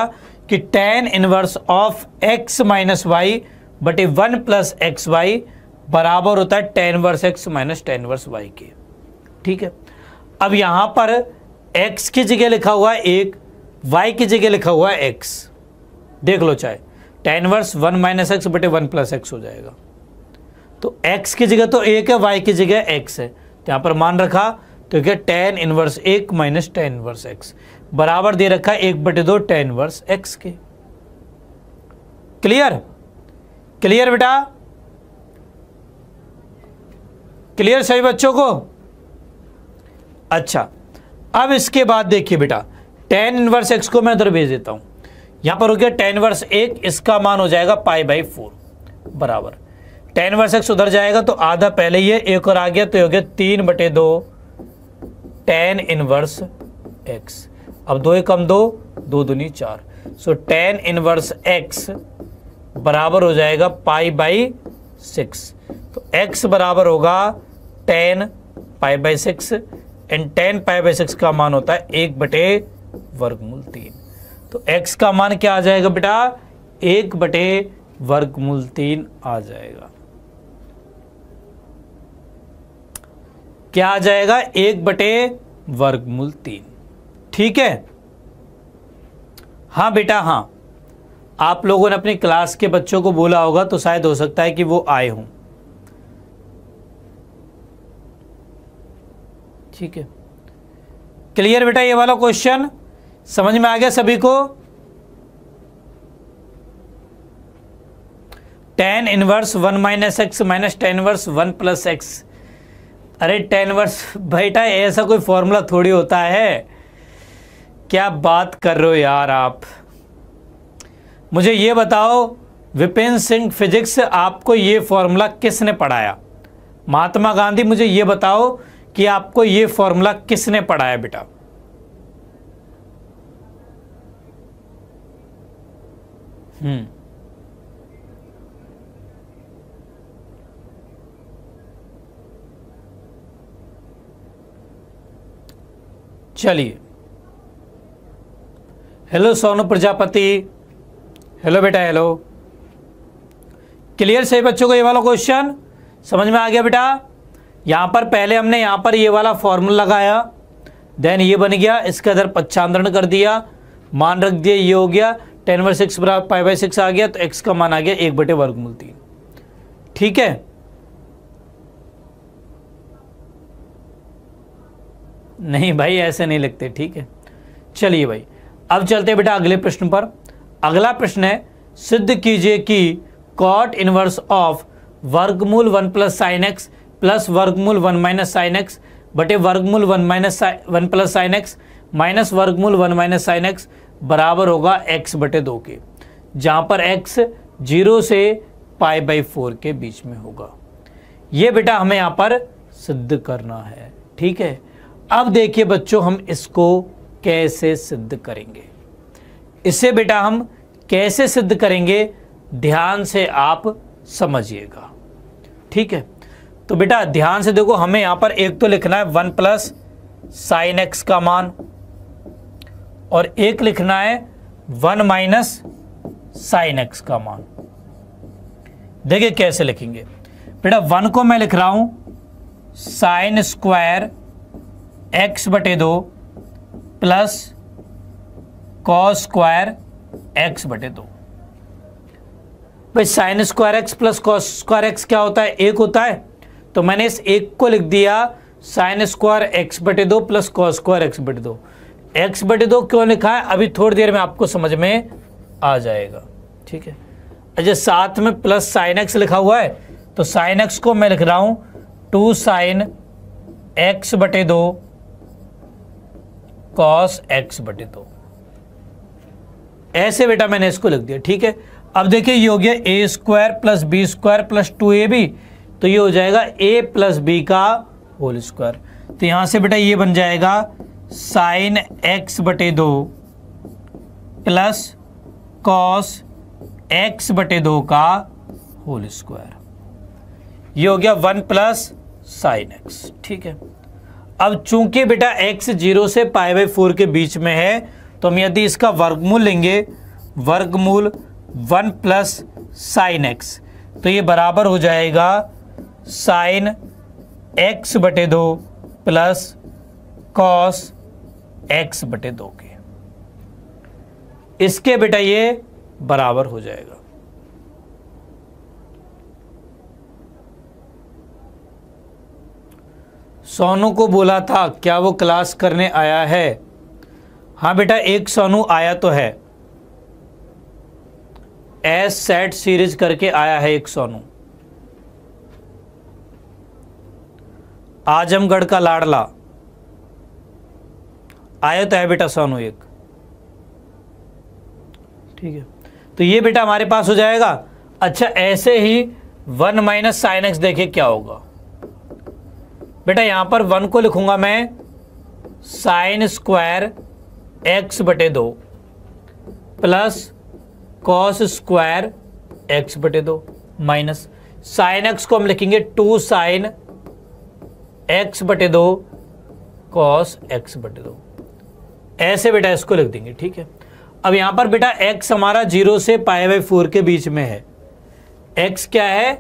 कि tan inverse of x minus y बटे वन प्लस एक्स वाई बराबर होता है tan verse x minus tan inverse y के ठीक है अब यहां पर x की जगह लिखा हुआ है एक y की जगह लिखा हुआ है एक्स देख लो चाहे tan inverse one minus x बटे वन प्लस एक्स हो जाएगा तो x की जगह तो एक है y की जगह x है तो यहां पर मान रखा तो क्या टेन इनवर्स एक माइनस टेन इनवर्स एक्स बराबर दे रखा है एक बटे दो टेन वर्स एक्स के क्लियर क्लियर बेटा क्लियर सभी बच्चों को अच्छा अब इसके बाद देखिए बेटा टेन इनवर्स एक्स को मैं उधर भेज देता हूं यहां पर हो गया टेन वर्स एक इसका मान हो जाएगा पाई बाई फोर बराबर टेन वर्स एक्स उधर जाएगा तो आधा पहले ही है एक और आ गया तो हो गया तीन बटे दो टेन इनवर्स एक्स अब दो कम दो दो दुनी चार सो टेन इनवर्स एक्स बराबर हो जाएगा पाई बाई सिक्स तो एक्स बराबर होगा tan pi by six and tan pi by six का मान होता है एक बटे वर्गमूल तीन तो एक्स का मान क्या आ जाएगा बेटा एक बटे वर्गमूल तीन आ जाएगा क्या आ जाएगा एक बटे वर्गमूल तीन ठीक है हाँ बेटा हाँ आप लोगों ने अपनी क्लास के बच्चों को बोला होगा तो शायद हो सकता है कि वो आए हों ठीक है क्लियर बेटा ये वाला क्वेश्चन समझ में आ गया सभी को tan inverse one minus x minus tan inverse one plus x अरे टेन वर्स बेटा ऐसा कोई फॉर्मूला थोड़ी होता है क्या बात कर रहे हो यार आप मुझे ये बताओ विपिन सिंह फिजिक्स आपको ये फॉर्मूला किसने पढ़ाया महात्मा गांधी मुझे ये बताओ कि आपको ये फॉर्मूला किसने पढ़ाया बेटा हम्म चलिए हेलो सोनू प्रजापति हेलो बेटा हेलो क्लियर सही बच्चों को ये वाला क्वेश्चन समझ में आ गया बेटा यहाँ पर पहले हमने यहाँ पर ये वाला फॉर्मूला लगाया देन ये बन गया इसके अंदर पच्छांतरण कर दिया मान रख दिया ये हो गया टेन वर्स सिक्स बराबर फाइव बाई सिक्स आ गया तो एक्स का मान आ गया एक बटे वर्ग तीन ठीक है नहीं भाई ऐसे नहीं लगते ठीक है चलिए भाई अब चलते हैं बेटा अगले प्रश्न पर अगला प्रश्न है सिद्ध कीजिए कि कॉट इनवर्स ऑफ वर्गमूल one plus sine x plus वर्गमूल वन माइनस साइन एक्स बटे वर्गमूल one minus one plus sine x minus वर्गमूल वन माइनस साइन एक्स बराबर होगा एक्स बटे दो के जहाँ पर एक्स जीरो से पाई बाई फोर के बीच में होगा ये बेटा हमें यहाँ पर सिद्ध करना है ठीक है अब देखिए बच्चों हम इसको कैसे सिद्ध करेंगे इसे बेटा हम कैसे सिद्ध करेंगे ध्यान से आप समझिएगा ठीक है तो बेटा ध्यान से देखो हमें यहां पर एक तो लिखना है वन प्लस साइन एक्स का मान और एक लिखना है वन माइनस साइन एक्स का मान देखिए कैसे लिखेंगे बेटा वन को मैं लिख रहा हूं साइन स्क्वायर एक्स बटे दो प्लस कॉस स्क्वायर एक्स बटे दो भाई sine square x plus cos square x क्या होता है एक होता है तो मैंने इस एक को लिख दिया साइन स्क्वायर एक्स बटे दो प्लस कॉस स्क्वायर एक्स बटे दो एक्स बटे दो क्यों लिखा है अभी थोड़ी देर में आपको समझ में आ जाएगा ठीक है अच्छा साथ में प्लस साइन एक्स लिखा हुआ है तो साइन एक्स को मैं लिख रहा हूँ टू साइन एक्स बटे दो कॉस एक्स बटे दो ऐसे बेटा मैंने इसको लिख दिया ठीक है अब देखिए ये हो गया a square plus b square plus two a b तो ये हो जाएगा ए प्लस बी का होल स्क्वायर तो यहां से बेटा ये बन जाएगा साइन एक्स बटे दो प्लस कॉस एक्स बटे दो का होल स्क्वायर ये हो गया वन प्लस साइन एक्स ठीक है अब चूंकि बेटा एक्स जीरो से पाई बाई फोर के बीच में है तो हम यदि इसका वर्गमूल लेंगे वर्गमूल वन प्लस साइन एक्स तो ये बराबर हो जाएगा साइन एक्स बटे दो प्लस कॉस एक्स बटे दो के इसके बेटा ये बराबर हो जाएगा सोनू को बोला था क्या वो क्लास करने आया है हाँ बेटा एक सोनू आया तो है एस सेट सीरीज करके आया है एक सोनू आजमगढ़ का लाडला आया तो है बेटा सोनू एक ठीक है तो ये बेटा हमारे पास हो जाएगा अच्छा ऐसे ही वन माइनस साइन एक्स देखे क्या होगा बेटा यहां पर वन को लिखूंगा मैं साइन स्क्वायर एक्स बटे दो प्लस कॉस स्क्वायर एक्स बटे दो माइनस साइन एक्स को हम लिखेंगे टू साइन एक्स बटे दो कॉस एक्स बटे दो ऐसे बेटा इसको लिख देंगे ठीक है अब यहां पर बेटा एक्स हमारा जीरो से पाए बाई फोर के बीच में है एक्स क्या है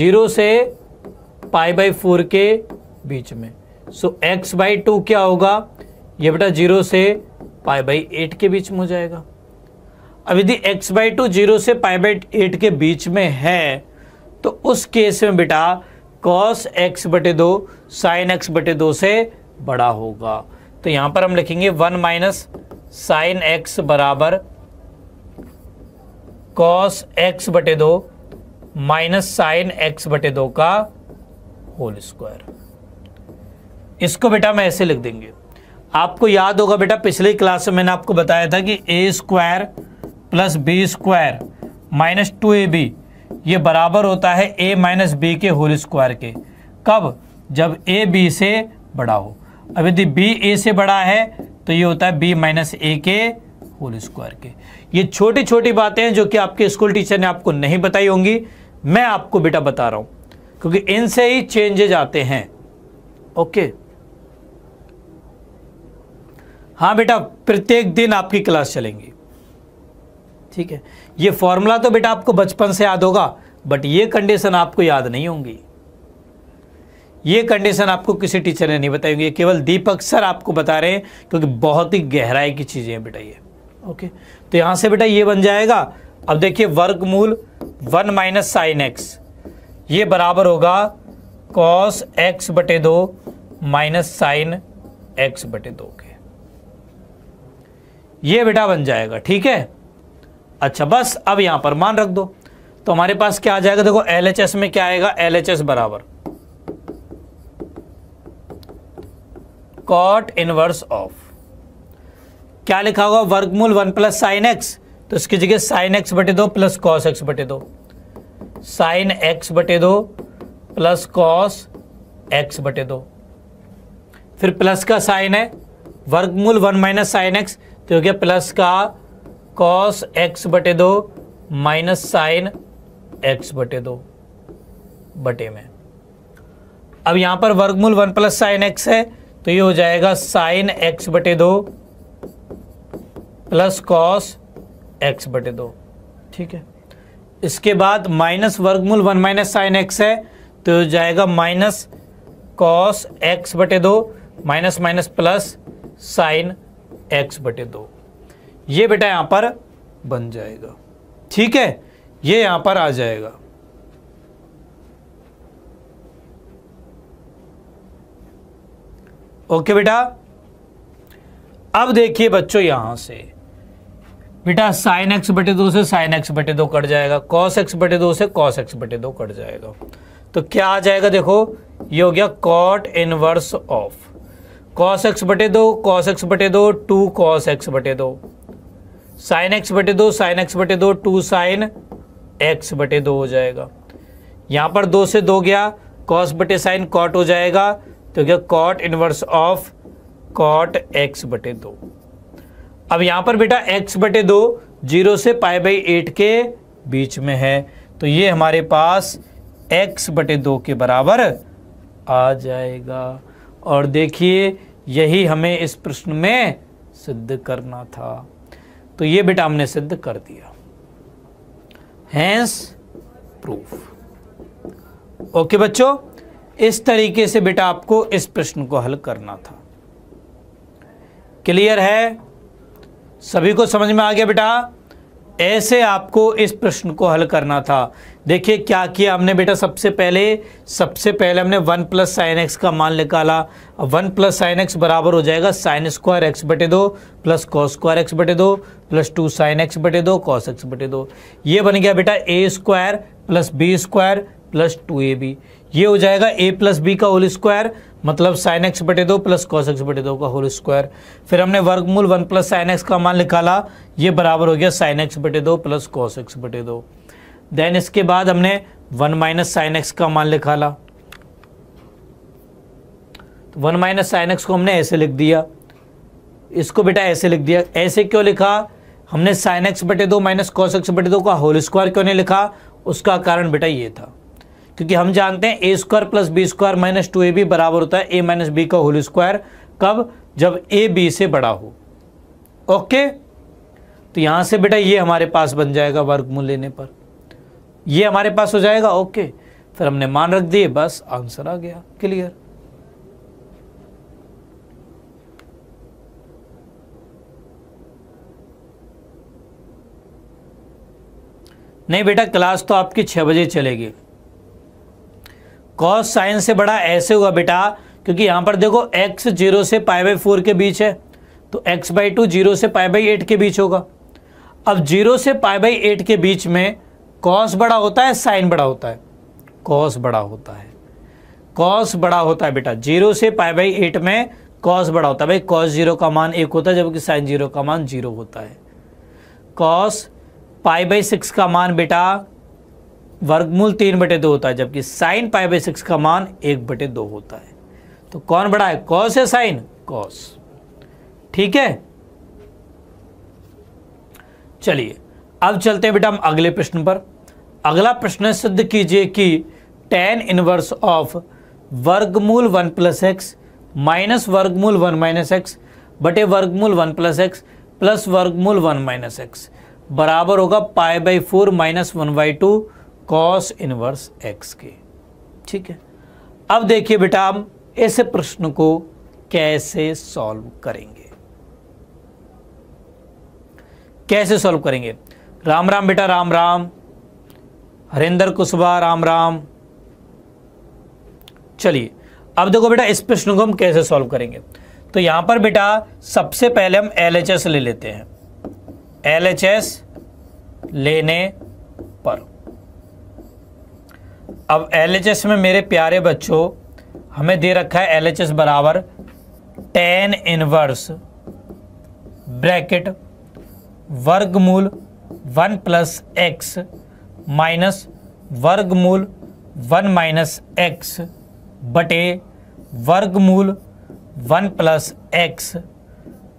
जीरो से पाई बाई फोर के बीच में सो एक्स बाई टू क्या होगा ये बेटा जीरो से पाई बाई एट के बीच में हो जाएगा अब यदि एक्स बाई टू जीरो से पाई बाई एट के बीच में है तो उस केस में बेटा कॉस एक्स बटे दो साइन एक्स बटे दो से बड़ा होगा तो यहां पर हम लिखेंगे वन माइनस साइन एक्स बराबर कॉस एक्स बटे दो माइनस साइन एक्स बटे दो का होल स्क्वायर इसको बेटा मैं ऐसे लिख देंगे आपको याद होगा बेटा पिछले क्लास में मैंने आपको बताया था कि a square plus b square minus two a b ये बराबर होता है ए माइनस बी के होल स्क्वायर के कब जब ए बी से बड़ा हो अब यदि बी ए से बड़ा है तो ये होता है बी माइनस ए के होल स्क्वायर के ये छोटी छोटी बातें हैं जो कि आपके स्कूल टीचर ने आपको नहीं बताई होंगी मैं आपको बेटा बता रहा हूँ क्योंकि इनसे ही चेंजेज आते हैं ओके हाँ बेटा प्रत्येक दिन आपकी क्लास चलेंगी ठीक है ये फॉर्मूला तो बेटा आपको बचपन से याद होगा बट ये कंडीशन आपको याद नहीं होंगी ये कंडीशन आपको किसी टीचर ने नहीं बताई होंगी केवल दीपक सर आपको बता रहे हैं क्योंकि बहुत ही गहराई की चीज़ें हैं बेटा ये ओके तो यहां से बेटा ये बन जाएगा अब देखिए वर्गमूल वन माइनस साइन एक्स ये बराबर होगा कॉस एक्स बटे दो माइनस साइन एक्स बटे दो के ये बेटा बन जाएगा ठीक है अच्छा बस अब यहां पर मान रख दो तो हमारे पास क्या आ जाएगा देखो एल एच एस में क्या आएगा एल एच एस बराबर कॉट इनवर्स ऑफ क्या लिखा होगा वर्गमूल वन प्लस साइन एक्स तो इसकी जगह साइन एक्स बटे दो प्लस कॉस एक्स बटे दो साइन एक्स बटे दो प्लस कॉस एक्स बटे दो फिर प्लस का साइन है वर्गमूल वन माइनस साइन एक्स तो हो गया प्लस का कॉस एक्स बटे दो माइनस साइन एक्स बटे दो बटे में अब यहां पर वर्गमूल वन प्लस साइन एक्स है तो ये हो जाएगा साइन एक्स बटे दो प्लस कॉस एक्स बटे दो ठीक है इसके बाद माइनस वर्गमूल वन माइनस साइन एक्स है तो हो जाएगा माइनस कॉस एक्स बटे दो minus minus plus sine x बटे दो ये बेटा यहाँ पर बन जाएगा ठीक है ये यहाँ पर आ जाएगा ओके बेटा अब देखिए बच्चों यहां से बेटा साइन एक्स बटे दो से साइन एक्स बटे दो कट जाएगा कॉस एक्स बटे दो से कॉस एक्स बटे दो कट जाएगा तो क्या आ जाएगा देखो ये हो गया cot inverse of cos x बटे दो कॉस एक्स बटे दो टू कॉस एक्स बटे दो साइन एक्स बटे दो साइन एक्स बटे दो टू साइन एक्स बटे दो हो जाएगा यहाँ पर दो से दो गया कॉस बटे साइन कॉट हो जाएगा तो क्या cot inverse of cot x बटे दो अब यहाँ पर बेटा एक्स बटे दो जीरो से पाई बाई एट के बीच में है तो ये हमारे पास एक्स बटे दो के बराबर आ जाएगा और देखिए यही हमें इस प्रश्न में सिद्ध करना था तो ये बेटा हमने सिद्ध कर दिया हैंस प्रूफ ओके बच्चों इस तरीके से बेटा आपको इस प्रश्न को हल करना था क्लियर है सभी को समझ में आ गया बेटा ऐसे आपको इस प्रश्न को हल करना था देखिए क्या किया हमने बेटा सबसे पहले सबसे पहले हमने वन प्लस साइन एक्स का मान निकाला वन प्लस साइन एक्स बराबर हो जाएगा साइन स्क्वायर एक्स बटे दो प्लस कॉस स्क्वायर एक्स बटे दो प्लस टू साइन एक्स बटे दो कॉस एक्स बटे दो ये बन गया बेटा a square plus b square plus two a b ये हो जाएगा ए प्लस बी का होल स्क्वायर मतलब साइन एक्स बटे दो प्लस कॉस एक्स बटे दो का होल स्क्वायर फिर हमने वर्गमूल वन प्लस साइन एक्स का मान निकाला ये बराबर हो गया साइन एक्स बटे दो प्लस कॉस एक्स बटे दो देन इसके बाद हमने वन माइनस साइन एक्स का मान ला तो वन माइनस साइन एक्स को हमने ऐसे लिख दिया इसको बेटा ऐसे लिख दिया ऐसे क्यों लिखा हमने साइन एक्स बटे दो माइनस कॉस एक्स बटे दो का होल स्क्वायर क्यों नहीं लिखा उसका कारण बेटा ये था क्योंकि हम जानते हैं a square plus b square minus two a b बराबर होता है ए माइनस बी का होल स्क्वायर कब जब ए बी से बड़ा हो ओके तो यहाँ से बेटा ये हमारे पास बन जाएगा वर्गमूल लेने पर ये हमारे पास हो जाएगा ओके फिर हमने मान रख दिए बस आंसर आ गया क्लियर नहीं बेटा क्लास तो आपकी छह बजे चलेगी कॉस साइंस से बड़ा ऐसे हुआ बेटा क्योंकि यहां पर देखो एक्स जीरो से पाई बाई फोर के बीच है तो एक्स बाई टू जीरो से पाई बाई एट के बीच होगा अब जीरो से पाई बाई एट के बीच में कॉस बड़ा होता है साइन बड़ा होता है कॉस बड़ा होता है कॉस बड़ा होता है बेटा जीरो से पाई बाई एट में कॉस बड़ा होता है भाई कॉस जीरो का मान एक होता है जबकि साइन जीरो का मान जीरो होता है कॉस पाई बाई सिक्स का मान बेटा वर्गमूल तीन बटे दो होता है जबकि साइन पाई बाई सिक्स का मान एक बटे दो होता है तो कौन बड़ा है कॉस है साइन कॉस ठीक है चलिए अब चलते हैं बेटा हम अगले प्रश्न पर अगला प्रश्न सिद्ध कीजिए कि टेन इनवर्स ऑफ वर्गमूल वन प्लस एक्स माइनस वर्गमूल वन माइनस एक्स बटे वर्गमूल वन प्लस एक्स प्लस वर्गमूल वन माइनस एक्स बराबर होगा pi by four minus one by two cos inverse x के ठीक है अब देखिए बेटा हम इस प्रश्न को कैसे सॉल्व करेंगे कैसे सॉल्व करेंगे राम राम बेटा राम राम हरेंद्र कुशवा राम राम चलिए अब देखो बेटा इस प्रश्न को हम कैसे सॉल्व करेंगे तो यहां पर बेटा सबसे पहले हम एल ले लेते हैं एल लेने पर अब एल में मेरे प्यारे बच्चों हमें दे रखा है एल बराबर टेन इनवर्स ब्रैकेट वर्गमूल वन प्लस एक्स माइनस वर्गमूल वन माइनस एक्स बटे वर्गमूल वन प्लस एक्स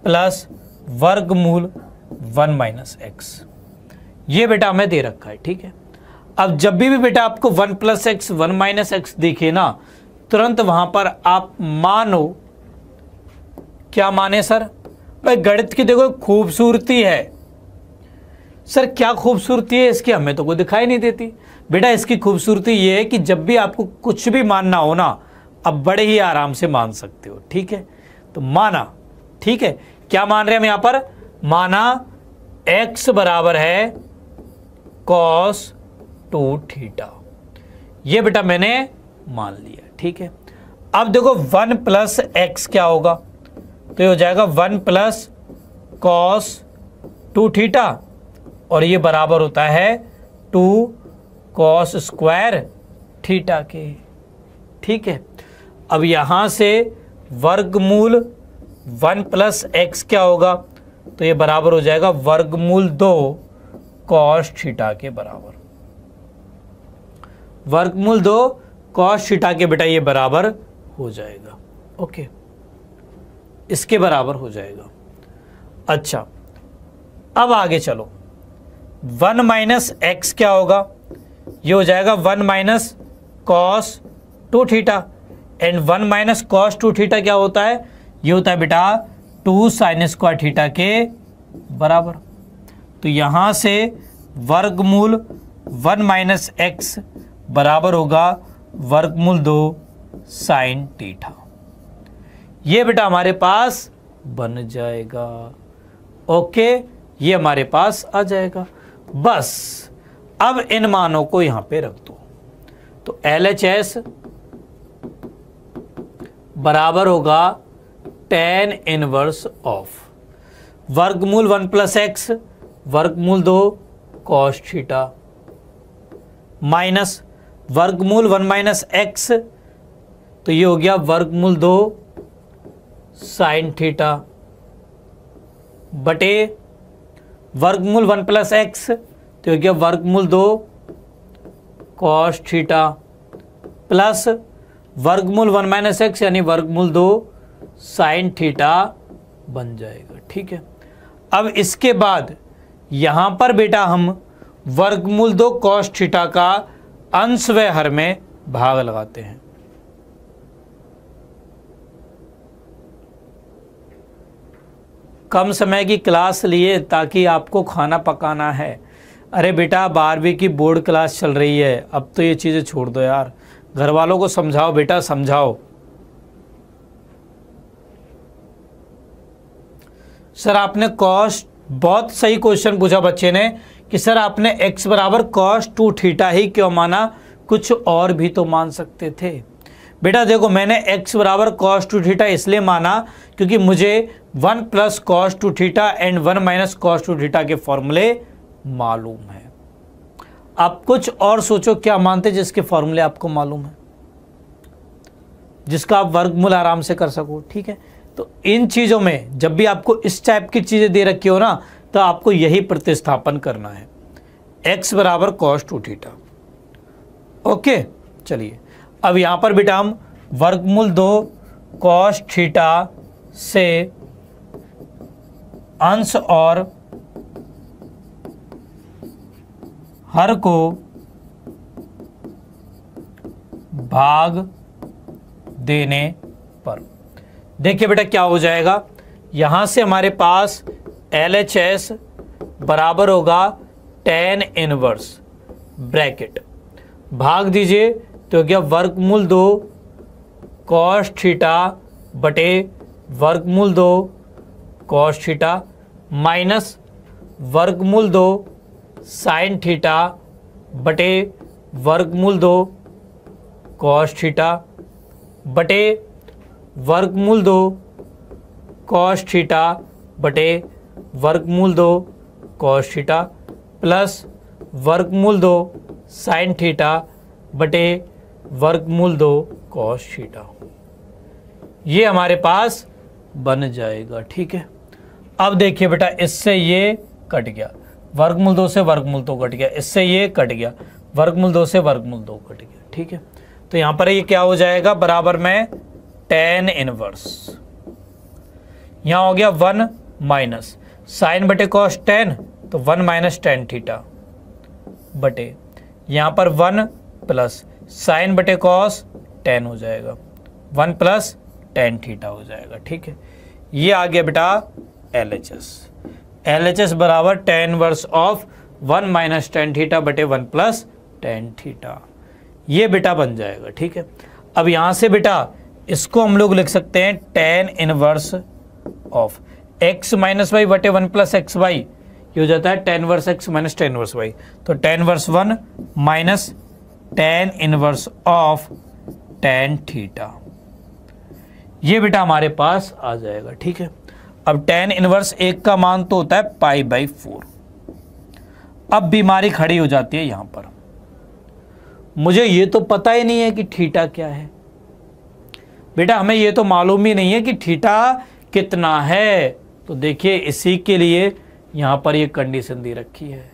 प्लस वर्गमूल वन माइनस एक्स ये बेटा हमें दे रखा है ठीक है अब जब भी भी बेटा आपको one plus x one minus x देखे ना तुरंत वहां पर आप मानो क्या माने सर भाई गणित की देखो खूबसूरती है सर क्या खूबसूरती है इसकी हमें तो कोई दिखाई नहीं देती बेटा इसकी खूबसूरती ये है कि जब भी आपको कुछ भी मानना हो ना अब बड़े ही आराम से मान सकते हो ठीक है तो माना ठीक है क्या मान रहे हैं हम यहां पर माना x बराबर है कॉस टू थीटा ये बेटा मैंने मान लिया ठीक है अब देखो वन प्लस एक्स क्या होगा तो ये हो जाएगा one plus cos two theta और ये बराबर होता है टू कॉस स्क्वायर थीटा के ठीक है अब यहाँ से वर्गमूल वन प्लस एक्स क्या होगा तो ये बराबर हो जाएगा वर्गमूल दो कॉस थीटा के बराबर वर्गमूल दो कॉस थीटा के बेटा ये बराबर हो जाएगा ओके इसके बराबर हो जाएगा अच्छा अब आगे चलो वन माइनस एक्स क्या होगा ये हो जाएगा one minus cos two theta and one minus cos two theta क्या होता है ये होता है बेटा टू साइन स्क्वायर थीटा के बराबर तो यहाँ से वर्गमूल वन माइनस एक्स बराबर होगा वर्गमूल दो साइन थीटा ये बेटा हमारे पास बन जाएगा ओके ये हमारे पास आ जाएगा बस अब इन मानों को यहां पे रख दो तो एल एच एस बराबर होगा टेन इनवर्स ऑफ वर्गमूल वन प्लस एक्स वर्गमूल दो कॉस थीटा माइनस वर्गमूल वन माइनस एक्स तो ये हो गया वर्गमूल दो साइन थीटा बटे वर्गमूल वन प्लस एक्स तो हो गया वर्गमूल दो कॉस थीटा प्लस वर्गमूल वन माइनस एक्स यानी वर्गमूल दो साइन थीटा बन जाएगा ठीक है अब इसके बाद यहाँ पर बेटा हम वर्गमूल दो कॉस थीटा का अंश व हर में भाग लगाते हैं कम समय की क्लास लिए ताकि आपको खाना पकाना है अरे बेटा बारहवीं की बोर्ड क्लास चल रही है अब तो ये चीज़ें छोड़ दो यार घर वालों को समझाओ बेटा समझाओ सर आपने कॉस्ट बहुत सही क्वेश्चन पूछा बच्चे ने कि सर आपने एक्स बराबर कॉस्ट टू थीटा ही क्यों माना कुछ और भी तो मान सकते थे बेटा देखो मैंने एक्स बराबर कॉस्ट टू थीटा इसलिए माना क्योंकि मुझे one plus cos two theta and one minus cos two theta के फॉर्मूले मालूम है आप कुछ और सोचो क्या मानते जिसके फॉर्मूले आपको मालूम है जिसका आप वर्गमूल आराम से कर सको ठीक है तो इन चीज़ों में जब भी आपको इस टाइप की चीज़ें दे रखी हो ना तो आपको यही प्रतिस्थापन करना है एक्स बराबर कॉस टू थीटा ओके चलिए अब यहां पर बेटा हम वर्गमूल दो कॉस थीटा से अंश और हर को भाग देने पर देखिए बेटा क्या हो जाएगा यहां से हमारे पास एल एच एस बराबर होगा टेन इनवर्स ब्रैकेट भाग दीजिए तो क्या वर्गमूल दो कॉस्ट थीटा बटे वर्गमूल दो कॉस्ट थीटा माइनस वर्गमूल दो साइन थीटा बटे वर्गमूल दो कॉस थीटा बटे वर्गमूल दो कॉस थीटा बटे वर्गमूल दो कॉस थीटा प्लस वर्गमूल दो साइन थीटा बटे वर्गमूल दो कॉस थीटा ये हमारे पास बन जाएगा ठीक है अब देखिए बेटा इससे ये कट गया वर्गमूल दो से वर्गमूल दो कट गया इससे ये कट गया वर्गमूल दो से वर्गमूल दो कट गया ठीक है तो यहां पर ये क्या हो जाएगा बराबर में टेन इनवर्स यहां हो गया वन माइनस साइन बटे कॉस टेन तो वन माइनस टेन थीटा बटे यहां पर वन प्लस साइन बटे कॉस टेन हो जाएगा वन प्लस टेन थीटा हो जाएगा ठीक है ये आ गया बेटा L H S L H S बराबर tan inverse of one minus tan theta बटे वन प्लस टेन थीटा ये बेटा बन जाएगा ठीक है अब यहाँ से बेटा इसको हम लोग लिख सकते हैं tan inverse of x minus y बटे वन प्लस एक्स वाई ये हो जाता है tan verse x minus tan inverse y तो tan inverse one minus tan inverse of tan theta ये बेटा हमारे पास आ जाएगा ठीक है अब टेन इनवर्स एक का मान तो होता है पाई बाई फोर अब बीमारी खड़ी हो जाती है यहां पर मुझे ये तो पता ही नहीं है कि ठीटा क्या है बेटा हमें ये तो मालूम ही नहीं है कि ठीटा कितना है तो देखिए इसी के लिए यहां पर ये कंडीशन दे रखी है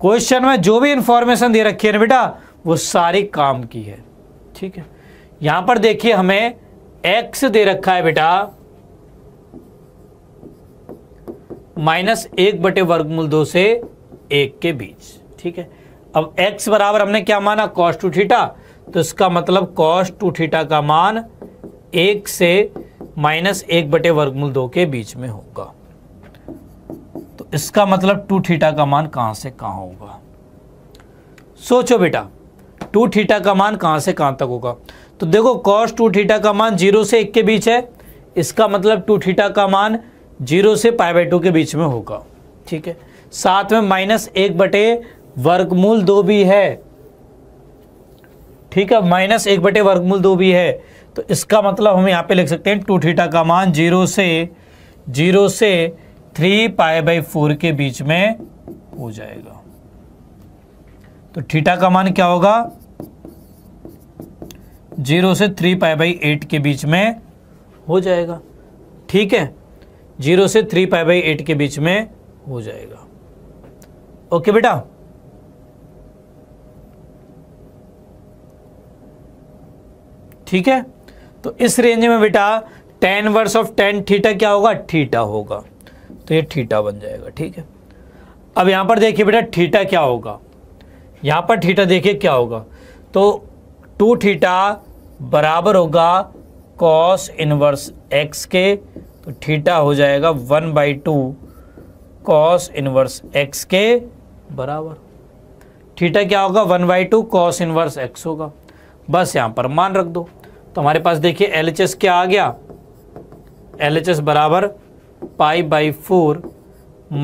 क्वेश्चन में जो भी इंफॉर्मेशन दे रखी है ना बेटा वो सारी काम की है ठीक है यहां पर देखिए हमें एक्स दे रखा है बेटा माइनस एक बटे वर्गमूल दो से एक के बीच ठीक है अब x बराबर हमने क्या माना कॉस टू थीटा तो इसका मतलब cos टू थीटा का मान एक से माइनस एक बटे वर्गमूल दो के बीच में होगा तो इसका मतलब टू थीटा का मान कहां से कहां होगा सोचो बेटा टू थीटा का मान कहां से कहां तक होगा तो देखो कॉस टू थीटा का मान जीरो से एक के बीच है इसका मतलब टू थीटा का मान जीरो से पाई बाई टू के बीच में होगा ठीक है साथ में माइनस एक बटे वर्गमूल दो भी है ठीक है माइनस एक बटे वर्गमूल दो भी है तो इसका मतलब हम यहाँ पे लिख सकते हैं टू थीटा का मान जीरो से जीरो से थ्री पाए बाई फोर के बीच में हो जाएगा तो थीटा का मान क्या होगा जीरो से थ्री पाए बाई एट के बीच में हो जाएगा ठीक है जीरो से थ्री पाई बाई एट के बीच में हो जाएगा ओके बेटा ठीक है तो इस रेंज में बेटा tan inverse of tan theta क्या होगा थीटा होगा तो ये थीटा बन जाएगा ठीक है अब यहां पर देखिए बेटा थीटा क्या होगा यहां पर थीटा देखिए क्या होगा तो टू थीटा बराबर होगा कॉस इनवर्स एक्स के तो ठीटा हो जाएगा one by two cos inverse x के बराबर ठीटा क्या होगा one by two cos inverse x होगा बस यहाँ पर मान रख दो तो हमारे पास देखिए एल एच एस क्या आ गया एल एच एस बराबर pi by four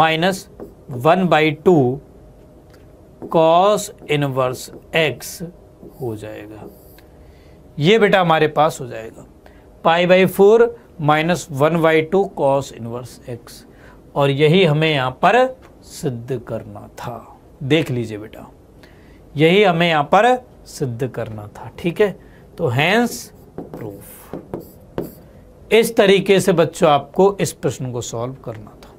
minus one by two cos inverse x हो जाएगा ये बेटा हमारे पास हो जाएगा pi by four minus one by two cos inverse x और यही हमें यहाँ पर सिद्ध करना था देख लीजिए बेटा यही हमें यहाँ पर सिद्ध करना था ठीक है तो हैंस प्रूफ इस तरीके से बच्चों आपको इस प्रश्न को सॉल्व करना था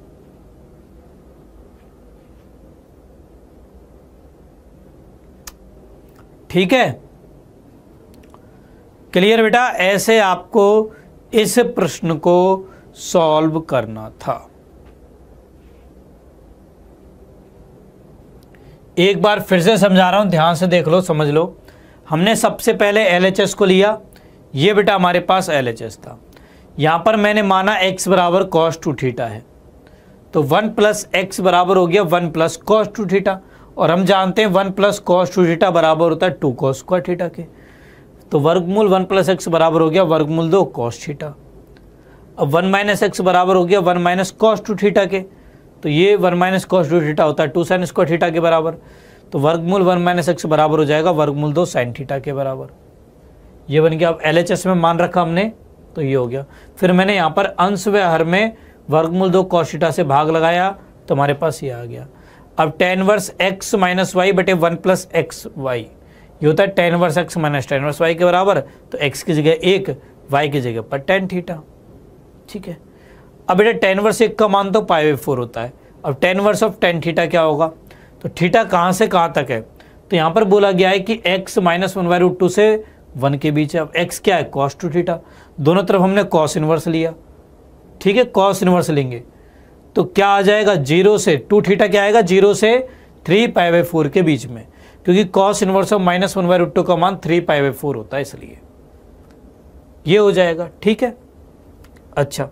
ठीक है क्लियर बेटा ऐसे आपको इस प्रश्न को सॉल्व करना था एक बार फिर से समझा रहा हूं ध्यान से देख लो समझ लो हमने सबसे पहले एलएचएस को लिया ये बेटा हमारे पास एलएचएस था यहां पर मैंने माना x बराबर कॉस टू ठीटा है तो वन प्लस एक्स बराबर हो गया one plus cos two theta और हम जानते हैं one plus cos two theta बराबर होता है टू कॉस स्क्वायर थीटा के तो वर्गमूल वन प्लस एक्स बराबर हो गया वर्गमूल दो कॉस थीटा अब वन माइनस एक्स बराबर हो गया one minus cos two theta के तो ये one minus cos two theta होता है टू साइन स्क्वायर थीटा के बराबर तो वर्गमूल वन माइनस एक्स बराबर हो जाएगा वर्गमूल दो साइन थीटा के बराबर ये बन गया अब एल में मान रखा हमने तो ये हो गया फिर मैंने यहाँ पर अंश व हर में वर्गमूल दो कॉस थीटा से भाग लगाया तो हमारे पास ये आ गया अब tan verse x minus y बटे वन प्लस एक्स वाई ये होता है tan verse x minus tan inverse y के बराबर तो एक्स की जगह एक वाई की जगह पर टेन थीटा ठीक है अब बेटा टेन वर्स एक का मान तो पाई बाई फोर होता है अब tan inverse of tan theta क्या होगा तो थीटा कहाँ से कहाँ तक है तो यहाँ पर बोला गया है कि x minus one by root two से वन के बीच है अब एक्स क्या है कॉस टू थीटा दोनों तरफ हमने कॉस इनवर्स लिया ठीक है कॉस इनवर्स लेंगे तो क्या आ जाएगा जीरो से टू थीटा क्या आएगा जीरो से थ्री पाई बाई फोर के बीच में क्योंकि cos inverse of minus one by root two का मान थ्री पाई बाई फोर होता है इसलिए ये हो जाएगा ठीक है अच्छा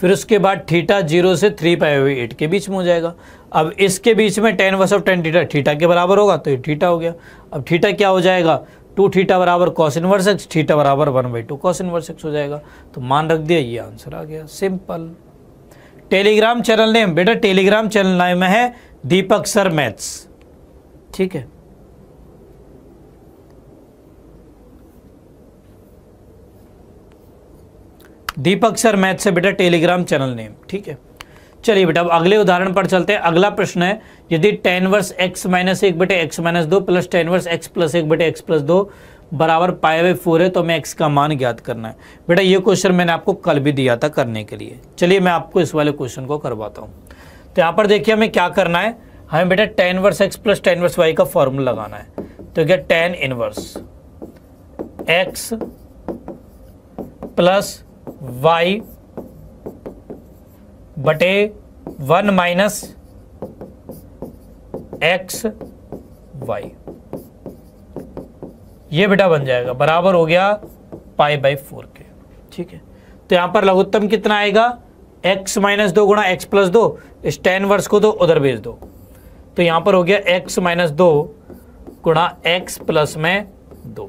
फिर उसके बाद थीटा जीरो से थ्री पाई बाई एट के बीच में हो जाएगा अब इसके बीच में tan inverse of tan theta theta के बराबर होगा तो ये थीटा हो गया अब थीटा क्या हो जाएगा टू थीटा बराबर कॉस इनवर्स एक्स थीटा बराबर one by two cos inverse x हो जाएगा तो मान रख दिया ये आंसर आ गया सिंपल टेलीग्राम चैनल नेम बेटा टेलीग्राम चैनल नेम है दीपक सर मैथ्स ठीक है दीपक सर मैथ से बेटा टेलीग्राम चैनल नेम ठीक है चलिए बेटा अब अगले उदाहरण पर चलते हैं अगला प्रश्न है यदि टेन वर्स एक्स माइनस एक बेटे एक्स माइनस दो plus tan verse x plus एक बेटे एक्स प्लस दो बराबर पाए हुए फोर है तो हमें एक्स का मान ज्ञात करना है बेटा ये क्वेश्चन मैंने आपको कल भी दिया था करने के लिए चलिए मैं आपको इस वाले क्वेश्चन को करवाता हूँ तो यहाँ पर देखिए हमें क्या करना है हमें हाँ बेटा tan inverse x plus tan inverse y का फॉर्मूला लगाना है तो क्या tan inverse x plus y बटे वन माइनस एक्स वाई ये बेटा बन जाएगा बराबर हो गया पाई बाई फोर के ठीक है तो यहां पर लघुत्तम कितना आएगा एक्स माइनस दो गुणा एक्स प्लस दो इस टेन वर्ष को तो उधर भेज दो तो यहां पर हो गया x माइनस दो गुणा एक्स प्लस में दो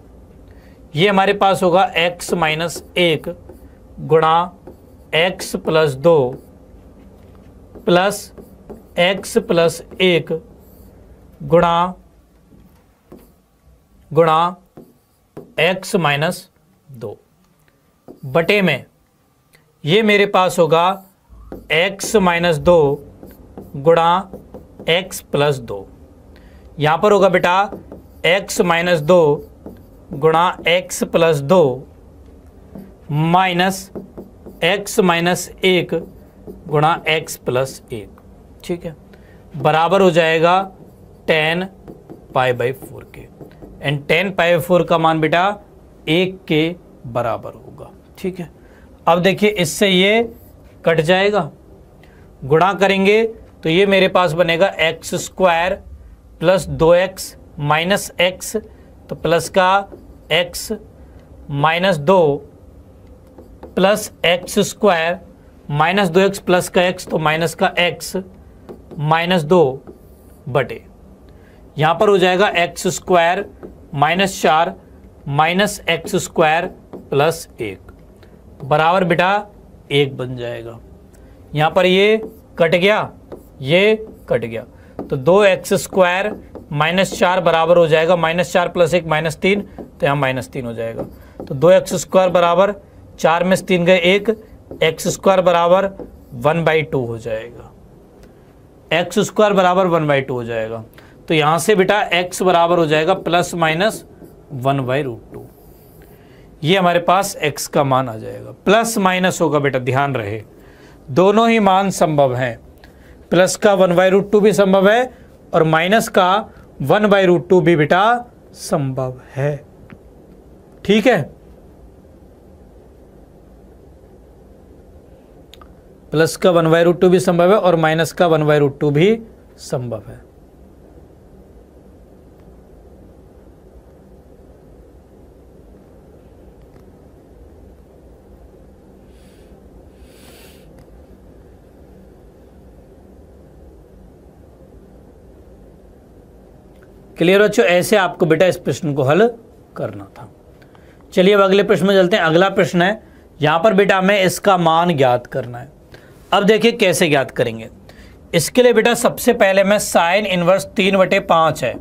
ये हमारे पास होगा x माइनस एक गुणा एक्स प्लस दो प्लस एक्स प्लस एक गुणा गुणा एक्स माइनस दो बटे में ये मेरे पास होगा एक्स माइनस दो गुणा एक्स प्लस दो यहाँ पर होगा बेटा एक्स माइनस दो गुणा एक्स प्लस दो माइनस एक्स माइनस एक गुणा एक्स प्लस एक ठीक है बराबर हो जाएगा टेन पाई बाई फोर के and tan pi by four का मान बेटा एक के बराबर होगा ठीक है अब देखिए इससे ये कट जाएगा गुणा करेंगे तो ये मेरे पास बनेगा एक्स स्क्वायर प्लस दो एक्स माइनस एक्स तो प्लस का एक्स माइनस दो प्लस एक्स स्क्वायर माइनस दो एक्स प्लस का एक्स तो माइनस का एक्स माइनस दो बटे यहाँ पर हो जाएगा एक्स स्क्वायर माइनस चार माइनस एक्स स्क्वायर प्लस एक बराबर बेटा एक बन जाएगा यहाँ पर ये कट गया ये कट गया तो दो एक्स स्क्वायर माइनस चार बराबर हो जाएगा माइनस चार प्लस एक माइनस तीन तो यहाँ माइनस तीन हो जाएगा तो दो एक्स स्क्वायर बराबर चार में तीन गए एक एक्स स्क्वायर बराबर वन बाई टू हो जाएगा एक्स स्क्वायर बराबर वन बाई टू हो जाएगा तो यहाँ से बेटा एक्स बराबर हो जाएगा plus minus one by root two ये हमारे पास एक्स का मान आ जाएगा प्लस माइनस होगा बेटा ध्यान रहे दोनों ही मान संभव हैं प्लस का वन बाय रूट टू भी संभव है और माइनस का वन बाय रूट टू भी बेटा संभव है ठीक है प्लस का वन बाय रूट टू भी संभव है और माइनस का वन बाय रूट टू भी संभव है क्लियर बच्चों ऐसे आपको बेटा इस प्रश्न को हल करना था चलिए अब अगले प्रश्न में चलते हैं अगला प्रश्न है यहाँ पर बेटा हमें इसका मान ज्ञात करना है अब देखिए कैसे ज्ञात करेंगे इसके लिए बेटा सबसे पहले मैं साइन इनवर्स तीन बटे पाँच है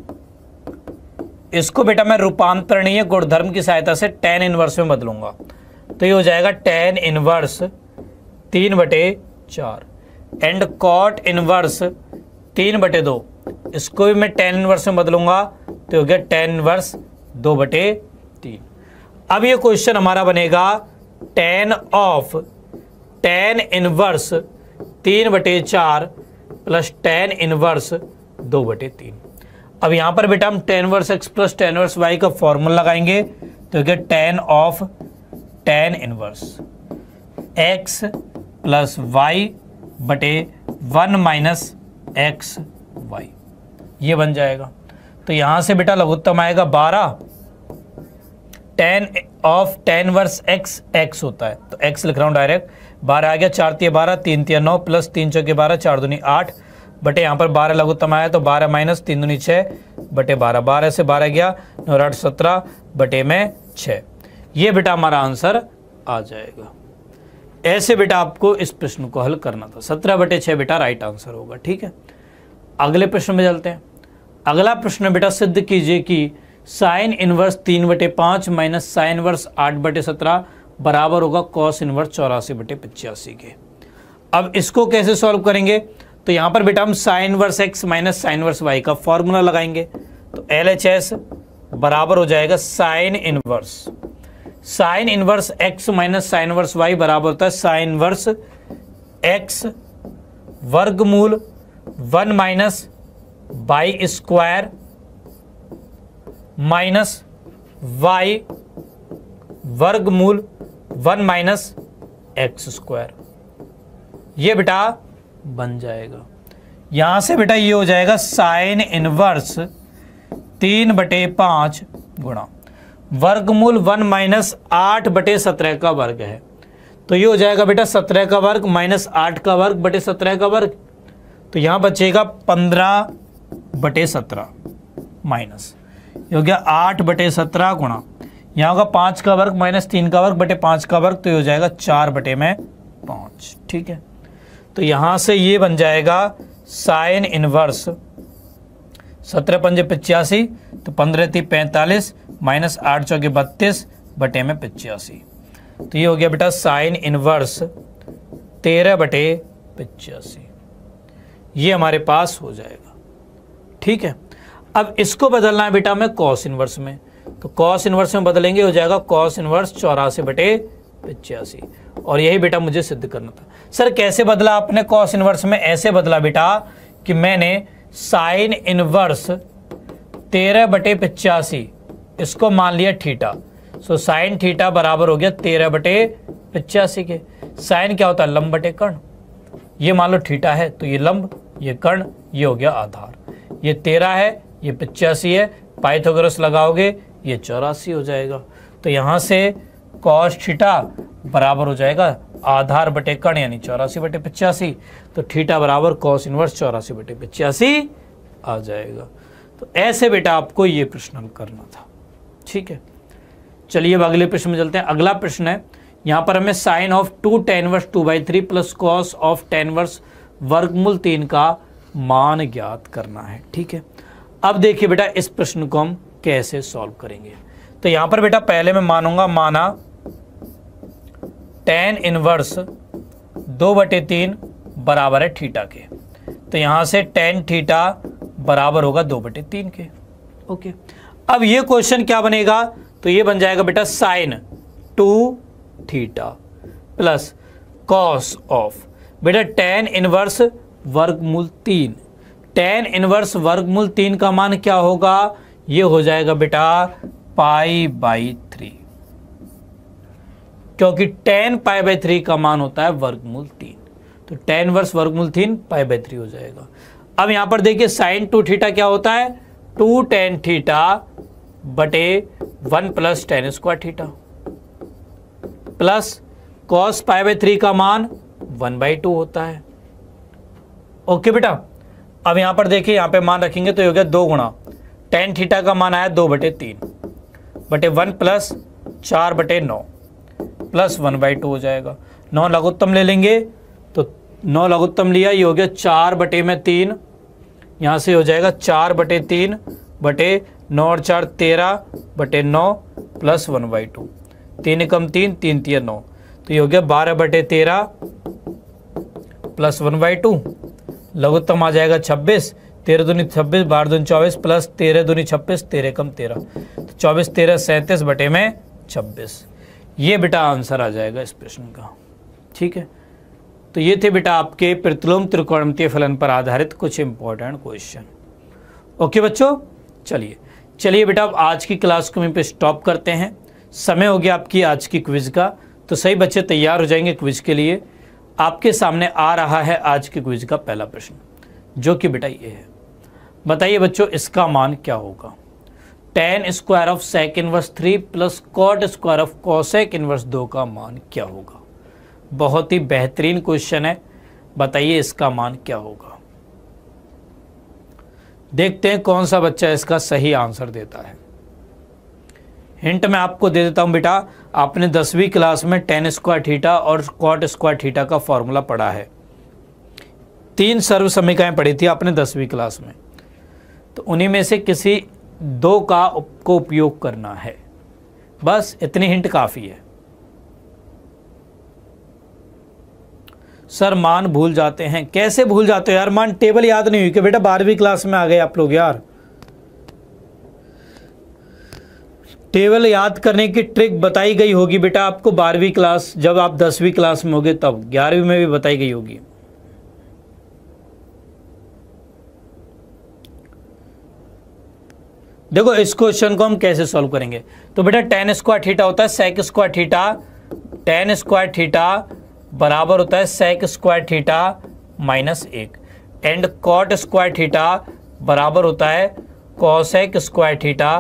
इसको बेटा मैं रूपांतरणीय गुणधर्म की सहायता से टेन इनवर्स में बदलूंगा तो ये हो जाएगा टेन इनवर्स तीन बटे चार एंड कॉट इनवर्स तीन बटे दो इसको भी मैं टेन इनवर्स में बदलूंगा तो हो गया टेन इनवर्स दो बटे तीन अब ये क्वेश्चन हमारा बनेगा टेन ऑफ टेन इनवर्स तीन बटे चार प्लस टेन इनवर्स दो बटे तीन अब यहाँ पर बेटा हम tan verse x plus tan inverse y का फॉर्मूला लगाएंगे तो क्या tan of tan inverse x plus y बटे वन माइनस एक्स वाई ये बन जाएगा तो यहाँ से बेटा लघुत्तम आएगा बारह tan of tan verse x x होता है तो एक्स लिख रहा हूँ डायरेक्ट बारह आ गया चार तीन बारह तीन तीन नौ प्लस तीन चौके बारह चार दूनी आठ बटे यहाँ पर बारह लघुत्तम आया तो बारह माइनस तीन दूनी छः बटे बारह बारह से बारह गया नौ आठ सत्रह बटे में छः ये बेटा हमारा आंसर आ जाएगा ऐसे बेटा आपको इस प्रश्न को हल करना था सत्रह बटे छः बेटा राइट आंसर होगा ठीक है अगले प्रश्न में चलते हैं अगला प्रश्न बेटा सिद्ध कीजिए कि साइन इनवर्स तीन बटे पाँच माइनस साइन वर्स आठ बटे सत्रह बराबर होगा कॉस इनवर्स चौरासी बटे पचासी के अब इसको कैसे सॉल्व करेंगे तो यहाँ पर बेटा हम sine verse x minus sine inverse y का फॉर्मूला लगाएंगे तो एल एच एस बराबर हो जाएगा sine inverse sine inverse x minus sine inverse y बराबर होता है साइन वर्स एक्स वर्गमूल one minus y square minus y वर्गमूल वन माइनस एक्स स्क्वायर ये बेटा बन जाएगा यहां से बेटा ये हो जाएगा साइन इनवर्स तीन बटे पांच गुणा वर्गमूल वन माइनस आठ बटे सत्रह का वर्ग है तो ये हो जाएगा बेटा सत्रह का वर्ग माइनस आठ का वर्ग बटे सत्रह का वर्ग तो यहां बचेगा पंद्रह बटे सत्रह माइनस ये हो गया आठ बटे सत्रह गुणा यहाँ होगा पाँच का वर्ग माइनस तीन का वर्ग बटे पाँच का वर्ग तो ये हो जाएगा चार बटे में पाँच ठीक है तो यहाँ से ये बन जाएगा साइन इनवर्स सत्रह पंजे पचासी तो पंद्रह थी पैंतालीस माइनस आठ चौके बत्तीस बटे में पचासी तो ये हो गया बेटा साइन इनवर्स तेरह बटे पचासी ये हमारे पास हो जाएगा ठीक है अब इसको बदलना है बेटा हमें कॉस इनवर्स में तो कॉस इनवर्स में बदलेंगे हो जाएगा कॉस इनवर्स चौरासी बटे पिचासी और यही बेटा मुझे सिद्ध करना था सर कैसे बदला आपने कॉस इनवर्स में ऐसे बदला बेटा कि मैंने साइन इनवर्स तेरह बटे पिचासी इसको मान लिया थीटा सो साइन थीटा बराबर हो गया तेरह बटे पिचासी के साइन क्या होता है लंब बटे कर्ण ये मान लो थीटा है तो ये लंब ये कर्ण ये हो गया आधार ये तेरह है ये पचासी है पाइथोग्रस लगाओगे ये चौरासी हो जाएगा तो यहाँ से कॉस ठीटा बराबर हो जाएगा आधार बटे कण यानी चौरासी बटे पचासी तो ठीटा बराबर कॉस इनवर्स चौरासी बटे पचासी आ जाएगा तो ऐसे बेटा आपको ये प्रश्न हल करना था ठीक है चलिए अब अगले प्रश्न में चलते हैं अगला प्रश्न है यहाँ पर हमें sine of two tan inverse two by three plus cos of tan inverse वर्गमूल तीन का मान ज्ञात करना है ठीक है अब देखिए बेटा इस प्रश्न को हम कैसे सॉल्व करेंगे तो यहां पर बेटा पहले मैं मानूंगा माना टेन इनवर्स दो बटे तीन बराबर है थीटा के तो यहां से टेन थीटा बराबर होगा दो बटे तीन के ओके अब ये क्वेश्चन क्या बनेगा तो ये बन जाएगा बेटा sine two theta plus cos of बेटा टेन इनवर्स वर्गमूल तीन टेन इनवर्स वर्गमूल तीन का मान क्या होगा ये हो जाएगा बेटा पाई बाई थ्री क्योंकि टेन पाई बाई थ्री का मान होता है वर्गमूल तीन तो टेन वर्स वर्गमूल तीन पाई बाई थ्री हो जाएगा अब यहां पर देखिए साइन टू थीटा क्या होता है टू टेन थीटा बटे one plus tan square theta plus cos pi by three का मान वन बाई टू होता है ओके बेटा अब यहाँ पर देखिए यहाँ पे मान रखेंगे तो ये हो गया दो गुणा टेन थीटा का मान आया दो बटे तीन बटे वन प्लस चार बटे नौ प्लस वन बाई टू हो जाएगा नौ लघुत्तम ले लेंगे तो नौ लघुत्तम लिया ये हो गया चार बटे में तीन यहाँ से हो जाएगा चार बटे तीन बटे नौ और चार तेरह बटे नौ प्लस वन बाई टू तीन कम तीन तीन तीन नौ तो ये हो गया बारह बटे तेरह प्लस वन बाई टू लघुत्तम आ जाएगा छब्बीस तेरह दूनी छब्बीस बारह दूनी चौबीस प्लस तेरह दूनी छब्बीस तेरह कम तेरह तो चौबीस तेरह सैंतीस बटे में छब्बीस ये बेटा आंसर आ जाएगा इस प्रश्न का ठीक है तो ये थे बेटा आपके प्रतिलोम त्रिकोणमितीय फलन पर आधारित कुछ इंपॉर्टेंट क्वेश्चन ओके बच्चों चलिए चलिए बेटा आप आज की क्लास को हम स्टॉप करते हैं समय हो गया आपकी आज की क्विज़ का तो सही बच्चे तैयार हो जाएंगे क्विज़ के लिए आपके सामने आ रहा है आज के क्विज का पहला प्रश्न जो कि बेटा ये है बताइए बच्चों इसका मान क्या होगा tan square of sec inverse three plus cot square of cosec inverse दो का मान क्या होगा बहुत ही बेहतरीन क्वेश्चन है बताइए इसका मान क्या होगा देखते हैं कौन सा बच्चा इसका सही आंसर देता है हिंट मैं आपको दे देता हूं बेटा आपने दसवीं क्लास में टेन स्क्वायर थीटा और कॉट स्क्वायर थीटा का फॉर्मूला पढ़ा है तीन सर्व समीकाएँ पढ़ी थी आपने दसवीं क्लास में तो उन्हीं में से किसी दो का को उपयोग करना है बस इतनी हिंट काफ़ी है सर मान भूल जाते हैं कैसे भूल जाते हो यार मान टेबल याद नहीं हुई कि बेटा बारहवीं क्लास में आ गए आप लोग यार टेबल याद करने की ट्रिक बताई गई होगी बेटा आपको बारहवीं क्लास जब आप दसवीं क्लास में होगे तब ग्यारहवीं में भी बताई गई होगी देखो इस क्वेश्चन को हम कैसे सॉल्व करेंगे तो बेटा टेन स्क्वायर थीटा होता है sec square theta tan square theta बराबर होता है सेक स्क्वायर थीटा माइनस एक एंड कॉट स्क्वायर थीटा बराबर होता है कॉसेक स्क्वायर थीटा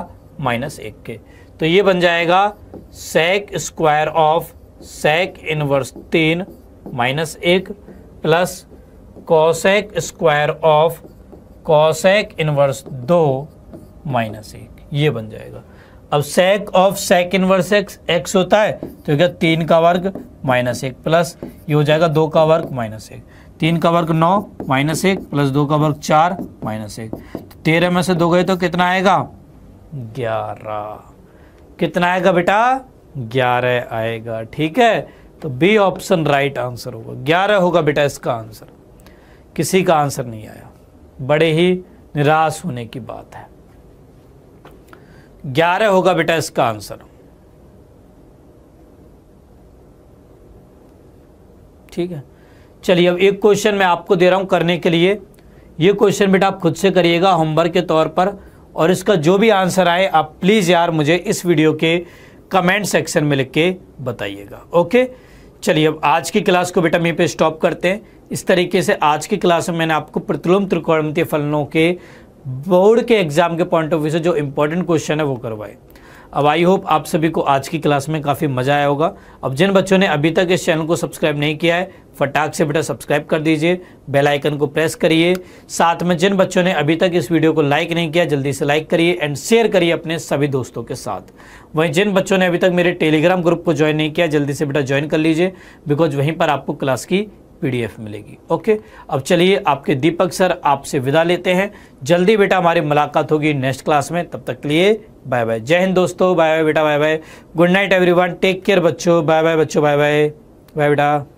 माइनस एक के तो ये बन जाएगा sec square of sec inverse तीन माइनस एक plus cosec square of cosec inverse दो माइनस एक ये बन जाएगा अब sec of sec inverse x x होता है तो क्या तीन का वर्ग माइनस एक प्लस ये हो जाएगा दो का वर्ग माइनस एक तीन का वर्ग नौ माइनस एक प्लस दो का वर्ग चार माइनस एक तो तेरह में से दो गए तो कितना आएगा ग्यारह कितना आएगा बेटा ग्यारह आएगा ठीक है तो बी ऑप्शन राइट आंसर होगा ग्यारह होगा बेटा इसका आंसर किसी का आंसर नहीं आया बड़े ही निराश होने की बात है ग्यारह होगा बेटा इसका आंसर ठीक है चलिए अब एक क्वेश्चन मैं आपको दे रहा हूं करने के लिए ये क्वेश्चन बेटा आप खुद से करिएगा होमवर्क के तौर पर और इसका जो भी आंसर आए आप प्लीज़ यार मुझे इस वीडियो के कमेंट सेक्शन में लिख के बताइएगा ओके चलिए अब आज की क्लास को बेटा मैं पे स्टॉप करते हैं इस तरीके से आज की क्लास में मैंने आपको प्रतिलोम त्रिकोणमितीय फलनों के बोर्ड के एग्जाम के पॉइंट ऑफ व्यू से जो इंपॉर्टेंट क्वेश्चन है वो करवाए अब आई होप आप सभी को आज की क्लास में काफ़ी मज़ा आया होगा अब जिन बच्चों ने अभी तक इस चैनल को सब्सक्राइब नहीं किया है फटाक से बेटा सब्सक्राइब कर दीजिए बेल आइकन को प्रेस करिए साथ में जिन बच्चों ने अभी तक इस वीडियो को लाइक नहीं किया जल्दी से लाइक करिए एंड शेयर करिए अपने सभी दोस्तों के साथ वहीं जिन बच्चों ने अभी तक मेरे टेलीग्राम ग्रुप को ज्वाइन नहीं किया जल्दी से बेटा ज्वाइन कर लीजिए बिकॉज वहीं पर आपको क्लास की पीडीएफ मिलेगी ओके अब चलिए आपके दीपक सर आपसे विदा लेते हैं जल्दी बेटा हमारी मुलाकात होगी नेक्स्ट क्लास में तब तक के लिए बाय बाय जय हिंद दोस्तों बाय बाय बेटा bye bye good night everyone take care बच्चों बाय बाय बच्चों बाय बाय बाय बेटा